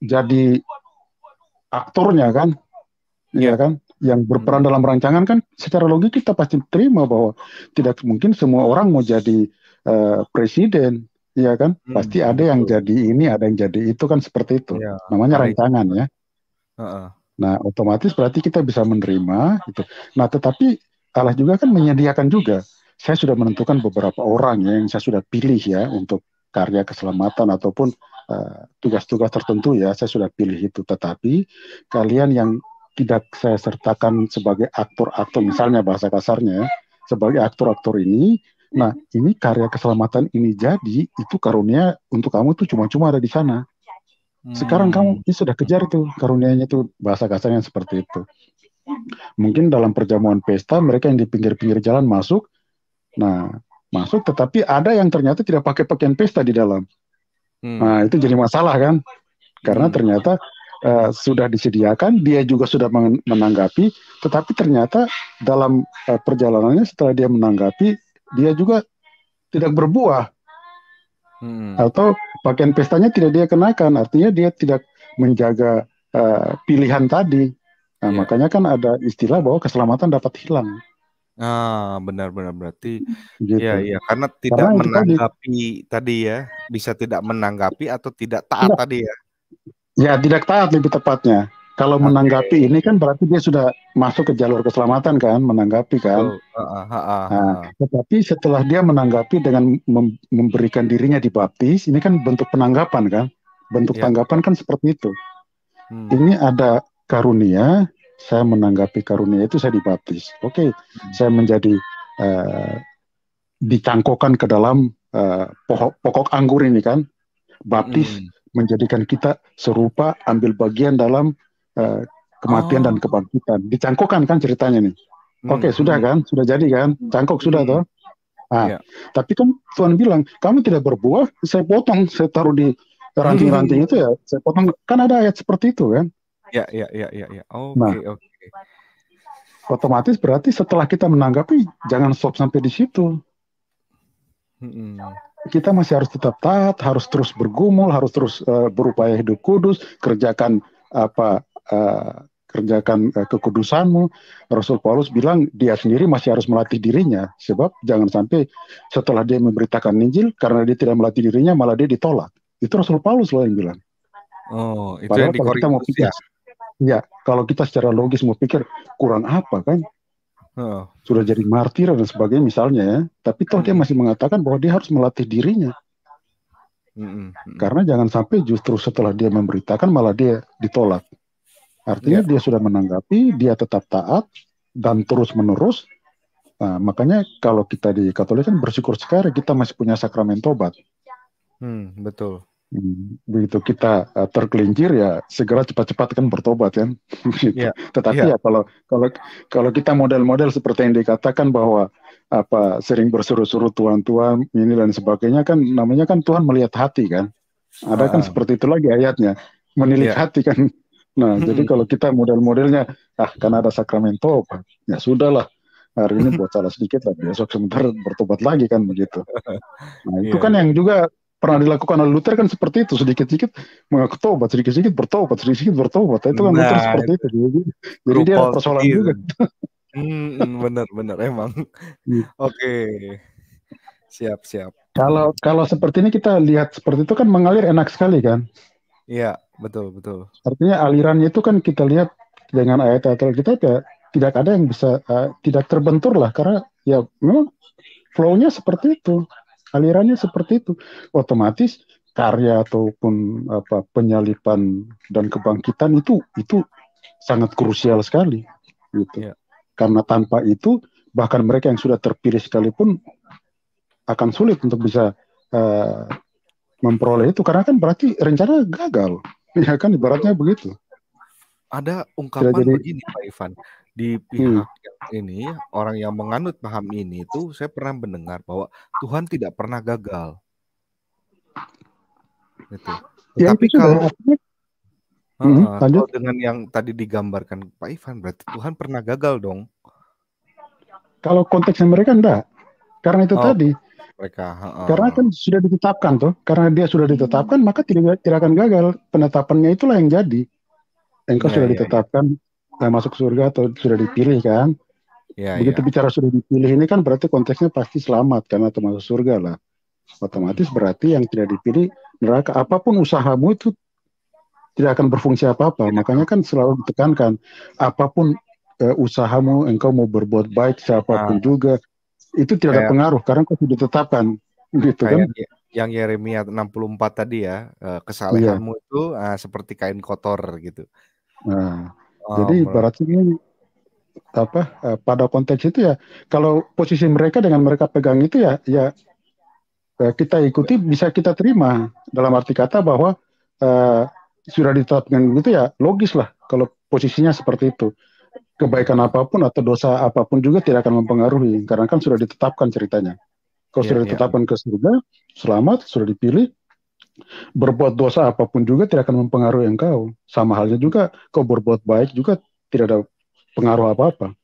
jadi aktornya kan, yeah. ya iya. kan, yang berperan dalam rancangan kan secara logik kita pasti terima bahwa tidak mungkin semua orang mau jadi uh, presiden, ya kan, hmm, pasti ada yang jadi ini, ada yang jadi itu kan seperti itu, yeah. namanya rancangan ya. Uh -uh. Nah, otomatis berarti kita bisa menerima itu. Nah, tetapi Allah juga kan menyediakan juga. Saya sudah menentukan beberapa orang ya, yang saya sudah pilih ya untuk karya keselamatan ataupun Eh, tugas-tugas uh, tertentu ya saya sudah pilih itu tetapi kalian yang tidak saya sertakan sebagai aktor-aktor misalnya bahasa kasarnya ya, sebagai aktor-aktor ini nah ini karya keselamatan ini jadi itu karunia untuk kamu tuh cuma-cuma ada di sana sekarang kamu hmm. ini sudah kejar tuh karunianya tuh bahasa kasarnya seperti itu mungkin dalam perjamuan pesta mereka yang di pinggir-pinggir jalan masuk nah masuk tetapi ada yang ternyata tidak pakai pakaian pesta di dalam Hmm. Nah, itu jadi masalah kan? Karena hmm. ternyata uh, sudah disediakan, dia juga sudah menanggapi, tetapi ternyata dalam uh, perjalanannya setelah dia menanggapi, dia juga tidak berbuah. Hmm. Atau pakaian pestanya tidak dia kenakan, artinya dia tidak menjaga uh, pilihan tadi. Nah, yeah. makanya kan ada istilah bahwa keselamatan dapat hilang. Ah, benar-benar berarti iya gitu. ya ya karena tidak karena menanggapi tadi, tadi ya, bisa tidak menanggapi atau tidak taat tidak. tadi ya. Ya, tidak taat lebih tepatnya. Kalau okay. menanggapi ini kan berarti dia sudah masuk ke jalur keselamatan kan, menanggapi kan. Oh, uh, uh, uh, nah, tetapi setelah dia menanggapi dengan mem memberikan dirinya dibaptis, ini kan bentuk penanggapan kan. Bentuk yeah. tanggapan kan seperti itu. Hmm. Ini ada karunia, saya menanggapi karunia itu saya dibaptis. Oke, okay, hmm. saya menjadi uh, eh, dicangkokkan ke dalam uh, eh, pokok, pokok anggur ini kan. Baptis hmm. menjadikan kita serupa ambil bagian dalam uh, kematian oh. dan kebangkitan. Dicangkokkan kan ceritanya nih. Hmm. Oke, okay, sudah hmm. kan? Sudah jadi kan? Cangkok sudah hmm. toh? Nah, yeah. tapi kan Tuhan bilang, kamu tidak berbuah, saya potong, saya taruh di ranting-ranting hmm. itu ya, saya potong. Kan ada ayat seperti itu kan? Ya, ya, ya, ya, ya. Oke, nah, oke. Okay. Otomatis berarti setelah kita menanggapi jangan stop sampai di situ. Hmm. Kita masih harus tetap taat, harus terus bergumul, harus terus uh, berupaya hidup kudus, kerjakan apa uh, kerjakan uh, kekudusanmu. Rasul Paulus bilang dia sendiri masih harus melatih dirinya, sebab jangan sampai setelah dia memberitakan Injil karena dia tidak melatih dirinya malah dia ditolak. Itu Rasul Paulus loh yang bilang. Oh, itu Padahal yang kalau kita mau ya. Ya, kalau kita secara logis mau pikir kurang apa kan? Sudah jadi martir dan sebagainya misalnya ya. Tapi toh dia masih mengatakan bahwa dia harus melatih dirinya. Karena jangan sampai justru setelah dia memberitakan malah dia ditolak. Artinya ya. dia sudah menanggapi, dia tetap taat dan terus menerus. Nah, makanya kalau kita di Katolik kan bersyukur sekali kita masih punya sakramen tobat. Hmm, betul. Hmm, begitu kita terkelincir eh, tergelincir ya segera cepat-cepat kan bertobat kan gitu. tetapi yeah. ya kalau kalau kalau kita model-model seperti yang dikatakan bahwa apa sering bersuruh-suruh tuan-tuan ini dan sebagainya kan namanya kan Tuhan melihat hati kan ada kan ah. seperti itu lagi ayatnya menilik yeah. hati kan nah hmm. jadi kalau kita model-modelnya ah kan ada sakramen tobat ya sudahlah hari ini buat salah sedikit lah besok sebentar bertobat lagi kan begitu. Nah, itu yeah. kan iya. yang juga pernah dilakukan oleh Luther kan seperti itu sedikit-sedikit mengaku tobat sedikit-sedikit bertobat sedikit-sedikit bertobat itu kan nah, Luther seperti itu jadi, jadi dia persoalan itu. juga hmm, bener bener emang hmm. oke okay. siap siap kalau kalau seperti ini kita lihat seperti itu kan mengalir enak sekali kan iya betul betul artinya alirannya itu kan kita lihat dengan ayat-ayat kita ya tidak ada yang bisa uh, tidak terbentur lah karena ya memang flow-nya seperti itu alirannya seperti itu otomatis karya ataupun apa penyalipan dan kebangkitan itu itu sangat krusial sekali gitu ya. karena tanpa itu bahkan mereka yang sudah terpilih sekalipun akan sulit untuk bisa uh, memperoleh itu karena kan berarti rencana gagal ya kan ibaratnya begitu ada iya, ungkapan jadi, begini Pak Ivan di hmm. pihak hmm. ini orang yang menganut paham ini itu saya pernah mendengar bahwa Tuhan tidak pernah gagal. Itu. Ya, Tapi itu kalau uh, hmm, Kalau dengan yang tadi digambarkan Pak Ivan berarti Tuhan pernah gagal dong. Kalau konteksnya mereka enggak. Karena itu oh, tadi mereka uh, karena kan sudah ditetapkan tuh, karena dia sudah ditetapkan maka tidak tidak akan gagal. Penetapannya itulah yang jadi engkau ya, sudah ya, ditetapkan eh, masuk surga atau sudah dipilih kan. Ya, Begitu ya. bicara sudah dipilih ini kan berarti konteksnya pasti selamat karena atau masuk surga lah. Otomatis berarti yang tidak dipilih neraka apapun usahamu itu tidak akan berfungsi apa-apa. Makanya kan selalu ditekankan apapun eh, usahamu engkau mau berbuat baik siapapun nah. juga itu tidak ada iya. pengaruh karena kau sudah ditetapkan gitu kan. Yang Yeremia 64 tadi ya, eh, kesalehanmu iya. itu uh, seperti kain kotor gitu. Nah, oh, jadi ibaratnya apa eh, pada konteks itu ya kalau posisi mereka dengan mereka pegang itu ya ya eh, kita ikuti bisa kita terima dalam arti kata bahwa eh, sudah ditetapkan gitu ya logis lah kalau posisinya seperti itu kebaikan apapun atau dosa apapun juga tidak akan mempengaruhi karena kan sudah ditetapkan ceritanya kalau yeah, sudah iya. ditetapkan yeah. ke surga selamat sudah dipilih berbuat dosa apapun juga tidak akan mempengaruhi engkau. Sama halnya juga kau berbuat baik juga tidak ada pengaruh apa-apa.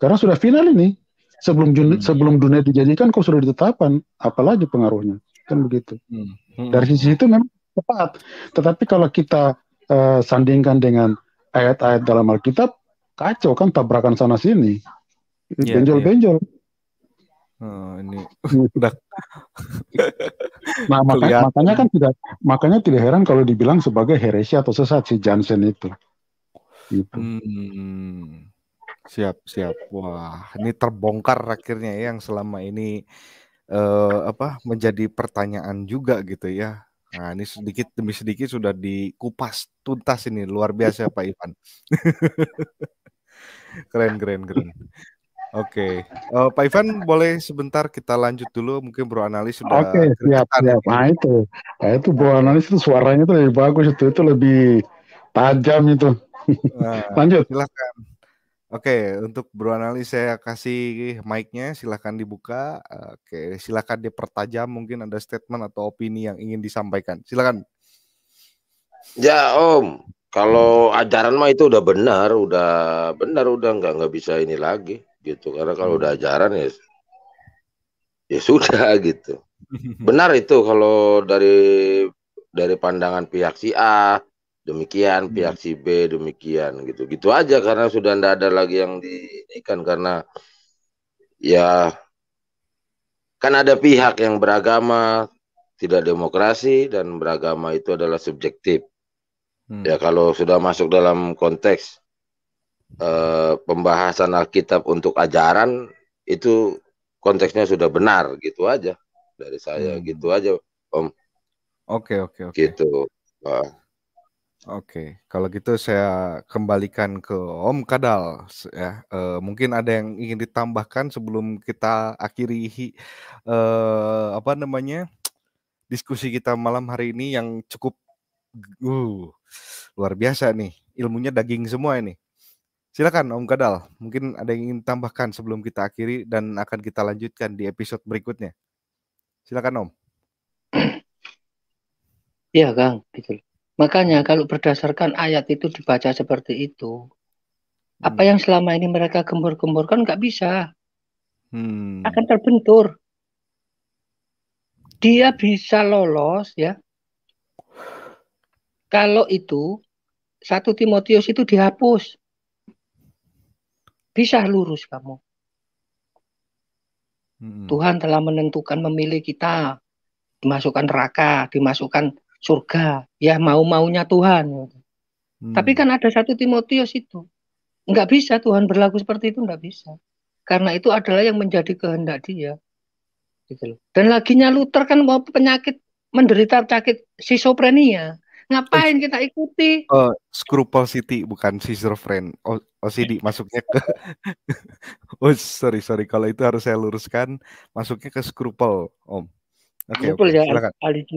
Karena sudah final ini. Sebelum dunia, hmm. sebelum dunia dijanjikan kau sudah ditetapkan, apalagi pengaruhnya. Kan begitu. Hmm. Hmm. Dari sisi itu memang tepat. Tetapi kalau kita uh, sandingkan dengan ayat-ayat dalam Alkitab, kacau kan tabrakan sana sini. Iya, Benjol-benjol. Yeah, yeah ini udah nah, makanya, makanya kan tidak makanya tidak heran kalau dibilang sebagai heresi atau sesat si Johnson itu. Gitu. Hmm, siap siap. Wah, ini terbongkar akhirnya ya yang selama ini eh, apa menjadi pertanyaan juga gitu ya. Nah, ini sedikit demi sedikit sudah dikupas tuntas ini luar biasa Pak Ivan. keren keren keren. Oke, okay. uh, eh, Pak Ivan boleh sebentar kita lanjut dulu mungkin Bro Analis sudah. Oke, okay, siap, siap. Nah itu, nah, itu Bro Analis itu suaranya itu lebih bagus itu itu lebih tajam itu. Nah, lanjut. Silakan. Oke, okay, untuk Bro Analis saya kasih mic-nya, silahkan dibuka. Oke, okay, silahkan dipertajam mungkin ada statement atau opini yang ingin disampaikan. Silakan. Ya Om, kalau ajaran mah itu udah benar, udah benar, udah nggak nggak bisa ini lagi gitu karena kalau hmm. udah ajaran ya ya sudah gitu benar itu kalau dari dari pandangan pihak si A demikian hmm. pihak si B demikian gitu gitu aja karena sudah tidak ada lagi yang diikan karena ya kan ada pihak yang beragama tidak demokrasi dan beragama itu adalah subjektif hmm. ya kalau sudah masuk dalam konteks Eh, pembahasan Alkitab untuk ajaran itu konteksnya sudah benar gitu aja dari saya hmm. gitu aja Om. Oke oke oke. Okay. Gitu. Uh. Oke, kalau gitu saya kembalikan ke Om Kadal ya. E, mungkin ada yang ingin ditambahkan sebelum kita akhiri e, apa namanya diskusi kita malam hari ini yang cukup uh, luar biasa nih. Ilmunya daging semua ini. Silakan Om Kadal, mungkin ada yang ingin tambahkan sebelum kita akhiri dan akan kita lanjutkan di episode berikutnya. Silakan Om. Iya Kang, gitu. Makanya kalau berdasarkan ayat itu dibaca seperti itu, hmm. apa yang selama ini mereka gembur-gemburkan nggak bisa, hmm. akan terbentur. Dia bisa lolos ya. Kalau itu satu Timotius itu dihapus. Bisa lurus kamu. Tuhan telah menentukan memilih kita. Dimasukkan neraka, dimasukkan surga. Ya mau-maunya Tuhan. Hmm. Tapi kan ada satu Timotius itu. Enggak bisa Tuhan berlaku seperti itu, enggak bisa. Karena itu adalah yang menjadi kehendak dia. Gitu Dan laginya Luther kan mau penyakit menderita sakit sisoprenia Ngapain kita ikuti? Oh, city bukan sister friend. Oh, OCD oh, eh. masuknya ke Oh, sorry sorry kalau itu harus saya luruskan, masuknya ke scruple, Om. Oke, okay, okay. ya,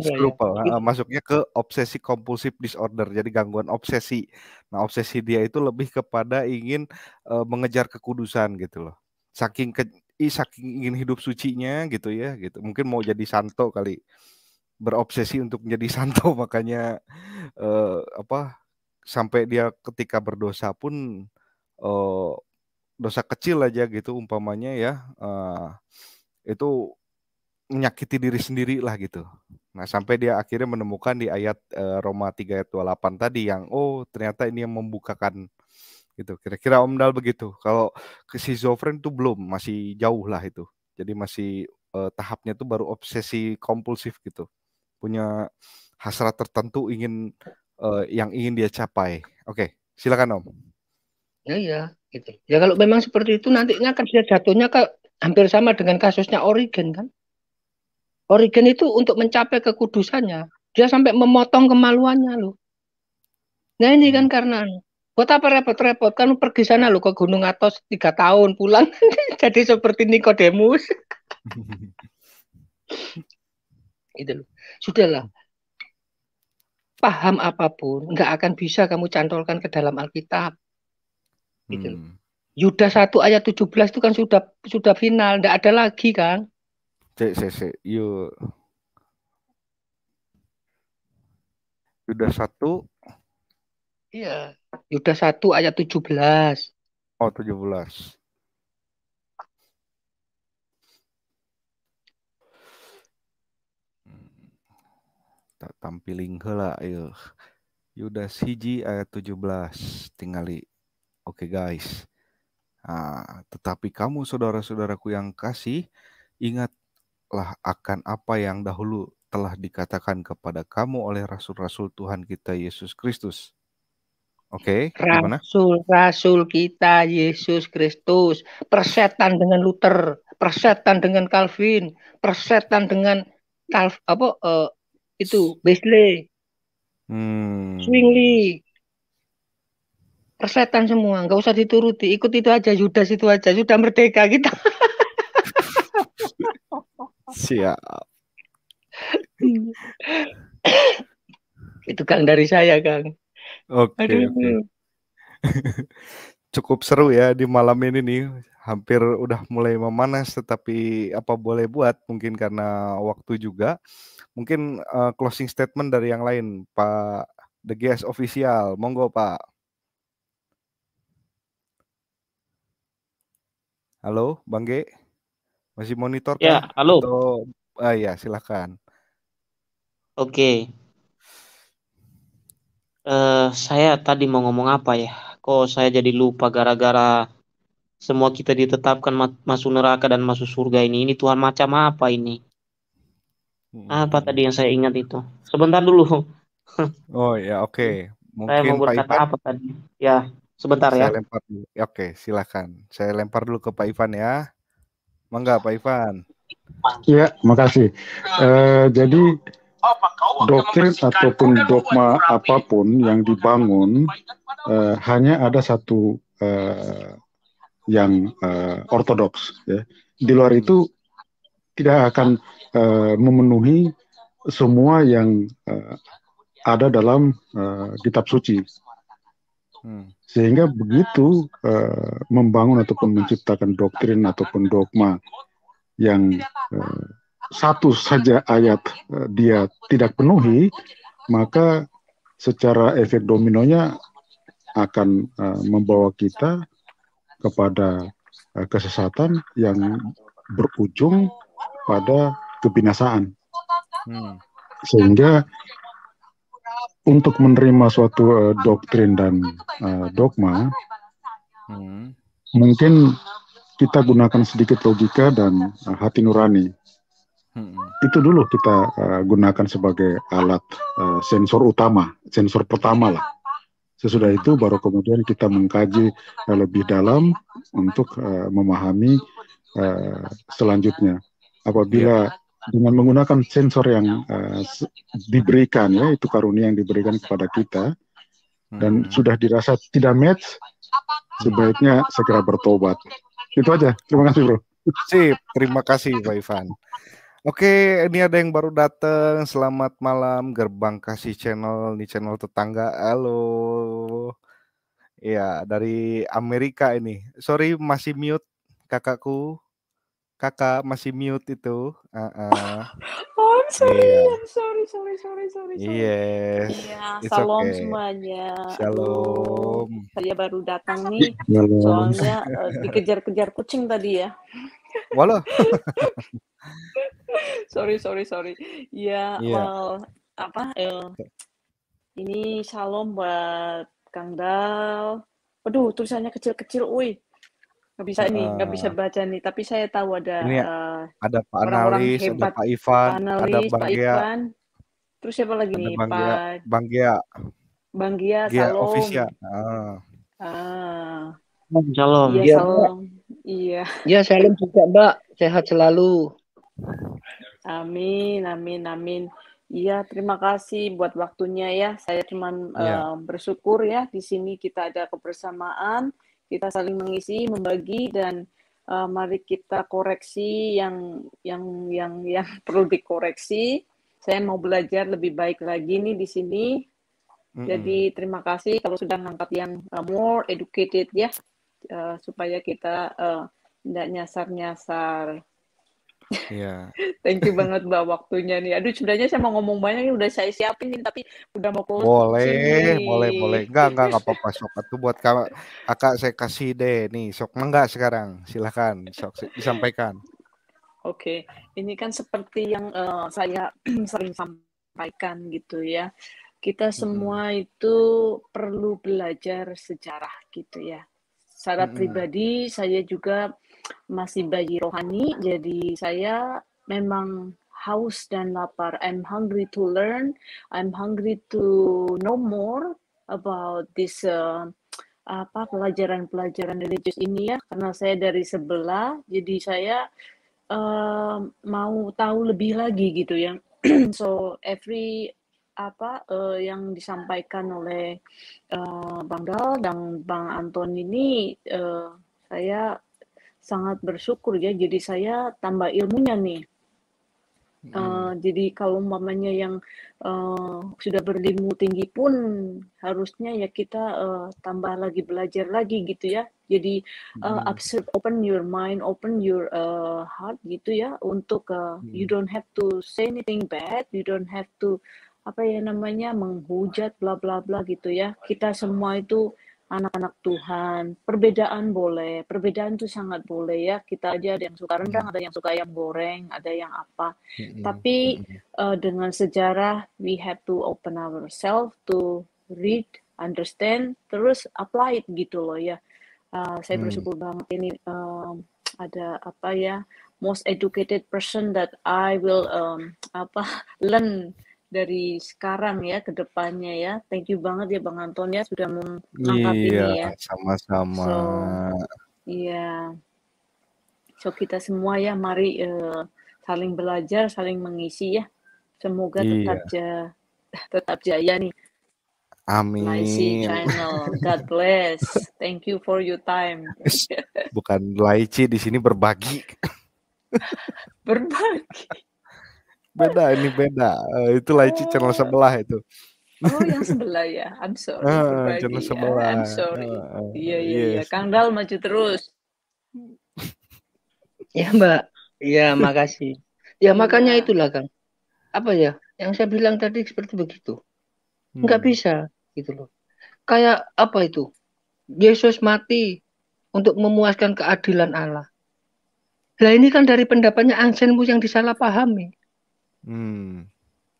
Scruple, ya. masuknya ke obsesi kompulsif disorder. Jadi gangguan obsesi. Nah, obsesi dia itu lebih kepada ingin uh, mengejar kekudusan gitu loh. Saking ke saking ingin hidup sucinya gitu ya, gitu. Mungkin mau jadi santo kali berobsesi untuk menjadi santo makanya eh, apa sampai dia ketika berdosa pun eh, dosa kecil aja gitu umpamanya ya eh, itu menyakiti diri sendiri lah gitu. Nah, sampai dia akhirnya menemukan di ayat eh, Roma 3 ayat 28 tadi yang oh ternyata ini yang membukakan gitu. Kira-kira Om Dal begitu. Kalau schizofren itu belum, masih jauh lah itu. Jadi masih eh, tahapnya itu baru obsesi kompulsif gitu punya hasrat tertentu ingin uh, yang ingin dia capai. Oke, okay, silakan Om. Ya ya, gitu. Ya kalau memang seperti itu nantinya kan dia jatuhnya ke hampir sama dengan kasusnya Origen kan. Origen itu untuk mencapai kekudusannya, dia sampai memotong kemaluannya loh. Nah ini kan hmm. karena buat apa repot-repot kan pergi sana loh ke Gunung Atos tiga tahun pulang jadi seperti Nikodemus. Itu loh sudahlah paham apapun nggak akan bisa kamu cantolkan ke dalam Alkitab gitu hmm. Yudas 1 ayat 17 itu kan sudah sudah final nggak ada lagi kan cek cek cek yuk Yuda 1 Iya, Yudas 1 ayat 17. Oh, 17. tak tampiling hela yaudah Yudas hiji ayat 17 tingali oke okay, guys nah, tetapi kamu saudara-saudaraku yang kasih ingatlah akan apa yang dahulu telah dikatakan kepada kamu oleh rasul-rasul Tuhan kita Yesus Kristus Oke, okay, rasul-rasul kita Yesus Kristus persetan dengan Luther, persetan dengan Calvin, persetan dengan Calv apa uh, itu Beasley hmm. Swingley persetan semua nggak usah dituruti ikut itu aja sudah itu aja sudah merdeka kita siap itu Kang dari saya Kang oke okay, okay. cukup seru ya di malam ini nih hampir udah mulai memanas tetapi apa boleh buat mungkin karena waktu juga Mungkin uh, closing statement dari yang lain, Pak The Guest Official. Monggo, Pak. Halo, Bang G. Masih monitor kan? halo. Atau... Ah ya, silakan. Oke. Okay. Uh, eh, saya tadi mau ngomong apa ya? Kok saya jadi lupa gara-gara semua kita ditetapkan masuk neraka dan masuk surga ini. Ini Tuhan macam apa ini? Apa tadi yang saya ingat itu? Sebentar dulu. oh ya, oke. Okay. saya mau berkata apa tadi? Ya, sebentar saya ya. lempar dulu. Ya, oke, silakan Saya lempar dulu ke Pak Ivan ya. Mangga Pak Ivan. ya makasih. Uh, jadi doktrin ataupun dogma apapun yang dibangun uh, hanya ada satu uh, yang uh, ortodoks. Ya. Di luar itu tidak akan uh, memenuhi semua yang uh, ada dalam uh, kitab suci. Hmm. Sehingga begitu uh, membangun ataupun menciptakan doktrin ataupun dogma yang uh, satu saja ayat uh, dia tidak penuhi, maka secara efek dominonya akan uh, membawa kita kepada uh, kesesatan yang berujung pada kebinasaan. Hmm. Sehingga untuk menerima suatu uh, doktrin dan uh, dogma, hmm. mungkin kita gunakan sedikit logika dan uh, hati nurani. Hmm. Itu dulu kita uh, gunakan sebagai alat uh, sensor utama, sensor pertama lah. Sesudah itu baru kemudian kita mengkaji uh, lebih dalam untuk uh, memahami uh, selanjutnya. Apabila ya dengan menggunakan sensor yang uh, diberikan ya itu karunia yang diberikan kepada kita dan hmm. sudah dirasa tidak match sebaiknya segera bertobat itu aja terima kasih bro sip terima kasih Pak Ivan Oke, ini ada yang baru datang. Selamat malam, Gerbang Kasih Channel. di channel tetangga. Halo. Ya, dari Amerika ini. Sorry, masih mute kakakku kakak masih mute itu. Uh -uh. oh, I'm sorry, yeah. I'm sorry, sorry, sorry, sorry. Yes. yeah, salam okay. semuanya. Shalom. Aduh, saya baru datang nih, Shalom. soalnya uh, dikejar-kejar kucing tadi ya. Walau. sorry, sorry, sorry. Iya, yeah, yeah. well, apa? Uh, ini shalom buat Kang Dal. Aduh, tulisannya kecil-kecil, wih. -kecil, Nggak bisa nih, nggak bisa baca nih. Tapi saya tahu ada ini uh, ada Pak Analis, ada Pak Ivan, Pak ada Bang Pak Ivan. Terus siapa lagi nih? Bang Gia. Pak Bang Gia Bang Gia, Salom. Official. Ya. Ah. Ah, Om Bang iya Bang Salom. Iya. Ya, salam iya. iya, juga, Mbak. Sehat selalu. Amin, amin, amin. Iya, terima kasih buat waktunya ya. Saya cuman ya. Uh, bersyukur ya di sini kita ada kebersamaan kita saling mengisi, membagi dan uh, mari kita koreksi yang yang yang yang perlu dikoreksi. Saya mau belajar lebih baik lagi nih di sini. Jadi terima kasih kalau sudah mengangkat yang uh, more educated ya uh, supaya kita tidak uh, nyasar-nyasar. Iya. Thank you banget Mbak waktunya nih. Aduh sebenarnya saya mau ngomong banyak nih udah saya siapin nih tapi udah mau close. Boleh, sini. boleh, boleh. Enggak, enggak enggak apa-apa sok. Itu buat kakak, kakak saya kasih deh nih sok mangga sekarang. Silakan sok disampaikan. Oke, okay. ini kan seperti yang uh, saya sering sampaikan gitu ya. Kita semua hmm. itu perlu belajar sejarah gitu ya. Secara hmm. pribadi saya juga masih bayi rohani, jadi saya memang haus dan lapar. I'm hungry to learn. I'm hungry to know more about this uh, apa pelajaran-pelajaran religius ini ya karena saya dari sebelah jadi saya uh, mau tahu lebih lagi gitu ya so every apa uh, yang disampaikan oleh uh, Bang Dal dan Bang Anton ini uh, saya sangat bersyukur ya jadi saya tambah ilmunya nih uh, jadi kalau mamanya yang uh, sudah berilmu tinggi pun harusnya ya kita uh, tambah lagi belajar lagi gitu ya jadi uh, observe open your mind open your uh, heart gitu ya untuk uh, you don't have to say anything bad you don't have to apa ya namanya menghujat bla bla bla gitu ya kita semua itu anak-anak Tuhan. Perbedaan boleh, perbedaan itu sangat boleh ya. Kita aja ada yang suka rendang, ada yang suka yang goreng, ada yang apa. Mm-hmm. Tapi uh, dengan sejarah, we have to open ourselves to read, understand, terus apply it gitu loh ya. Uh, saya hmm. bersyukur mm. banget ini uh, ada apa ya most educated person that I will um, apa learn dari sekarang ya ke depannya ya. Thank you banget ya Bang Anton ya sudah mengangkat iya, ini ya. sama-sama. So, iya. So kita semua ya mari uh, saling belajar, saling mengisi ya. Semoga iya. tetap jaya, tetap jaya nih. Amin. Laici channel. God bless. Thank you for your time. Bukan Laici di sini berbagi. berbagi beda ini beda uh, itu Laici oh. channel sebelah itu Oh yang sebelah ya, I'm sorry. uh, channel ya. sebelah. I'm sorry. Eh, iya iya iya. Kang Dal maju terus. Ya Mbak. Ya makasih. Ya iya. makanya itulah Kang. Apa ya? Yang saya bilang tadi seperti begitu. nggak hmm. bisa gitu loh. Kayak apa itu? Yesus mati untuk memuaskan keadilan Allah. Lah ini kan dari pendapatnya Anselmus yang disalahpahami. Hmm.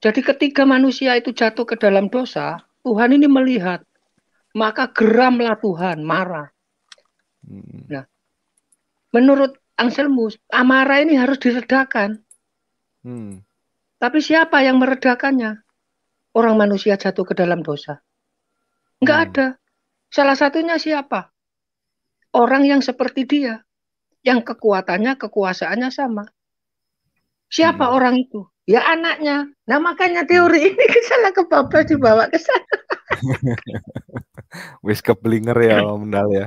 Jadi ketika manusia itu jatuh ke dalam dosa, Tuhan ini melihat, maka geramlah Tuhan, marah. Hmm. Nah, menurut Anselmus, amarah ini harus diredakan. Hmm. Tapi siapa yang meredakannya? Orang manusia jatuh ke dalam dosa. Enggak hmm. ada. Salah satunya siapa? Orang yang seperti dia, yang kekuatannya, kekuasaannya sama. Siapa hmm. orang itu? ya anaknya. Nah makanya teori hmm. ini ke sana dibawa ke sana. Wis keblinger ya Om ya.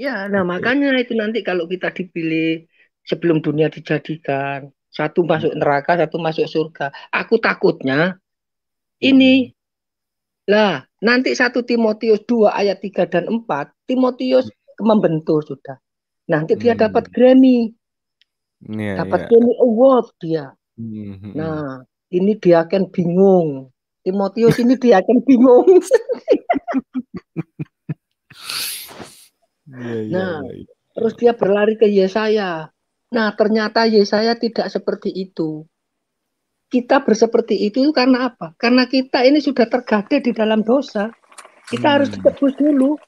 Ya, nah makanya itu nanti kalau kita dipilih sebelum dunia dijadikan, satu masuk hmm. neraka, satu masuk surga. Aku takutnya hmm. ini lah nanti satu Timotius 2 ayat 3 dan 4, Timotius membentur sudah. Nanti dia dapat Grammy. Yeah, dapat yeah. Grammy Award dia Mm-hmm. Nah, ini dia diaken bingung. Timotius ini diaken bingung. Iya, iya, nah, iya, terus dia berlari ke Yesaya. Nah, ternyata Yesaya tidak seperti itu. Kita berseperti itu karena apa? Karena kita ini sudah tergade di dalam dosa. Kita hmm. harus ditebus dulu.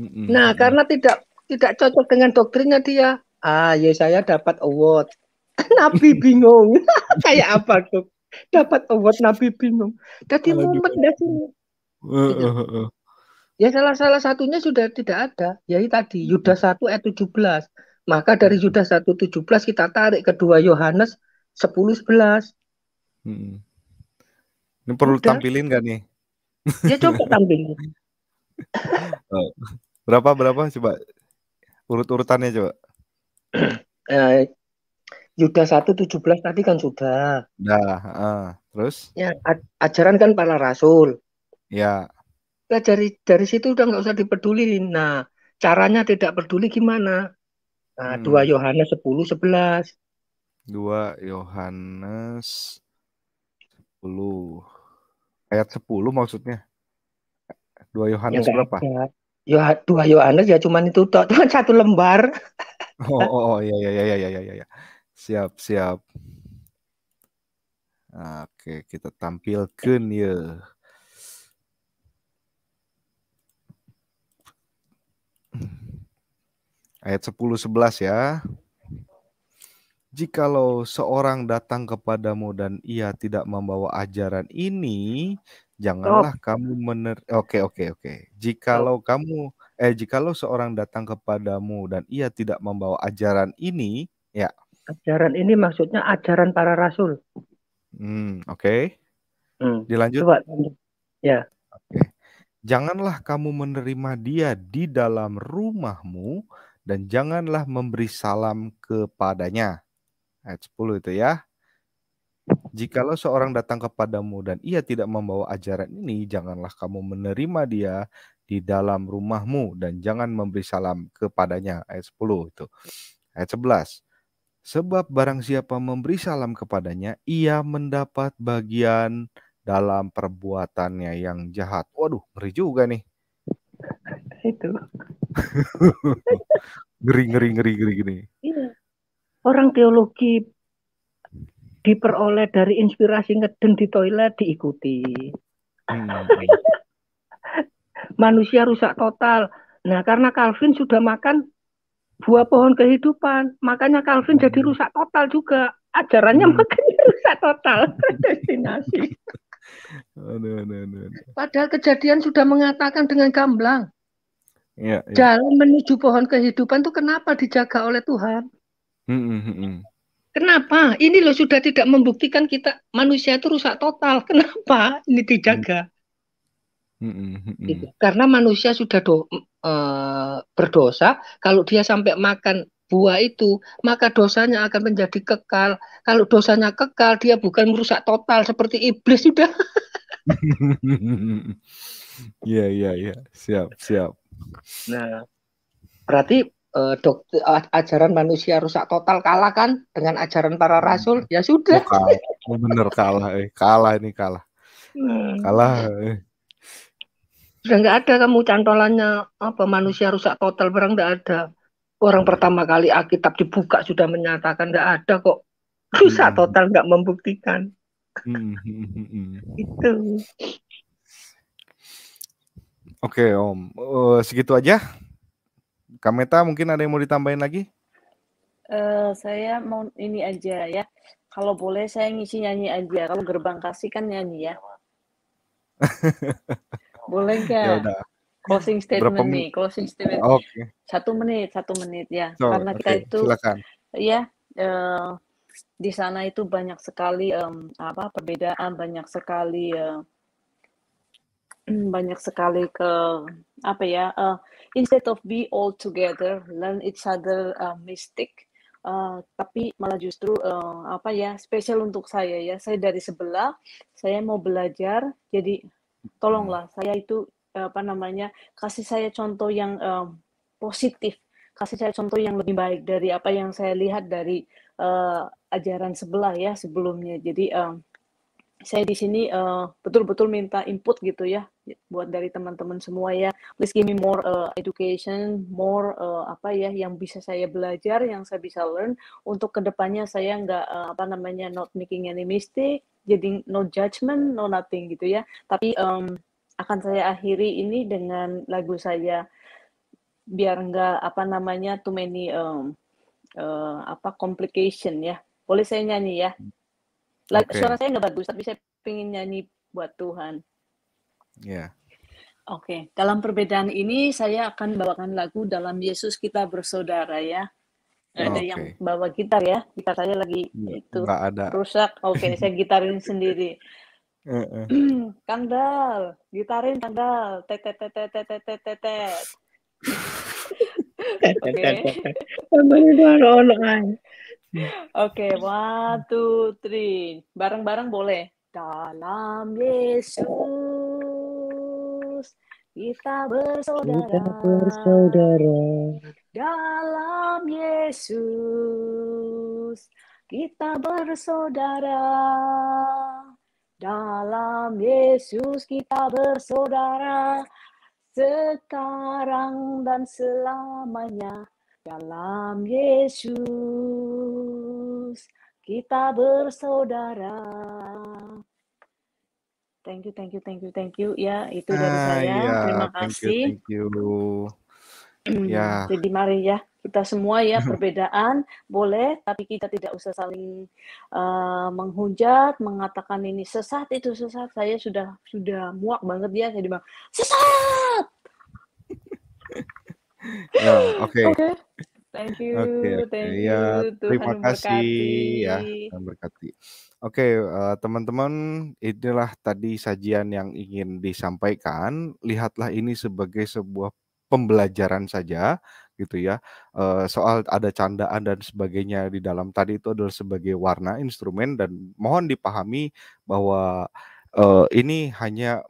Hmm, hmm, nah, hmm. karena tidak tidak cocok dengan doktrinnya dia. Ah, Yesaya dapat award. Nabi bingung. Kayak apa tuh? Dapat award Nabi bingung. Tadi mumet dah sini. Uh, uh, uh. Ya salah salah satunya sudah tidak ada. Yaitu tadi Yudas satu ayat eh, belas. Maka dari hmm. Yudas belas kita tarik kedua Yohanes sepuluh 11. Hmm. Ini perlu Udah. tampilin gak nih? Ya coba tampilin. Oh, berapa berapa coba urut-urutannya coba. Eh, Yuda 117 tadi kan sudah. Nah, uh, terus? Ya, ajaran kan para rasul. Ya. Nah, dari dari situ udah nggak usah dipeduli. Nah, caranya tidak peduli gimana? Nah, hmm. 2 Yohanes 10 11. 2 Yohanes 10 ayat 10 maksudnya. 2 Yohanes ya, berapa? Ya. Yo, dua Yohanes ya cuman itu tok, cuman satu lembar. Oh, oh, oh, iya, iya, iya, iya, iya, iya. iya. Siap, siap. Oke, kita tampilkan ya. Ayat 10-11 ya. Jikalau seorang datang kepadamu dan ia tidak membawa ajaran ini, janganlah Stop. kamu mener Oke, oke, oke. Jikalau Stop. kamu eh jikalau seorang datang kepadamu dan ia tidak membawa ajaran ini, ya. Ajaran ini maksudnya ajaran para rasul. Hmm, oke. Okay. Hmm. Dilanjut. Coba. Ya. Okay. Janganlah kamu menerima dia di dalam rumahmu dan janganlah memberi salam kepadanya. Ayat 10 itu ya. Jikalau seorang datang kepadamu dan ia tidak membawa ajaran ini, janganlah kamu menerima dia di dalam rumahmu dan jangan memberi salam kepadanya. Ayat 10 itu. Ayat 11. Sebab barang siapa memberi salam kepadanya, ia mendapat bagian dalam perbuatannya yang jahat. Waduh, ngeri juga nih. Itu. ngeri, ngeri, ngeri, ngeri, ngeri. Iya. Orang teologi diperoleh dari inspirasi ngeden di toilet diikuti. Hmm. Manusia rusak total. Nah, karena Calvin sudah makan buah pohon kehidupan. Makanya Calvin jadi hmm. rusak total juga. Ajarannya hmm. makanya rusak total. Destinasi. aduh, Padahal kejadian sudah mengatakan dengan gamblang. Ya, ya. Jalan menuju pohon kehidupan itu kenapa dijaga oleh Tuhan? Hmm, hmm, hmm, hmm. Kenapa? Ini loh sudah tidak membuktikan kita manusia itu rusak total. Kenapa ini dijaga? Mm -hmm. Karena manusia sudah do, e, berdosa, kalau dia sampai makan buah itu, maka dosanya akan menjadi kekal. Kalau dosanya kekal, dia bukan merusak total seperti iblis sudah. Iya, iya, iya. Siap, siap. Nah, berarti e, eh, dokter eh, ajaran manusia rusak total kalah kan dengan ajaran para rasul? Ya sudah. Oh, kalah. Oh, bener kalah, eh. kalah ini kalah, hmm. kalah. Eh sudah nggak ada kamu cantolannya apa manusia rusak total barang nggak ada orang hmm. pertama kali Alkitab dibuka sudah menyatakan nggak ada kok rusak hmm. total nggak membuktikan hmm. hmm, hmm itu oke om uh, segitu aja Kameta mungkin ada yang mau ditambahin lagi uh, saya mau ini aja ya kalau boleh saya ngisi nyanyi aja kalau gerbang kasih kan nyanyi ya Boleh nggak? Ya closing statement Berapa nih, closing statement. Oke. Okay. Satu menit, satu menit ya. So, Karena okay. kita itu, Silakan. ya, uh, di sana itu banyak sekali um, apa perbedaan, banyak sekali uh, banyak sekali ke apa ya uh, instead of be all together learn each other uh, mistake uh, tapi malah justru uh, apa ya spesial untuk saya ya saya dari sebelah saya mau belajar jadi tolonglah saya itu eh, apa namanya kasih saya contoh yang um, positif kasih saya contoh yang lebih baik dari apa yang saya lihat dari uh, ajaran sebelah ya sebelumnya jadi um, saya di sini betul betul-betul minta input gitu ya buat dari teman-teman semua ya please give me more uh, education more uh, apa ya yang bisa saya belajar yang saya bisa learn untuk kedepannya saya nggak uh, apa namanya not making any mistake jadi no judgment no nothing gitu ya tapi um, akan saya akhiri ini dengan lagu saya biar enggak apa namanya too many um, uh, apa complication ya boleh saya nyanyi ya Lagu, okay. suara saya enggak bagus tapi saya pengen nyanyi buat Tuhan ya yeah. Oke, okay. dalam perbedaan ini saya akan bawakan lagu dalam Yesus kita bersaudara ya ada yang bawa gitar ya, gitar saya lagi Nggak, itu ada. rusak. Oke, okay, saya gitarin sendiri. Kandal, gitarin kandal, Oke, okay. okay, one, two, three. Bareng-bareng boleh. Dalam Yesus kita bersaudara. Kita bersaudara. Dalam Yesus kita bersaudara. Dalam Yesus kita bersaudara sekarang dan selamanya. Dalam Yesus kita bersaudara. Thank you, thank you, thank you, thank you. Ya, itu dari ah, saya. Iya. Terima kasih. Thank you, thank you. Mm-hmm. Ya. Jadi mari ya kita semua ya mm-hmm. perbedaan boleh tapi kita tidak usah saling uh, menghujat mengatakan ini sesat itu sesat saya sudah sudah muak banget ya saya bang sesat. ya oke. Okay. Okay. Thank you, okay, okay. thank ya, you. Ya, terima kasih ya, Tuhan berkati. Oke, okay, uh, eh, teman-teman, inilah tadi sajian yang ingin disampaikan. Lihatlah ini sebagai sebuah pembelajaran saja gitu ya. soal ada candaan dan sebagainya di dalam tadi itu adalah sebagai warna instrumen dan mohon dipahami bahwa ini hanya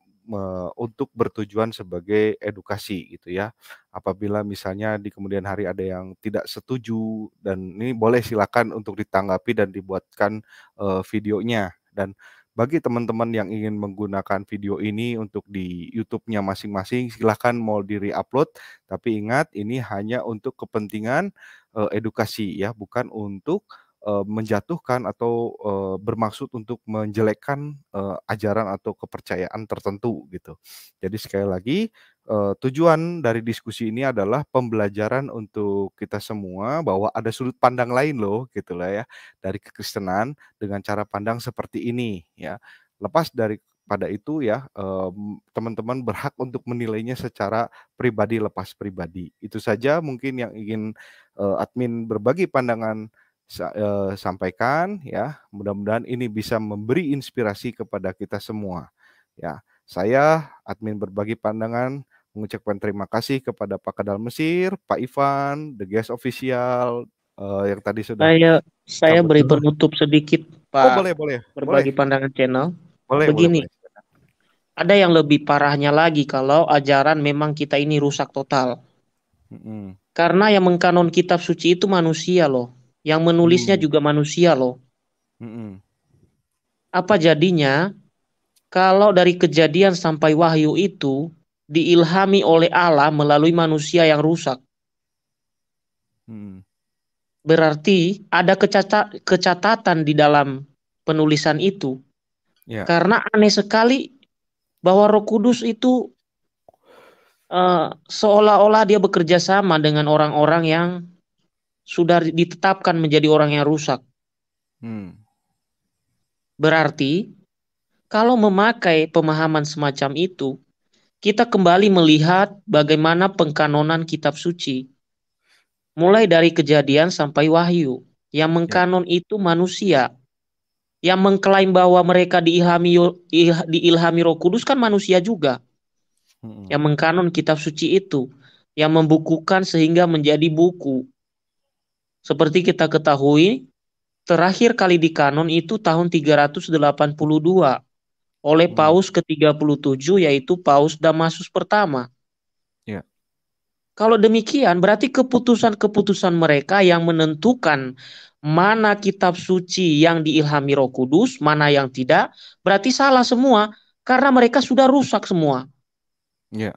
untuk bertujuan sebagai edukasi gitu ya. Apabila misalnya di kemudian hari ada yang tidak setuju dan ini boleh silakan untuk ditanggapi dan dibuatkan videonya dan bagi teman-teman yang ingin menggunakan video ini untuk di YouTube-nya masing-masing, silahkan mau di reupload. Tapi ingat, ini hanya untuk kepentingan uh, edukasi ya, bukan untuk uh, menjatuhkan atau uh, bermaksud untuk menjelekkan uh, ajaran atau kepercayaan tertentu gitu. Jadi sekali lagi uh, tujuan dari diskusi ini adalah pembelajaran untuk kita semua bahwa ada sudut pandang lain loh gitulah ya dari kekristenan dengan cara pandang seperti ini ya. Lepas dari pada itu ya teman-teman berhak untuk menilainya secara pribadi lepas pribadi. Itu saja mungkin yang ingin eh, admin berbagi pandangan eh, sampaikan ya. Mudah-mudahan ini bisa memberi inspirasi kepada kita semua ya. Saya admin berbagi pandangan mengucapkan terima kasih kepada Pak Kadal Mesir, Pak Ivan, The Guest Official uh, yang tadi sudah. Saya saya beri penutup sedikit oh, Pak. Oh, boleh boleh. Berbagi boleh. pandangan channel. Boleh. Begini. Boleh, boleh. Ada yang lebih parahnya lagi kalau ajaran memang kita ini rusak total. Mm-hmm. Karena yang mengkanon kitab suci itu manusia loh, yang menulisnya mm. juga manusia loh. Mm-hmm. Apa jadinya kalau dari kejadian sampai wahyu itu diilhami oleh Allah melalui manusia yang rusak. Hmm. Berarti ada kecata kecatatan di dalam penulisan itu. Yeah. Karena aneh sekali bahwa Roh Kudus itu uh, seolah-olah dia bekerja sama dengan orang-orang yang sudah ditetapkan menjadi orang yang rusak. Hmm. Berarti kalau memakai pemahaman semacam itu, kita kembali melihat bagaimana pengkanonan kitab suci. Mulai dari kejadian sampai wahyu. Yang ya. mengkanon itu manusia. Yang mengklaim bahwa mereka diilhami, diilhami roh kudus kan manusia juga. Yang mengkanon kitab suci itu. Yang membukukan sehingga menjadi buku. Seperti kita ketahui, terakhir kali dikanon itu tahun 382 oleh hmm. Paus ke-37 yaitu Paus Damasus pertama. Ya. Kalau demikian berarti keputusan-keputusan mereka yang menentukan mana kitab suci yang diilhami Roh Kudus, mana yang tidak, berarti salah semua karena mereka sudah rusak semua. Ya.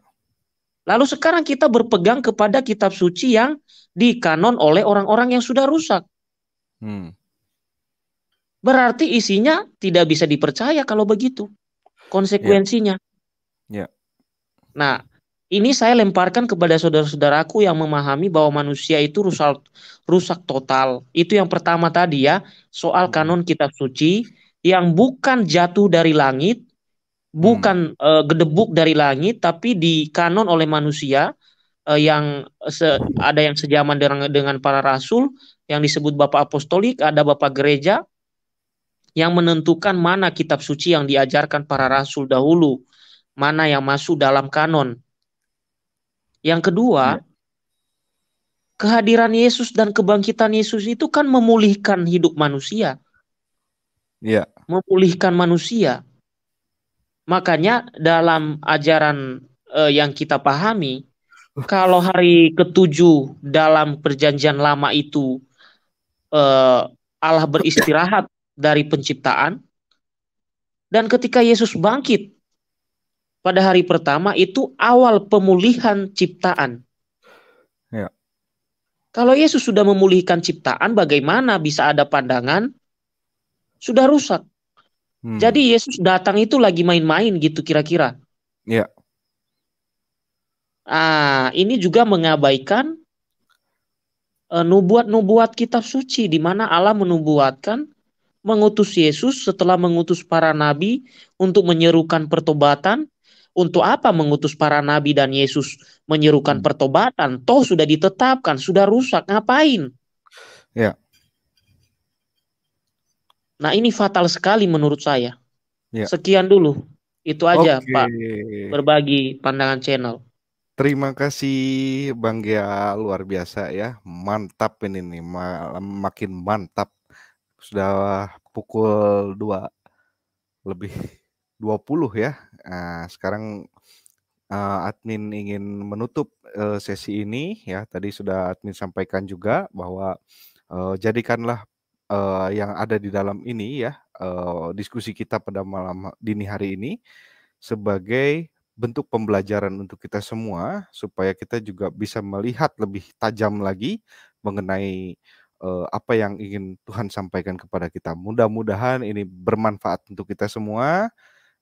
Lalu sekarang kita berpegang kepada kitab suci yang dikanon oleh orang-orang yang sudah rusak. Hmm. Berarti isinya tidak bisa dipercaya kalau begitu. Konsekuensinya. Ya. Ya. Nah, ini saya lemparkan kepada saudara-saudaraku yang memahami bahwa manusia itu rusak rusak total. Itu yang pertama tadi ya, soal hmm. kanon kitab suci yang bukan jatuh dari langit, bukan hmm. uh, gedebuk dari langit tapi dikanon oleh manusia uh, yang ada yang sejaman dengan dengan para rasul yang disebut bapak apostolik, ada bapak gereja, yang menentukan mana kitab suci yang diajarkan para rasul dahulu, mana yang masuk dalam kanon. Yang kedua, ya. kehadiran Yesus dan kebangkitan Yesus itu kan memulihkan hidup manusia. Ya. Memulihkan manusia. Makanya dalam ajaran eh, yang kita pahami, kalau hari ketujuh dalam perjanjian lama itu eh, Allah beristirahat dari penciptaan dan ketika Yesus bangkit pada hari pertama itu awal pemulihan ciptaan. Ya. Kalau Yesus sudah memulihkan ciptaan, bagaimana bisa ada pandangan sudah rusak? Hmm. Jadi Yesus datang itu lagi main-main gitu kira-kira. Ya. Ah, ini juga mengabaikan eh, nubuat-nubuat kitab suci di mana Allah menubuatkan mengutus Yesus setelah mengutus para nabi untuk menyerukan pertobatan? Untuk apa mengutus para nabi dan Yesus menyerukan hmm. pertobatan? Toh sudah ditetapkan, sudah rusak, ngapain? Ya. Nah, ini fatal sekali menurut saya. Ya. Sekian dulu. Itu aja, okay. Pak. Berbagi pandangan channel. Terima kasih Bang Gia luar biasa ya. Mantap ini nih, makin mantap sudah pukul 2 lebih 20 ya. Nah, sekarang uh, admin ingin menutup uh, sesi ini ya. Tadi sudah admin sampaikan juga bahwa uh, jadikanlah uh, yang ada di dalam ini ya, uh, diskusi kita pada malam dini hari ini sebagai bentuk pembelajaran untuk kita semua supaya kita juga bisa melihat lebih tajam lagi mengenai Eh, apa yang ingin Tuhan sampaikan kepada kita. Mudah-mudahan ini bermanfaat untuk kita semua.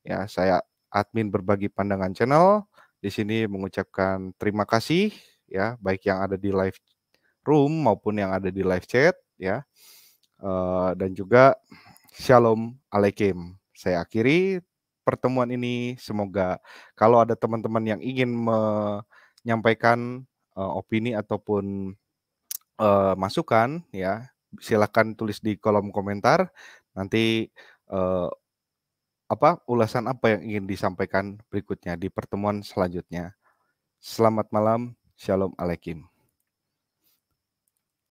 Ya, saya admin berbagi pandangan channel di sini mengucapkan terima kasih ya, baik yang ada di live room maupun yang ada di live chat ya. Eh, dan juga Shalom Aleikum. Saya akhiri pertemuan ini. Semoga kalau ada teman-teman yang ingin menyampaikan eh, opini ataupun uh, masukan ya silahkan tulis di kolom komentar nanti uh, apa ulasan apa yang ingin disampaikan berikutnya di pertemuan selanjutnya. Selamat malam, Shalom alaikum